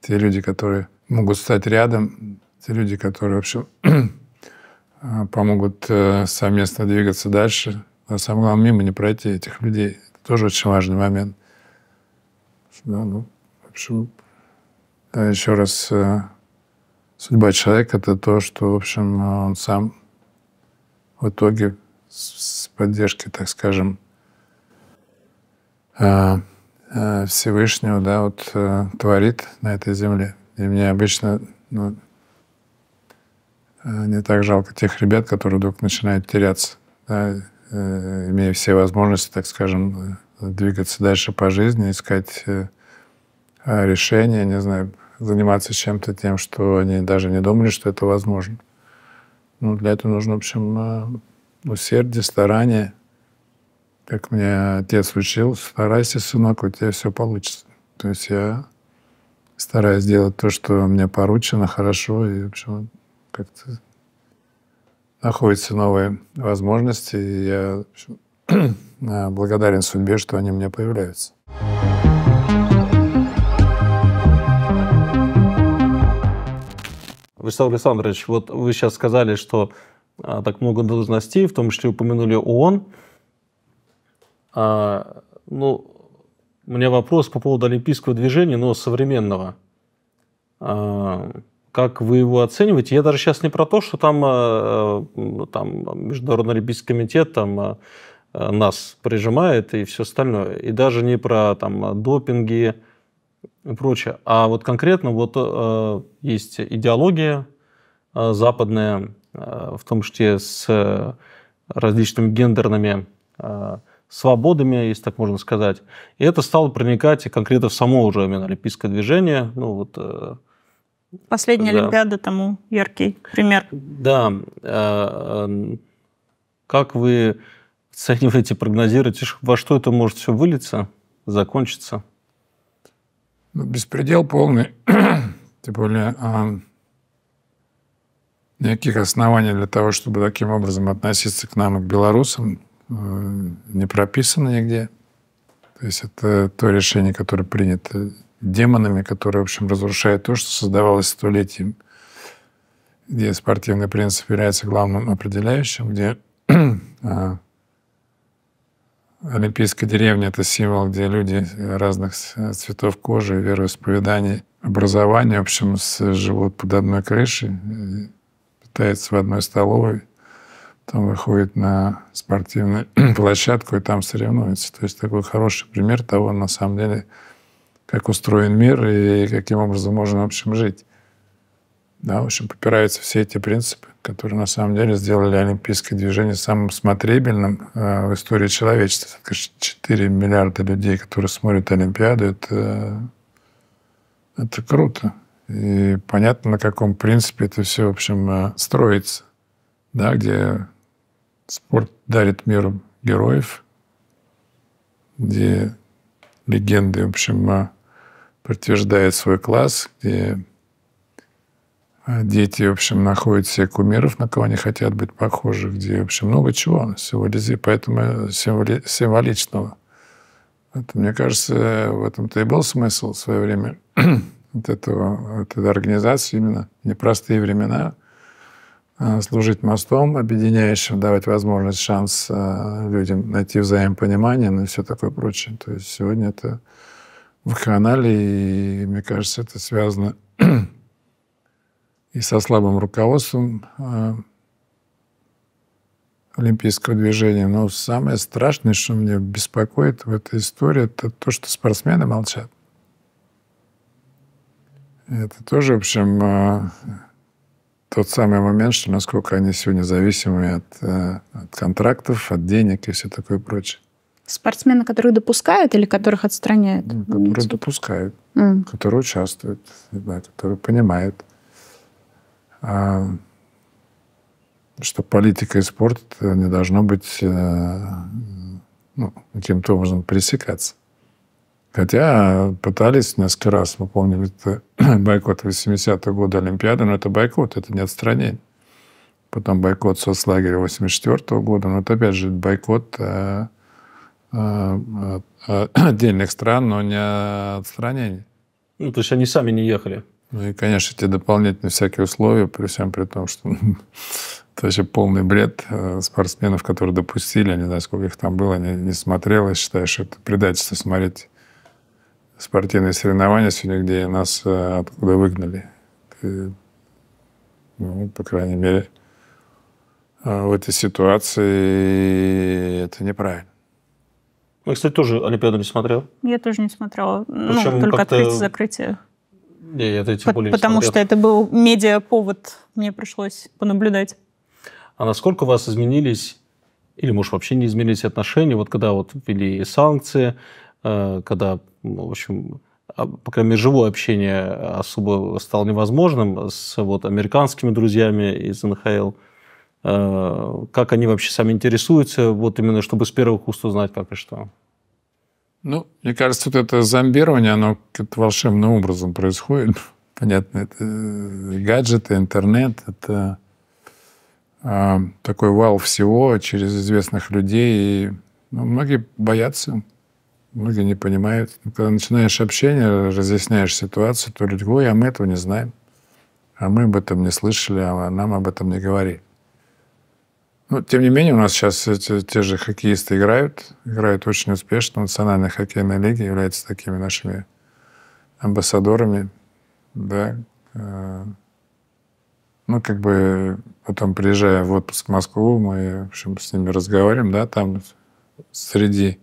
те люди, которые могут стать рядом, те люди, которые, в общем, э, помогут э, совместно двигаться дальше. Но а самое главное, мимо не пройти этих людей. Это тоже очень важный момент. Да, ну, в общем, да, еще раз, судьба человека — это то, что, в общем, он сам в итоге с поддержки, так скажем, Э, э, Всевышнего, да, вот э, творит на этой земле. И мне обычно ну, не так жалко тех ребят, которые вдруг начинают теряться, да, имея все возможности, так скажем, двигаться дальше по жизни, искать решения, не знаю, заниматься чем-то тем, что они даже не думали, что это возможно. Ну, для этого нужно, в общем, усердие, старание, как мне отец учил, старайся, сынок, у тебя все получится. То есть я стараюсь делать то, что мне поручено хорошо, и, в общем, как-то находятся новые возможности, и я общем, а, благодарен судьбе, что они у меня появляются. Вячеслав Александрович, вот вы сейчас сказали, что а, так много должностей, в том числе упомянули ООН. А, ну, у меня вопрос по поводу олимпийского движения, но современного. А, как вы его оцениваете? Я даже сейчас не про то, что там, а, ну, там Международный олимпийский комитет там, а, нас прижимает и все остальное. И даже не про там, допинги и прочее. А вот конкретно вот а, есть идеология западная, в том числе с различными гендерными свободами, если так можно сказать. И это стало проникать и конкретно в само уже именно олимпийское движение. Ну, вот, э, Последняя да. Олимпиада тому яркий пример. Да. Э, как вы оцениваете, прогнозируете, во что это может все вылиться, закончиться? Ну, беспредел полный. Тем более а, никаких оснований для того, чтобы таким образом относиться к нам и к белорусам не прописано нигде. То есть это то решение, которое принято демонами, которые, в общем, разрушают то, что создавалось столетием, где спортивный принцип является главным определяющим, где а, Олимпийская деревня — это символ, где люди разных цветов кожи, вероисповеданий, образования, в общем, живут под одной крышей, э, питаются в одной столовой — там выходит на спортивную площадку и там соревнуется. То есть такой хороший пример того, на самом деле, как устроен мир и каким образом можно, в общем, жить. Да, в общем, попираются все эти принципы, которые на самом деле сделали олимпийское движение самым смотребельным э, в истории человечества. 4 миллиарда людей, которые смотрят Олимпиаду, это, э, это круто. И понятно, на каком принципе это все, в общем, э, строится. Да, где Спорт дарит миру героев, где легенды, в общем, а, подтверждают свой класс, где а, дети, в общем, находят себе кумиров, на кого они хотят быть похожи, где, в общем, много чего символизирует, поэтому э, символи, символичного. Это, мне кажется, в этом-то и был смысл в свое время от этого, от этой организации именно непростые времена – Э, служить мостом объединяющим, давать возможность, шанс э, людям найти взаимопонимание ну и все такое прочее. То есть сегодня это в канале, и мне кажется, это связано и со слабым руководством э, олимпийского движения. Но самое страшное, что меня беспокоит в этой истории, это то, что спортсмены молчат. Это тоже, в общем, тот самый момент, что насколько они сегодня зависимы от, э, от контрактов, от денег и все такое прочее. Спортсмены, которые допускают или которых отстраняют? Ну, которые допускают, mm. которые участвуют, да, которые понимают, а, что политика и спорт э, не должно быть э, ну, каким-то образом пресекаться. Хотя пытались несколько раз, мы помним, это бойкот 80-го года Олимпиады, но это бойкот, это не отстранение. Потом бойкот соцлагеря 84 года, но это опять же бойкот а, а, а, отдельных стран, но не отстранение. Ну, то есть они сами не ехали. Ну и, конечно, эти дополнительные всякие условия, при всем при том, что это вообще полный бред э, спортсменов, которые допустили, я не знаю, сколько их там было, не, не смотрел, я это предательство смотреть спортивные соревнования сегодня, где нас э, откуда выгнали. ну, по крайней мере, э, в этой ситуации это неправильно. Я, кстати, тоже Олимпиаду не смотрел. Я тоже не смотрела. Причем ну, только открытие, закрытие. Не, это тем более Потому не что это был медиа-повод, мне пришлось понаблюдать. А насколько у вас изменились, или, может, вообще не изменились отношения, вот когда вот ввели санкции, Э, когда, в общем, а, по крайней мере, живое общение особо стало невозможным с вот, американскими друзьями из НХЛ. Э, как они вообще сами интересуются, вот именно чтобы с первых уст узнать, как и что? Ну, мне кажется, вот это зомбирование, оно каким-то волшебным образом происходит. Понятно, это э, гаджеты, интернет, это такой вал всего через известных людей. И, ну, многие боятся Многие не понимают. Ну, когда начинаешь общение, разъясняешь ситуацию, то люди говорят, ой, а мы этого не знаем. А мы об этом не слышали, а нам об этом не говори. Но ну, тем не менее, у нас сейчас эти, те же хоккеисты играют, играют очень успешно. Национальная хоккейная лига является такими нашими амбассадорами, да. Э, ну, как бы потом, приезжая в отпуск в Москву, мы, в общем, с ними разговариваем, да, там среди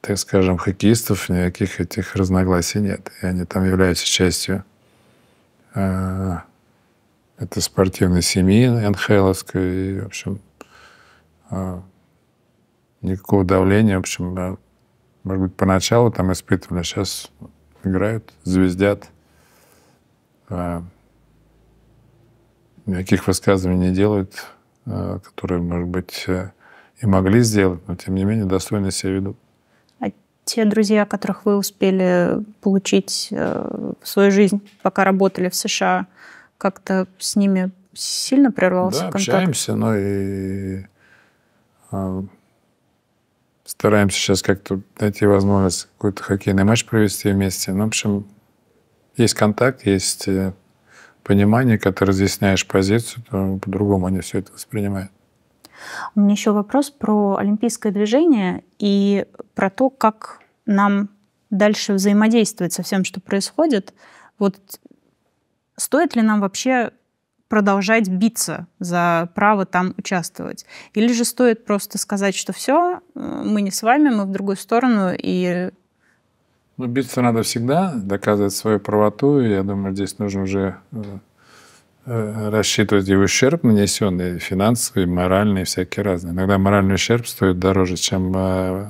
так скажем, хоккеистов, никаких этих разногласий нет. И они там являются частью э, этой спортивной семьи НХЛовской. И, в общем, э, никакого давления, в общем, да, может быть, поначалу там испытывали, а сейчас играют, звездят. Э, никаких высказываний не делают, э, которые, может быть, э, и могли сделать, но, тем не менее, достойно себя ведут те друзья, которых вы успели получить э, в свою жизнь, пока работали в США, как-то с ними сильно прервался да, контакт? общаемся, но и а, стараемся сейчас как-то найти возможность какой-то хоккейный матч провести вместе. Ну, в общем, есть контакт, есть э, понимание, когда ты разъясняешь позицию, то по-другому они все это воспринимают. У меня еще вопрос про олимпийское движение и про то, как нам дальше взаимодействовать со всем, что происходит. Вот стоит ли нам вообще продолжать биться за право там участвовать? Или же стоит просто сказать, что все, мы не с вами, мы в другую сторону и... Ну, биться надо всегда, доказывать свою правоту. Я думаю, здесь нужно уже э, Э, рассчитывать и ущерб нанесенный, финансовый, моральный, и всякие разные. Иногда моральный ущерб стоит дороже, чем э,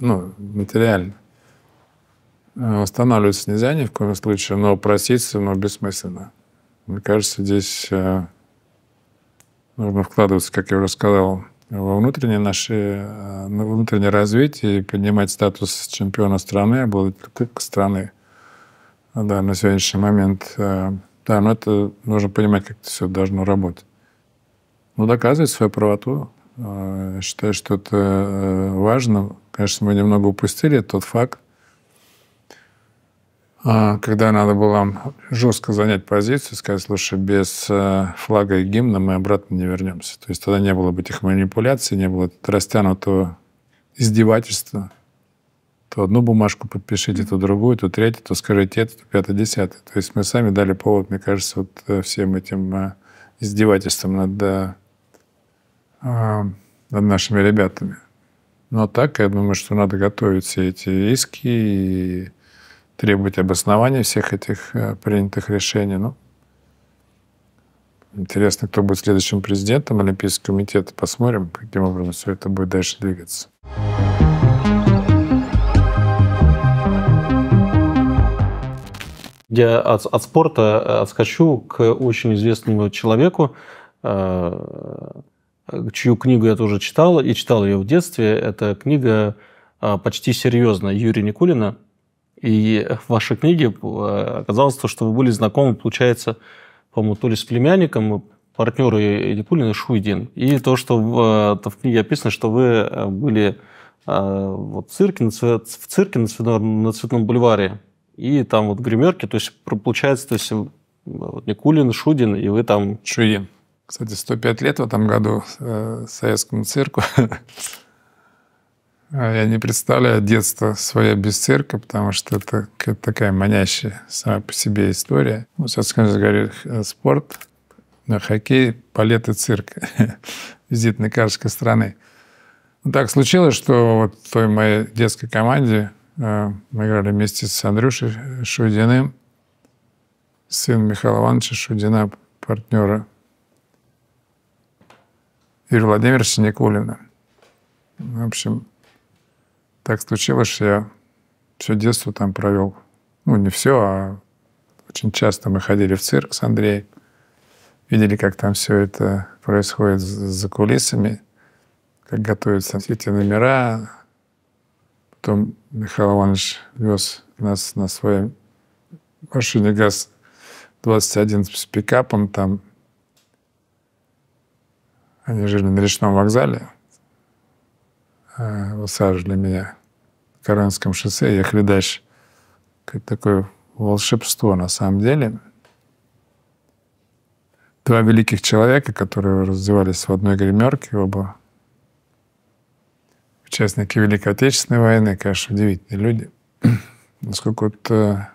ну, материально. Э, Останавливаться нельзя ни в коем случае, но проситься, но бессмысленно. Мне кажется, здесь нужно вкладываться, как я уже сказал, во внутреннее наше на внутреннее развитие и поднимать статус чемпиона страны, обладателя страны. Да, на сегодняшний момент да, но это нужно понимать, как это все должно работать. Ну, доказывать свою правоту. А, я считаю, что это э, важно. Конечно, мы немного упустили тот факт, а, когда надо было жестко занять позицию, сказать, слушай, без э, флага и гимна мы обратно не вернемся. То есть тогда не было бы этих манипуляций, не было растянутого издевательства то одну бумажку подпишите, то другую, то третью, то скажите это, то пятое, десятое. То есть мы сами дали повод, мне кажется, вот э, всем этим э, издевательствам над, э, а, над нашими ребятами. Но так, я думаю, что надо готовить все эти иски и требовать обоснования всех этих принятых решений. Ну, интересно, кто будет следующим президентом Олимпийского комитета. Посмотрим, каким образом все это будет дальше двигаться. Я от, от спорта э, отскочу к очень известному человеку, э, чью книгу я тоже читал, и читал ее в детстве. Это книга э, «Почти серьезно» Юрия Никулина. И в вашей книге оказалось то, что вы были знакомы, получается, по-моему, то ли с племянником, партнеры Никулина Шуйдин. И то, что в, то в книге описано, что вы были вот, в цирке, в цирке на Цветном бульваре и там вот гримерки, то есть получается, то есть э, вот Никулин, Шудин, и вы там... Шудин. Кстати, 105 лет в этом году э, советскому цирку. А я не представляю детство свое без цирка, потому что это такая манящая сама по себе история. Ну, сейчас, конечно, говорю, э, спорт, на э, хоккей, балет и цирк. Визитная карточка страны. Ну, так случилось, что вот в той моей детской команде Э, мы играли вместе с Андрюшей Шудиным, сын Михаила Ивановича Шудина, партнера Юрия Владимировича Никулина. В общем, так случилось, что я все детство там провел. Ну, не все, а очень часто мы ходили в цирк с Андреем, видели, как там все это происходит за кулисами, как готовятся все эти номера. Потом Михаил Иванович вез нас на своей машине ГАЗ-21 с пикапом там. Они жили на речном вокзале, а, высаживали меня в Коронском шоссе, ехали дальше. Как такое волшебство на самом деле. Два великих человека, которые раздевались в одной гримерке оба, участники Великой Отечественной войны, конечно, удивительные люди. Насколько вот э,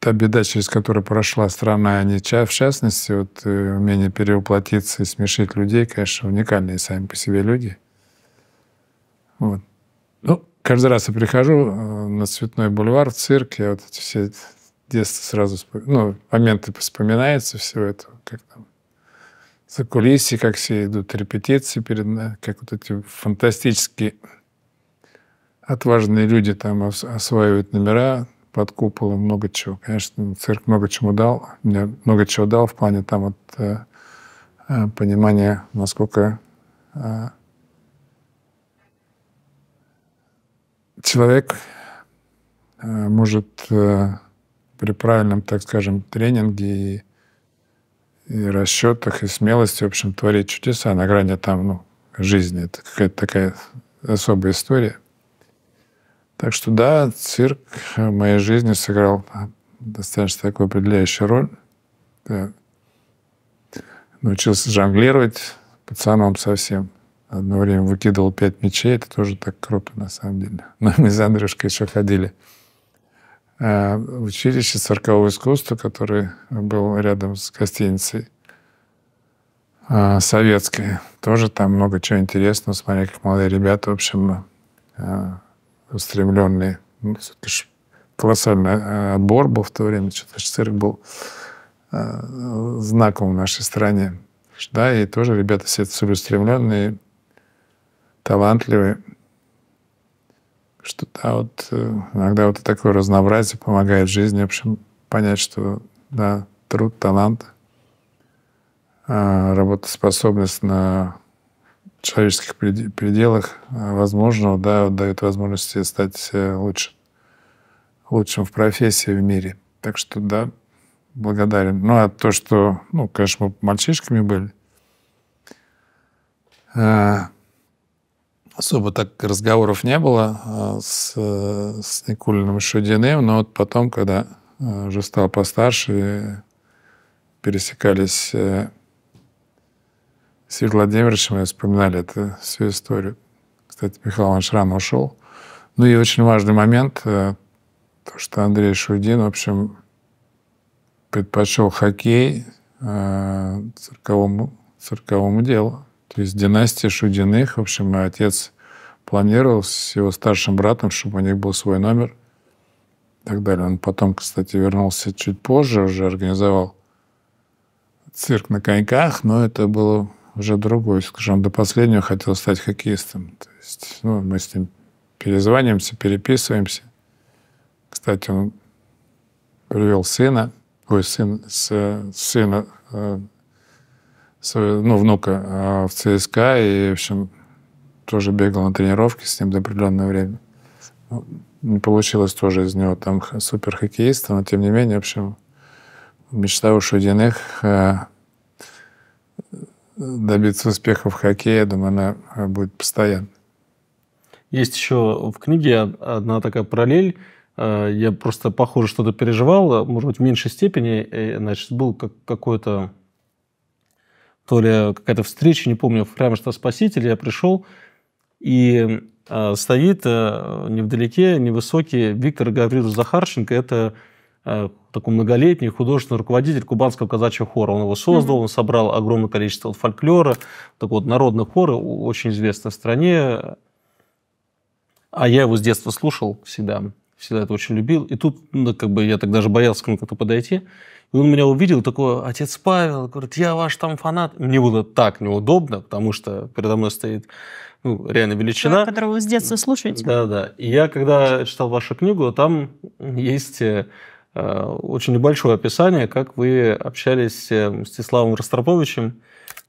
та беда, через которую прошла страна, они в частности, вот э, умение перевоплотиться и смешить людей, конечно, уникальные сами по себе люди. Вот. Ну, каждый раз я прихожу э, на Цветной бульвар в цирк, я вот эти все детства сразу, ну, моменты вспоминаются всего этого, как там за кулиси, как все идут репетиции перед, э, как вот эти фантастические отважные люди там осваивают номера под куполом, много чего. Конечно, цирк много чему дал, мне много чего дал в плане там вот э, э, понимания, насколько человек может при правильном, так скажем, тренинге и и расчетах, и смелости, в общем, творить чудеса на грани там, ну, жизни. Это какая-то такая особая история. Так что да, цирк в моей жизни сыграл достаточно такую определяющую роль. Да. Научился жонглировать пацаном совсем. Одно время выкидывал пять мечей. это тоже так круто на самом деле. Но мы с Андрюшкой еще ходили Э, училище циркового искусства, который был рядом с гостиницей э, советской. Тоже там много чего интересного. Смотря, как молодые ребята, в общем, э, устремленные. Ну, колоссальный отбор был в то время. что Цирк был знаком в нашей стране. Да, и тоже ребята все целеустремленные, талантливые что да, вот э, иногда вот такое разнообразие помогает жизни, в общем, понять, что да, труд, талант, а, работоспособность на человеческих пределах э, возможного, да, дает возможности стать э, лучше, лучшим в профессии, в мире. Так что, да, благодарен. Ну, а то, что, ну, конечно, мы мальчишками были, а, особо так разговоров не было а, с, э, с Никулиным и Шудиным, но вот потом, когда э, уже стал постарше, пересекались э, с Юрием Владимировичем и вспоминали эту всю историю. Кстати, Михаил Иванович рано ушел. Ну и очень важный момент, то, что Андрей Шудин, в общем, предпочел хоккей цирковому, цирковому делу. То есть династия Шудиных, в общем, мой отец планировал с его старшим братом, чтобы у них был свой номер и так далее. Он потом, кстати, вернулся чуть позже, уже организовал цирк на коньках, но это было уже другое. Скажем, до последнего хотел стать хоккеистом. То есть, ну, мы с ним перезваниваемся, переписываемся. Кстати, он привел сына, ой, сын, с, сына э, своего, ну, внука а, в ЦСКА, и, в общем, тоже бегал на тренировки с ним до определенного времени. Не ну, получилось тоже из него там супер хоккеиста, но тем не менее, в общем, мечта у Шудиных а, добиться успеха в хоккее, я думаю, она а, будет постоянно. Есть еще в книге одна такая параллель. Я просто, похоже, что-то переживал, может быть, в меньшей степени. Э, значит, был как какой-то то ли какая-то встреча, не помню, в храме что Спаситель, я пришел, и э, стоит э, невдалеке невысокий Виктор Гаврилович Захарченко, это э, такой многолетний художественный руководитель кубанского казачьего хора. Он его создал, mm-hmm. он собрал огромное количество вот фольклора, так вот народных хоры очень известный в стране. А я его с детства слушал всегда, всегда это очень любил. И тут, ну, как бы, я тогда же боялся к нему как-то подойти. И он меня увидел, такой, отец Павел, говорит, я ваш там фанат. Мне было так неудобно, потому что передо мной стоит ну, реально величина. Человек, которого вы с детства слушаете. Да, да. И я, когда читал вашу книгу, там есть э, очень небольшое описание, как вы общались э, с Мстиславом Ростроповичем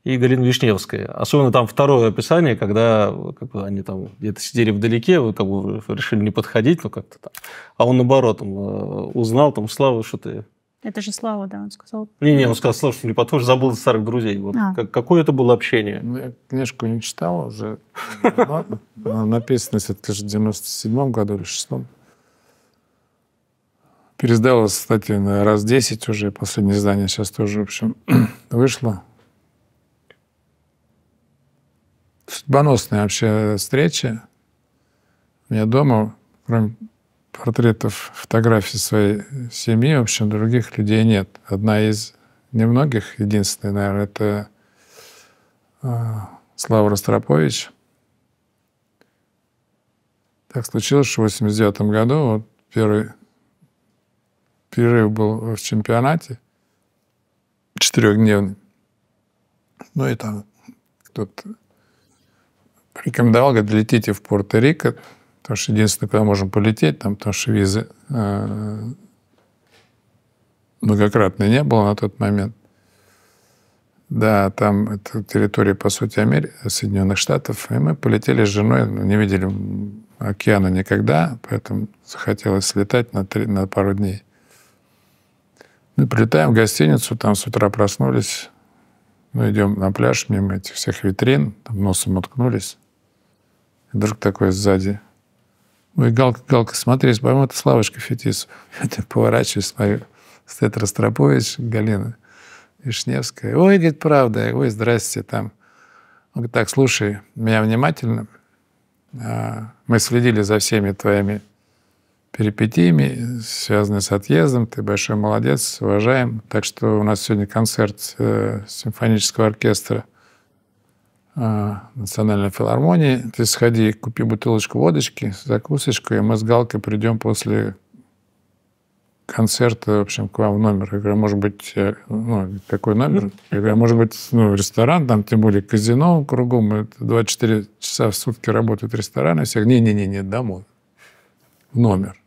и Галиной Вишневской. Особенно там второе описание, когда как бы, они там где-то сидели вдалеке, вы как бы решили не подходить, но ну, как-то там. А он наоборот, он э, узнал, там, Слава, что ты это же Слава, да, он сказал. Не-не, он сказал, слушай, не потом забыл старых друзей. Вот. А. Как, какое это было общение? Ну, я книжку не читал уже. А Написано, это же в 97 году или 6 Пересдалось, кстати, на раз 10 уже, последнее издание сейчас тоже, в общем, вышло. Судьбоносная вообще встреча. У меня дома, кроме портретов, фотографий своей семьи, в общем, других людей нет. Одна из немногих, единственная, наверное, это а, Слава Ростропович. Так случилось, что в 89 году вот первый перерыв был в чемпионате четырехдневный. Ну и там кто-то рекомендовал, говорит, летите в пуэрто рико Потому что единственное, куда можем полететь, там, потому что визы э, многократно не было на тот момент. Да, там это территория, по сути, Америки, Соединенных Штатов. И мы полетели с женой, ну, не видели океана никогда, поэтому захотелось летать на, три, на пару дней. Мы ну, прилетаем в гостиницу, там с утра проснулись, ну, идем на пляж мимо этих всех витрин, там носом уткнулись. И вдруг такой сзади – Ой, Галка, Галка, смотришь, по-моему, это Славочка Фетисов. Это поворачиваюсь, смотрю, стоит Ростропович, Галина Вишневская. Ой, говорит, правда. Ой, здрасте там. Он говорит, так, слушай меня внимательно. А, мы следили за всеми твоими перипетиями, связанные с отъездом. Ты большой молодец, уважаем. Так что у нас сегодня концерт э, симфонического оркестра а, национальной филармонии. Ты сходи, купи бутылочку водочки с и мы с Галкой придем после концерта, в общем, к вам в номер. Я говорю, может быть, э, ну, какой номер? Я говорю, может быть, ну, ресторан, там, тем более, казино кругом, это 24 часа в сутки работают рестораны. Все, не-не-не, не, домой, в номер.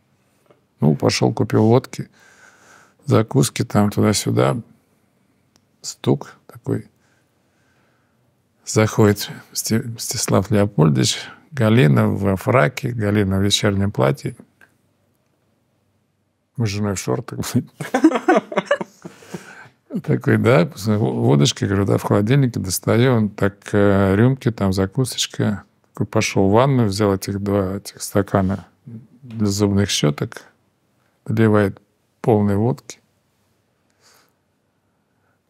Ну, пошел, купил водки, закуски там, туда-сюда, стук, заходит Мстислав Леопольдович, Галина во фраке, Галина в вечернем платье. Мы с женой в шортах. Такой, да, водочки, говорю, да, в холодильнике достаю, он так э, рюмки, там закусочка. Такой пошел в ванную, взял этих два этих стакана для зубных щеток, наливает полной водки.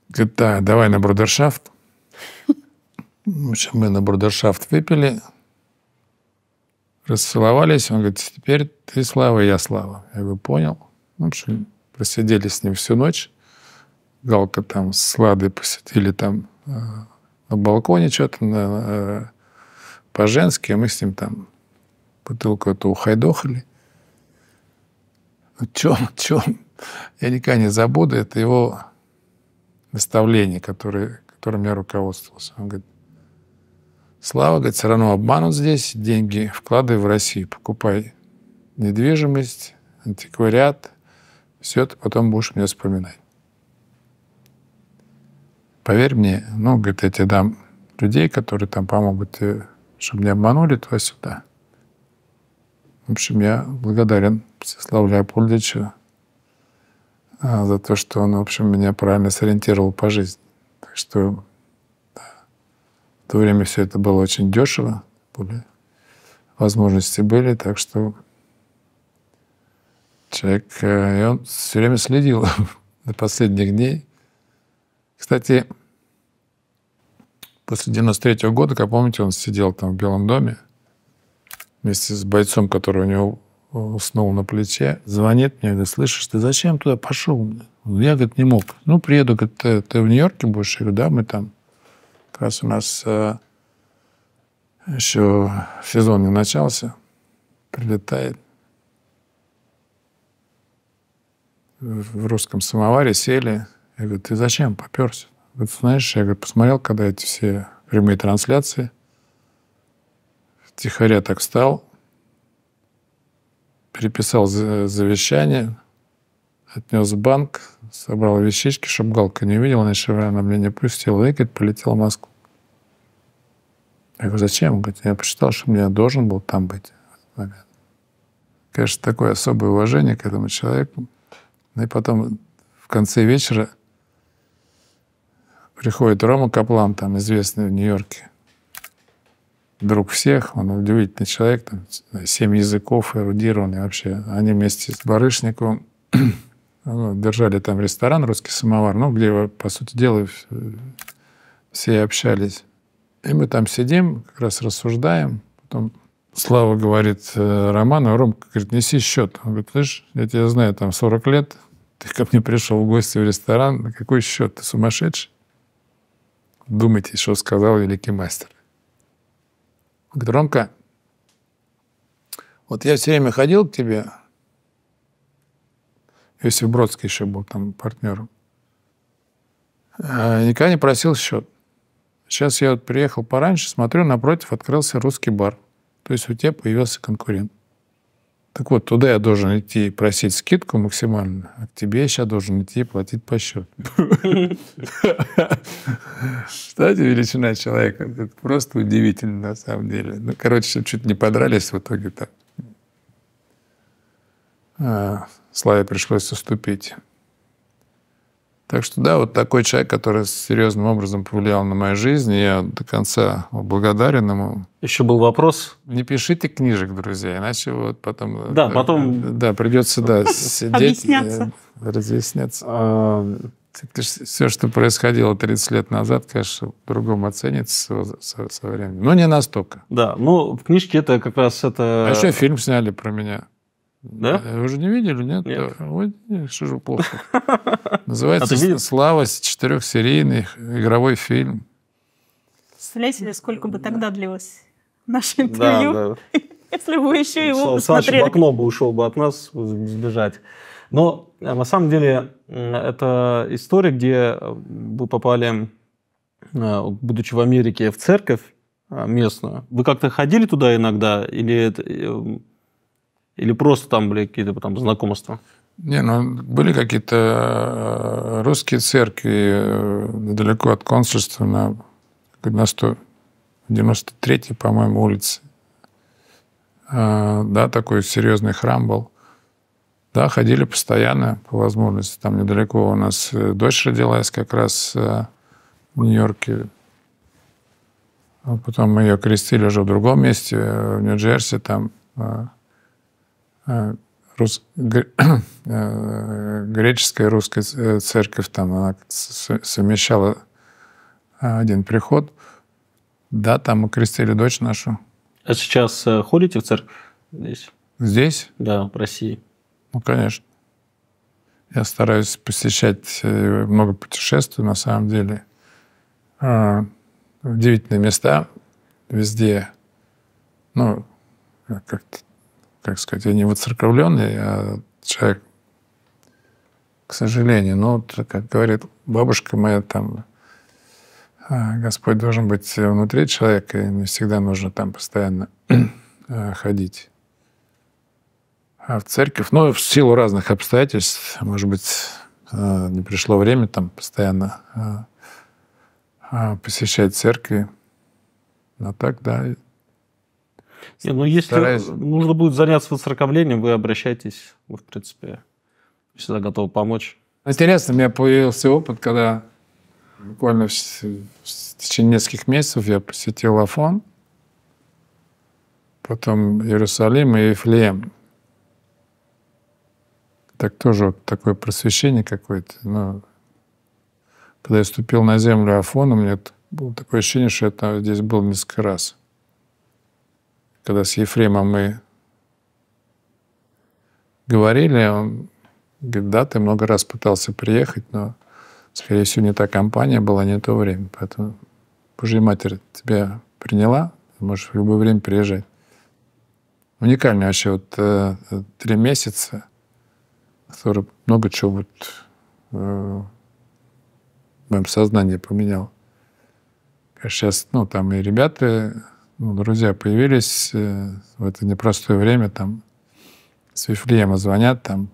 Говорит, да, давай на брудершафт. В общем, мы на брудершафт выпили, расцеловались. Он говорит, теперь ты Слава, я Слава. Я говорю, понял. В общем, просидели с ним всю ночь. Галка там с Ладой посетили там э, на балконе что-то э, по-женски, а мы с ним там бутылку эту ухайдохали. Ну, чем, чем? Я никогда не забуду. Это его наставление, которое, которым я руководствовался. Он говорит, Слава, говорит, все равно обманут здесь, деньги вкладывай в Россию, покупай недвижимость, антиквариат, все это потом будешь мне вспоминать. Поверь мне, ну, говорит, я тебе дам людей, которые там помогут, э, чтобы не обманули, то сюда. В общем, я благодарен Всеславу Леопольдовичу э, за то, что он, в общем, меня правильно сориентировал по жизни. Так что в то время все это было очень дешево, были возможности были, так что человек, э, и он все время следил до последних дней. Кстати, после 93 -го года, как помните, он сидел там в Белом доме вместе с бойцом, который у него уснул на плече, звонит мне, говорит, слышишь, ты зачем туда пошел? Я, говорит, не мог. Ну, приеду, говорит, ты, ты в Нью-Йорке будешь? Я говорю, да, мы там как раз у нас э, еще сезон не начался. Прилетает. В русском самоваре сели. Я говорю, ты зачем поперся? Вот знаешь, я говорю, посмотрел, когда эти все прямые трансляции. Тихоря так встал, переписал завещание, отнес в банк, собрал вещички, чтобы Галка не видела, иначе она меня не пустила, и, говорит, полетел в Москву. Я говорю, зачем? Он говорит, я посчитал, что мне должен был там быть в этот момент. Конечно, такое особое уважение к этому человеку. Ну и потом в конце вечера приходит Рома Каплан, там известный в Нью-Йорке, друг всех, он удивительный человек, там, семь языков, эрудированный вообще. Они вместе с Барышниковым ну, держали там ресторан «Русский самовар», ну, где, по сути дела, э, все общались. И мы там сидим, как раз рассуждаем. Потом Слава говорит э, Роману, а Ром говорит, неси счет. Он говорит, слышь, я тебя знаю, там 40 лет, ты ко мне пришел в гости в ресторан, на какой счет? Ты сумасшедший? Думайте, что сказал великий мастер. Он говорит, Ромка, вот я все время ходил к тебе, если Бродский еще был там партнером. А, никогда не просил счет. Сейчас я вот приехал пораньше, смотрю, напротив открылся русский бар. То есть у тебя появился конкурент. Так вот, туда я должен идти просить скидку максимально, а к тебе я сейчас должен идти и платить по счету. Кстати, величина человека. Это просто удивительно, на самом деле. Ну, короче, чуть не подрались в итоге то а, Славе пришлось уступить. Так что да, вот такой человек, который серьезным образом повлиял на мою жизнь, я до конца благодарен ему. Еще был вопрос. Не пишите книжек, друзья, иначе вот потом... Да, э, потом... Да, придется, да, сидеть... Объясняться. Э, разъясняться. А, Все, что происходило 30 лет назад, конечно, по-другому оценится со, со временем. Но не настолько. Да, ну, в книжке это как раз это... А еще фильм сняли про меня. Да? Э, вы же не видели, нет? Нет. Ой, что же плохо. Называется а «Слава» четырехсерийный игровой фильм. Представляете, сколько бы тогда длилось наше интервью? Если бы еще его Саша посмотрели. в окно бы ушел бы от нас сбежать. Но э, на самом деле э, это история, где вы попали, будучи в Америке, в церковь местную. Вы как-то ходили туда иногда? Или или просто там были какие-то там знакомства? Не, ну были какие-то э, русские церкви э, недалеко от консульства на, на 193-й, по-моему, улице. Э, да, такой серьезный храм был. Да, ходили постоянно по возможности. Там недалеко у нас дочь родилась как раз в Нью-Йорке. А потом мы ее крестили уже в другом месте, в Нью-Джерси, там Э, рус... Э, греческая русская э, церковь, там она совмещала один приход. Да, там мы крестили дочь нашу. А сейчас ходите в церковь здесь? Здесь? Да, в России. Ну, конечно. Я стараюсь посещать много путешествий, на самом деле. Удивительные места везде. Ну, как-то как сказать, я не воцерковленный, а человек, к сожалению. Но, как говорит бабушка моя, там, а, Господь должен быть внутри человека, и не всегда нужно там постоянно а, ходить. А в церковь, ну, в силу разных обстоятельств, может быть, а, не пришло время там постоянно посещать церкви. Но так, да, не, ну, если стараюсь... нужно будет заняться выцерковлением, вы обращайтесь. Вы, в принципе, всегда готовы помочь. Интересно, у меня появился опыт, когда буквально в, в течение нескольких месяцев я посетил Афон, потом Иерусалим и Ефлеем. Так тоже вот такое просвещение какое-то. Но когда я ступил на землю Афона, у меня было такое ощущение, что я там, здесь был несколько раз когда с Ефремом мы говорили, он говорит, да, ты много раз пытался приехать, но, скорее всего, не та компания была, не то время. Поэтому Божья Матерь тебя приняла, ты можешь в любое время приезжать. Уникально вообще вот э, три месяца, которые много чего вот, э, в моем сознании поменял. Сейчас, ну, там и ребята ну, друзья появились э, в это непростое время, там с Вифлеема звонят, там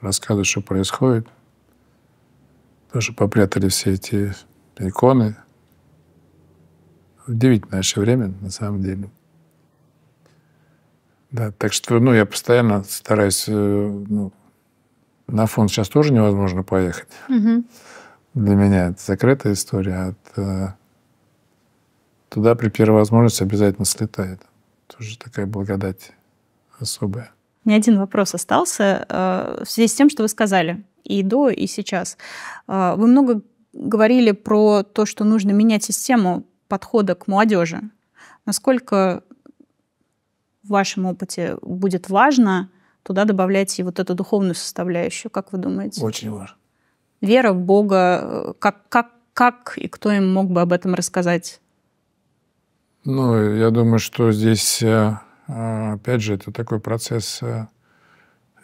рассказывают, что происходит. Тоже попрятали все эти иконы. Удивительное наше время, на самом деле. Да, так что, ну, я постоянно стараюсь, э, ну, на фон сейчас тоже невозможно поехать. Угу. Для меня это закрытая история. От, э, туда при первой возможности обязательно слетает. Тоже такая благодать особая. Не один вопрос остался э, в связи с тем, что вы сказали и до, и сейчас. Э, вы много говорили про то, что нужно менять систему подхода к молодежи. Насколько в вашем опыте будет важно туда добавлять и вот эту духовную составляющую, как вы думаете? Очень важно. Вера в Бога, э, как, как, как и кто им мог бы об этом рассказать? Ну, я думаю, что здесь, э, э, опять же, это такой процесс э,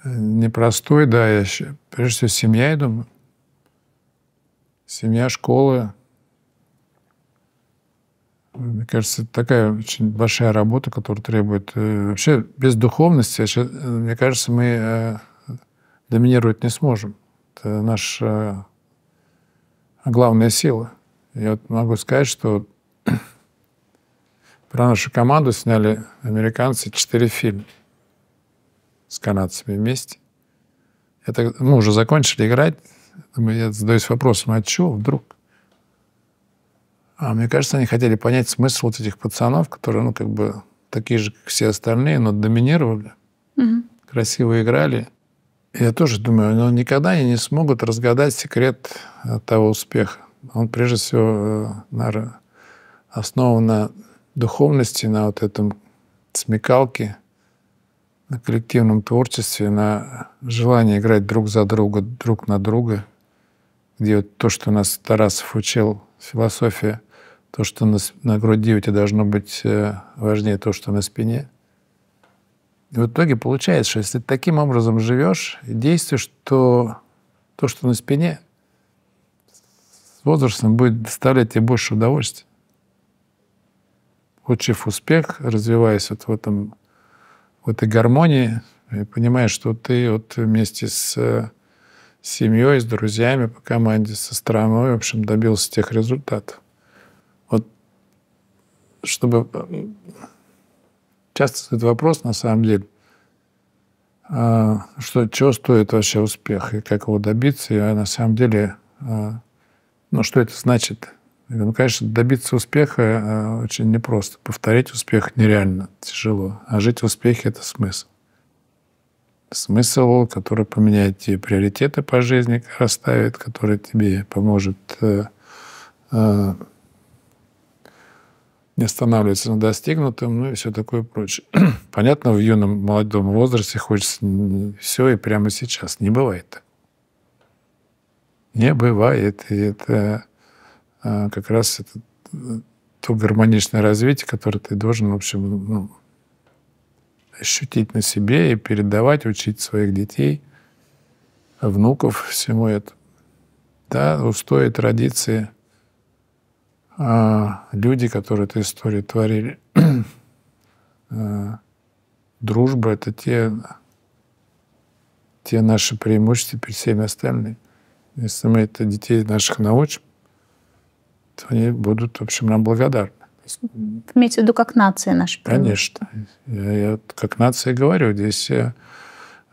непростой, да, я, прежде всего семья, я думаю. Семья, школа. Мне кажется, это такая очень большая работа, которая требует... Вообще без духовности, мне кажется, мы доминировать не сможем. Это наша главная сила. Я могу сказать, что про нашу команду сняли американцы четыре фильма с канадцами вместе. Это мы уже закончили играть. Я задаюсь вопросом, а чего вдруг? А мне кажется, они хотели понять смысл вот этих пацанов, которые, ну, как бы такие же, как все остальные, но доминировали, угу. красиво играли. Я тоже думаю, но ну, никогда они не смогут разгадать секрет э, того успеха. Он, прежде всего, э, наверное, основан на духовности, на вот этом смекалке, на коллективном творчестве, на желании играть друг за друга, друг на друга, где вот то, что нас Тарасов учил, философия, то, что на, на груди у тебя должно быть э, важнее то, что на спине. И в итоге получается, что если ты таким образом живешь и действуешь, то то, что на спине, с возрастом будет доставлять тебе больше удовольствия получив успех, развиваясь вот в, этом, в этой гармонии, и понимаешь, что ты вот вместе с э, семьей, с друзьями по команде, со страной, в общем, добился тех результатов. Вот чтобы... Э, часто этот вопрос, на самом деле, а, что, чего стоит вообще успех и как его добиться, и а, на самом деле, а, ну, что это значит – ну, конечно, добиться успеха э, очень непросто. Повторить успех нереально, тяжело. А жить в успехе — это смысл. Смысл, который поменяет тебе приоритеты по жизни, расставит, который тебе поможет э, э, не останавливаться на достигнутом, ну и все такое прочее. Понятно, в юном, молодом возрасте хочется все и прямо сейчас. Не бывает так. Не бывает. И это а, как раз это э, то гармоничное развитие, которое ты должен, в общем, ну, ощутить на себе и передавать, учить своих детей, внуков всему это. Да, устои, традиции, а, люди, которые эту историю творили. А, дружба — это те, те наши преимущества перед всеми остальными. Если мы это детей наших научим, они будут, в общем, нам благодарны. Имеете в виду как нация наша? Конечно. Я, я как нация говорю, здесь э,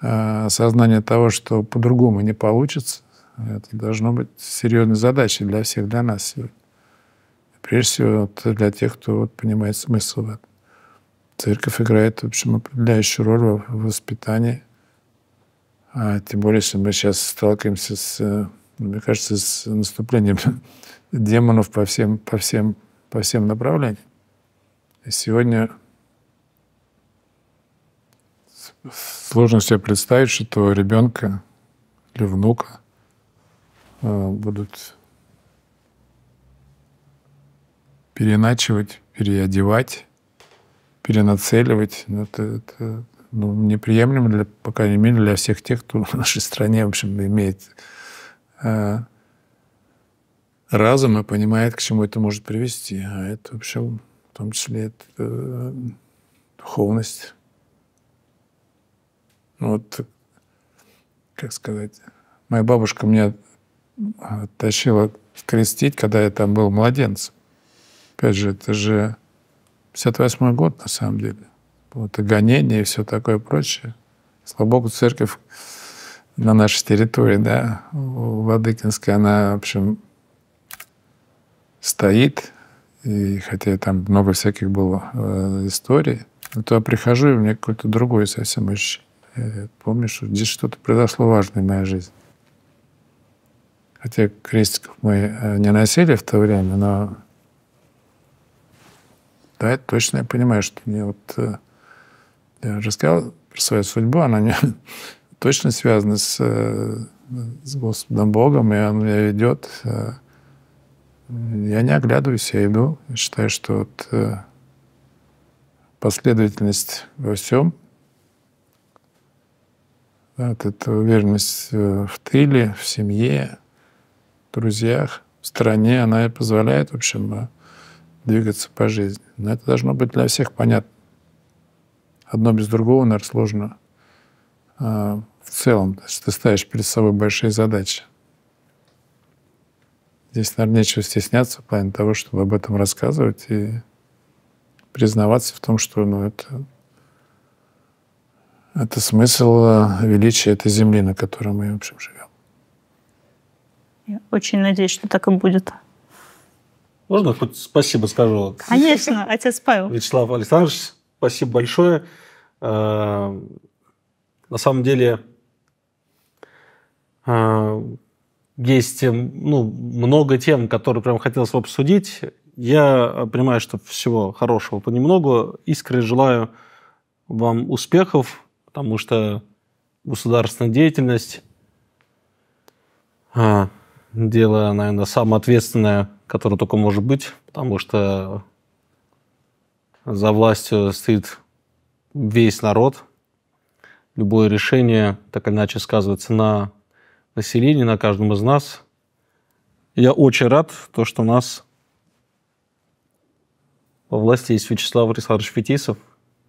э сознание того, что по-другому не получится, это должно быть серьезной задачей для всех, для нас сегодня. Прежде всего, для тех, кто вот, понимает смысл в этом. Церковь играет, в общем, определяющую роль в воспитании. А тем более, если мы сейчас сталкиваемся с, э, мне кажется, с наступлением демонов по всем, по всем, по всем направлениям. И сегодня сложно себе представить, что ребенка или внука э, будут переначивать, переодевать, перенацеливать. Ну, это, это ну, неприемлемо, для, по крайней мере, для всех тех, кто в нашей стране, в общем, имеет э, разум и понимает, к чему это может привести. А это вообще в том числе это э, духовность. Ну вот, как сказать, моя бабушка меня а, тащила крестить, когда я там был младенцем. Опять же, это же 58 год, на самом деле. Вот и гонение и все такое прочее. Слава Богу, церковь на нашей территории, да, в Владыкинская, она, в общем, стоит, и хотя там много всяких было э, историй, то я прихожу, и у меня какое-то другое совсем ощущение. Я помню, что здесь что-то произошло важное в моей жизни. Хотя крестиков мы э, не носили в то время, но да, это точно я понимаю, что мне вот... Э, я уже сказал про свою судьбу, она не, точно связана с, э, с Господом Богом, и Он меня ведет я не оглядываюсь, я иду. считаю, что вот, э, последовательность во всем, вот эта уверенность э, в тыле, в семье, в друзьях, в стране, она и позволяет, в общем, э, двигаться по жизни. Но это должно быть для всех понятно. Одно без другого, наверное, сложно э, в целом. Ты ставишь перед собой большие задачи. Здесь, наверное, нечего стесняться в плане того, чтобы об этом рассказывать и признаваться в том, что ну, это, это смысл э, величия этой земли, на которой мы, в общем, живем. Я очень надеюсь, что так и будет. Можно хоть спасибо скажу? Конечно, отец Павел. Вячеслав Александрович, спасибо большое. Э, на самом деле, э, есть эм, ну, много тем, которые прям хотелось бы обсудить. Я э, понимаю, что всего хорошего понемногу. Искренне желаю вам успехов, потому что государственная деятельность а, дело, наверное, самое ответственное, которое только может быть, потому что за властью стоит весь народ. Любое решение так или иначе сказывается на населении, на каждом из нас. Я очень рад, то, что у нас во власти есть Вячеслав Александрович Фетисов.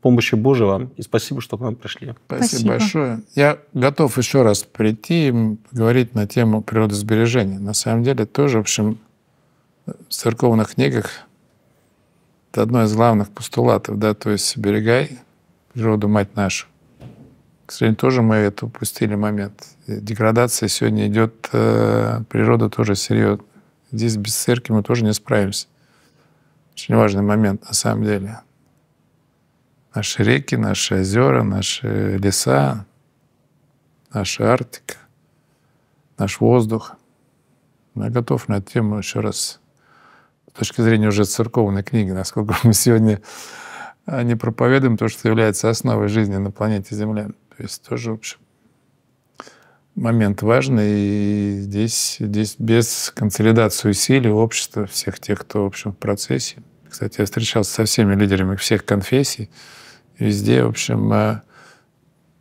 Помощи Божьей вам и спасибо, что к нам пришли. Спасибо, спасибо большое. Я готов еще раз прийти и говорить на тему природосбережения. На самом деле тоже, в общем, в церковных книгах это одно из главных постулатов, да, то есть берегай природу, мать нашу к сожалению, тоже мы это упустили момент. Деградация сегодня идет, э, природа тоже серьезно. Здесь без церкви мы тоже не справимся. Очень важный момент на самом деле. Наши реки, наши озера, наши леса, наша Арктика, наш воздух. Я готов на эту тему еще раз с точки зрения уже церковной книги, насколько мы сегодня э, не проповедуем то, что является основой жизни на планете Земля. То есть тоже, в общем, момент важный. И здесь, здесь без консолидации усилий общества, всех тех, кто, в общем, в процессе. Кстати, я встречался со всеми лидерами всех конфессий. Везде, в общем, а,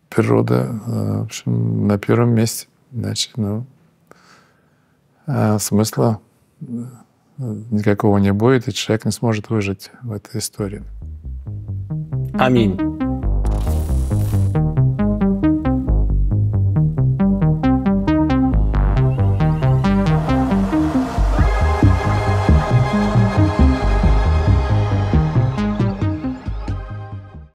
природа а, в общем, на первом месте. Значит, ну, а смысла э, никакого не будет, и человек не сможет выжить в этой истории. Аминь.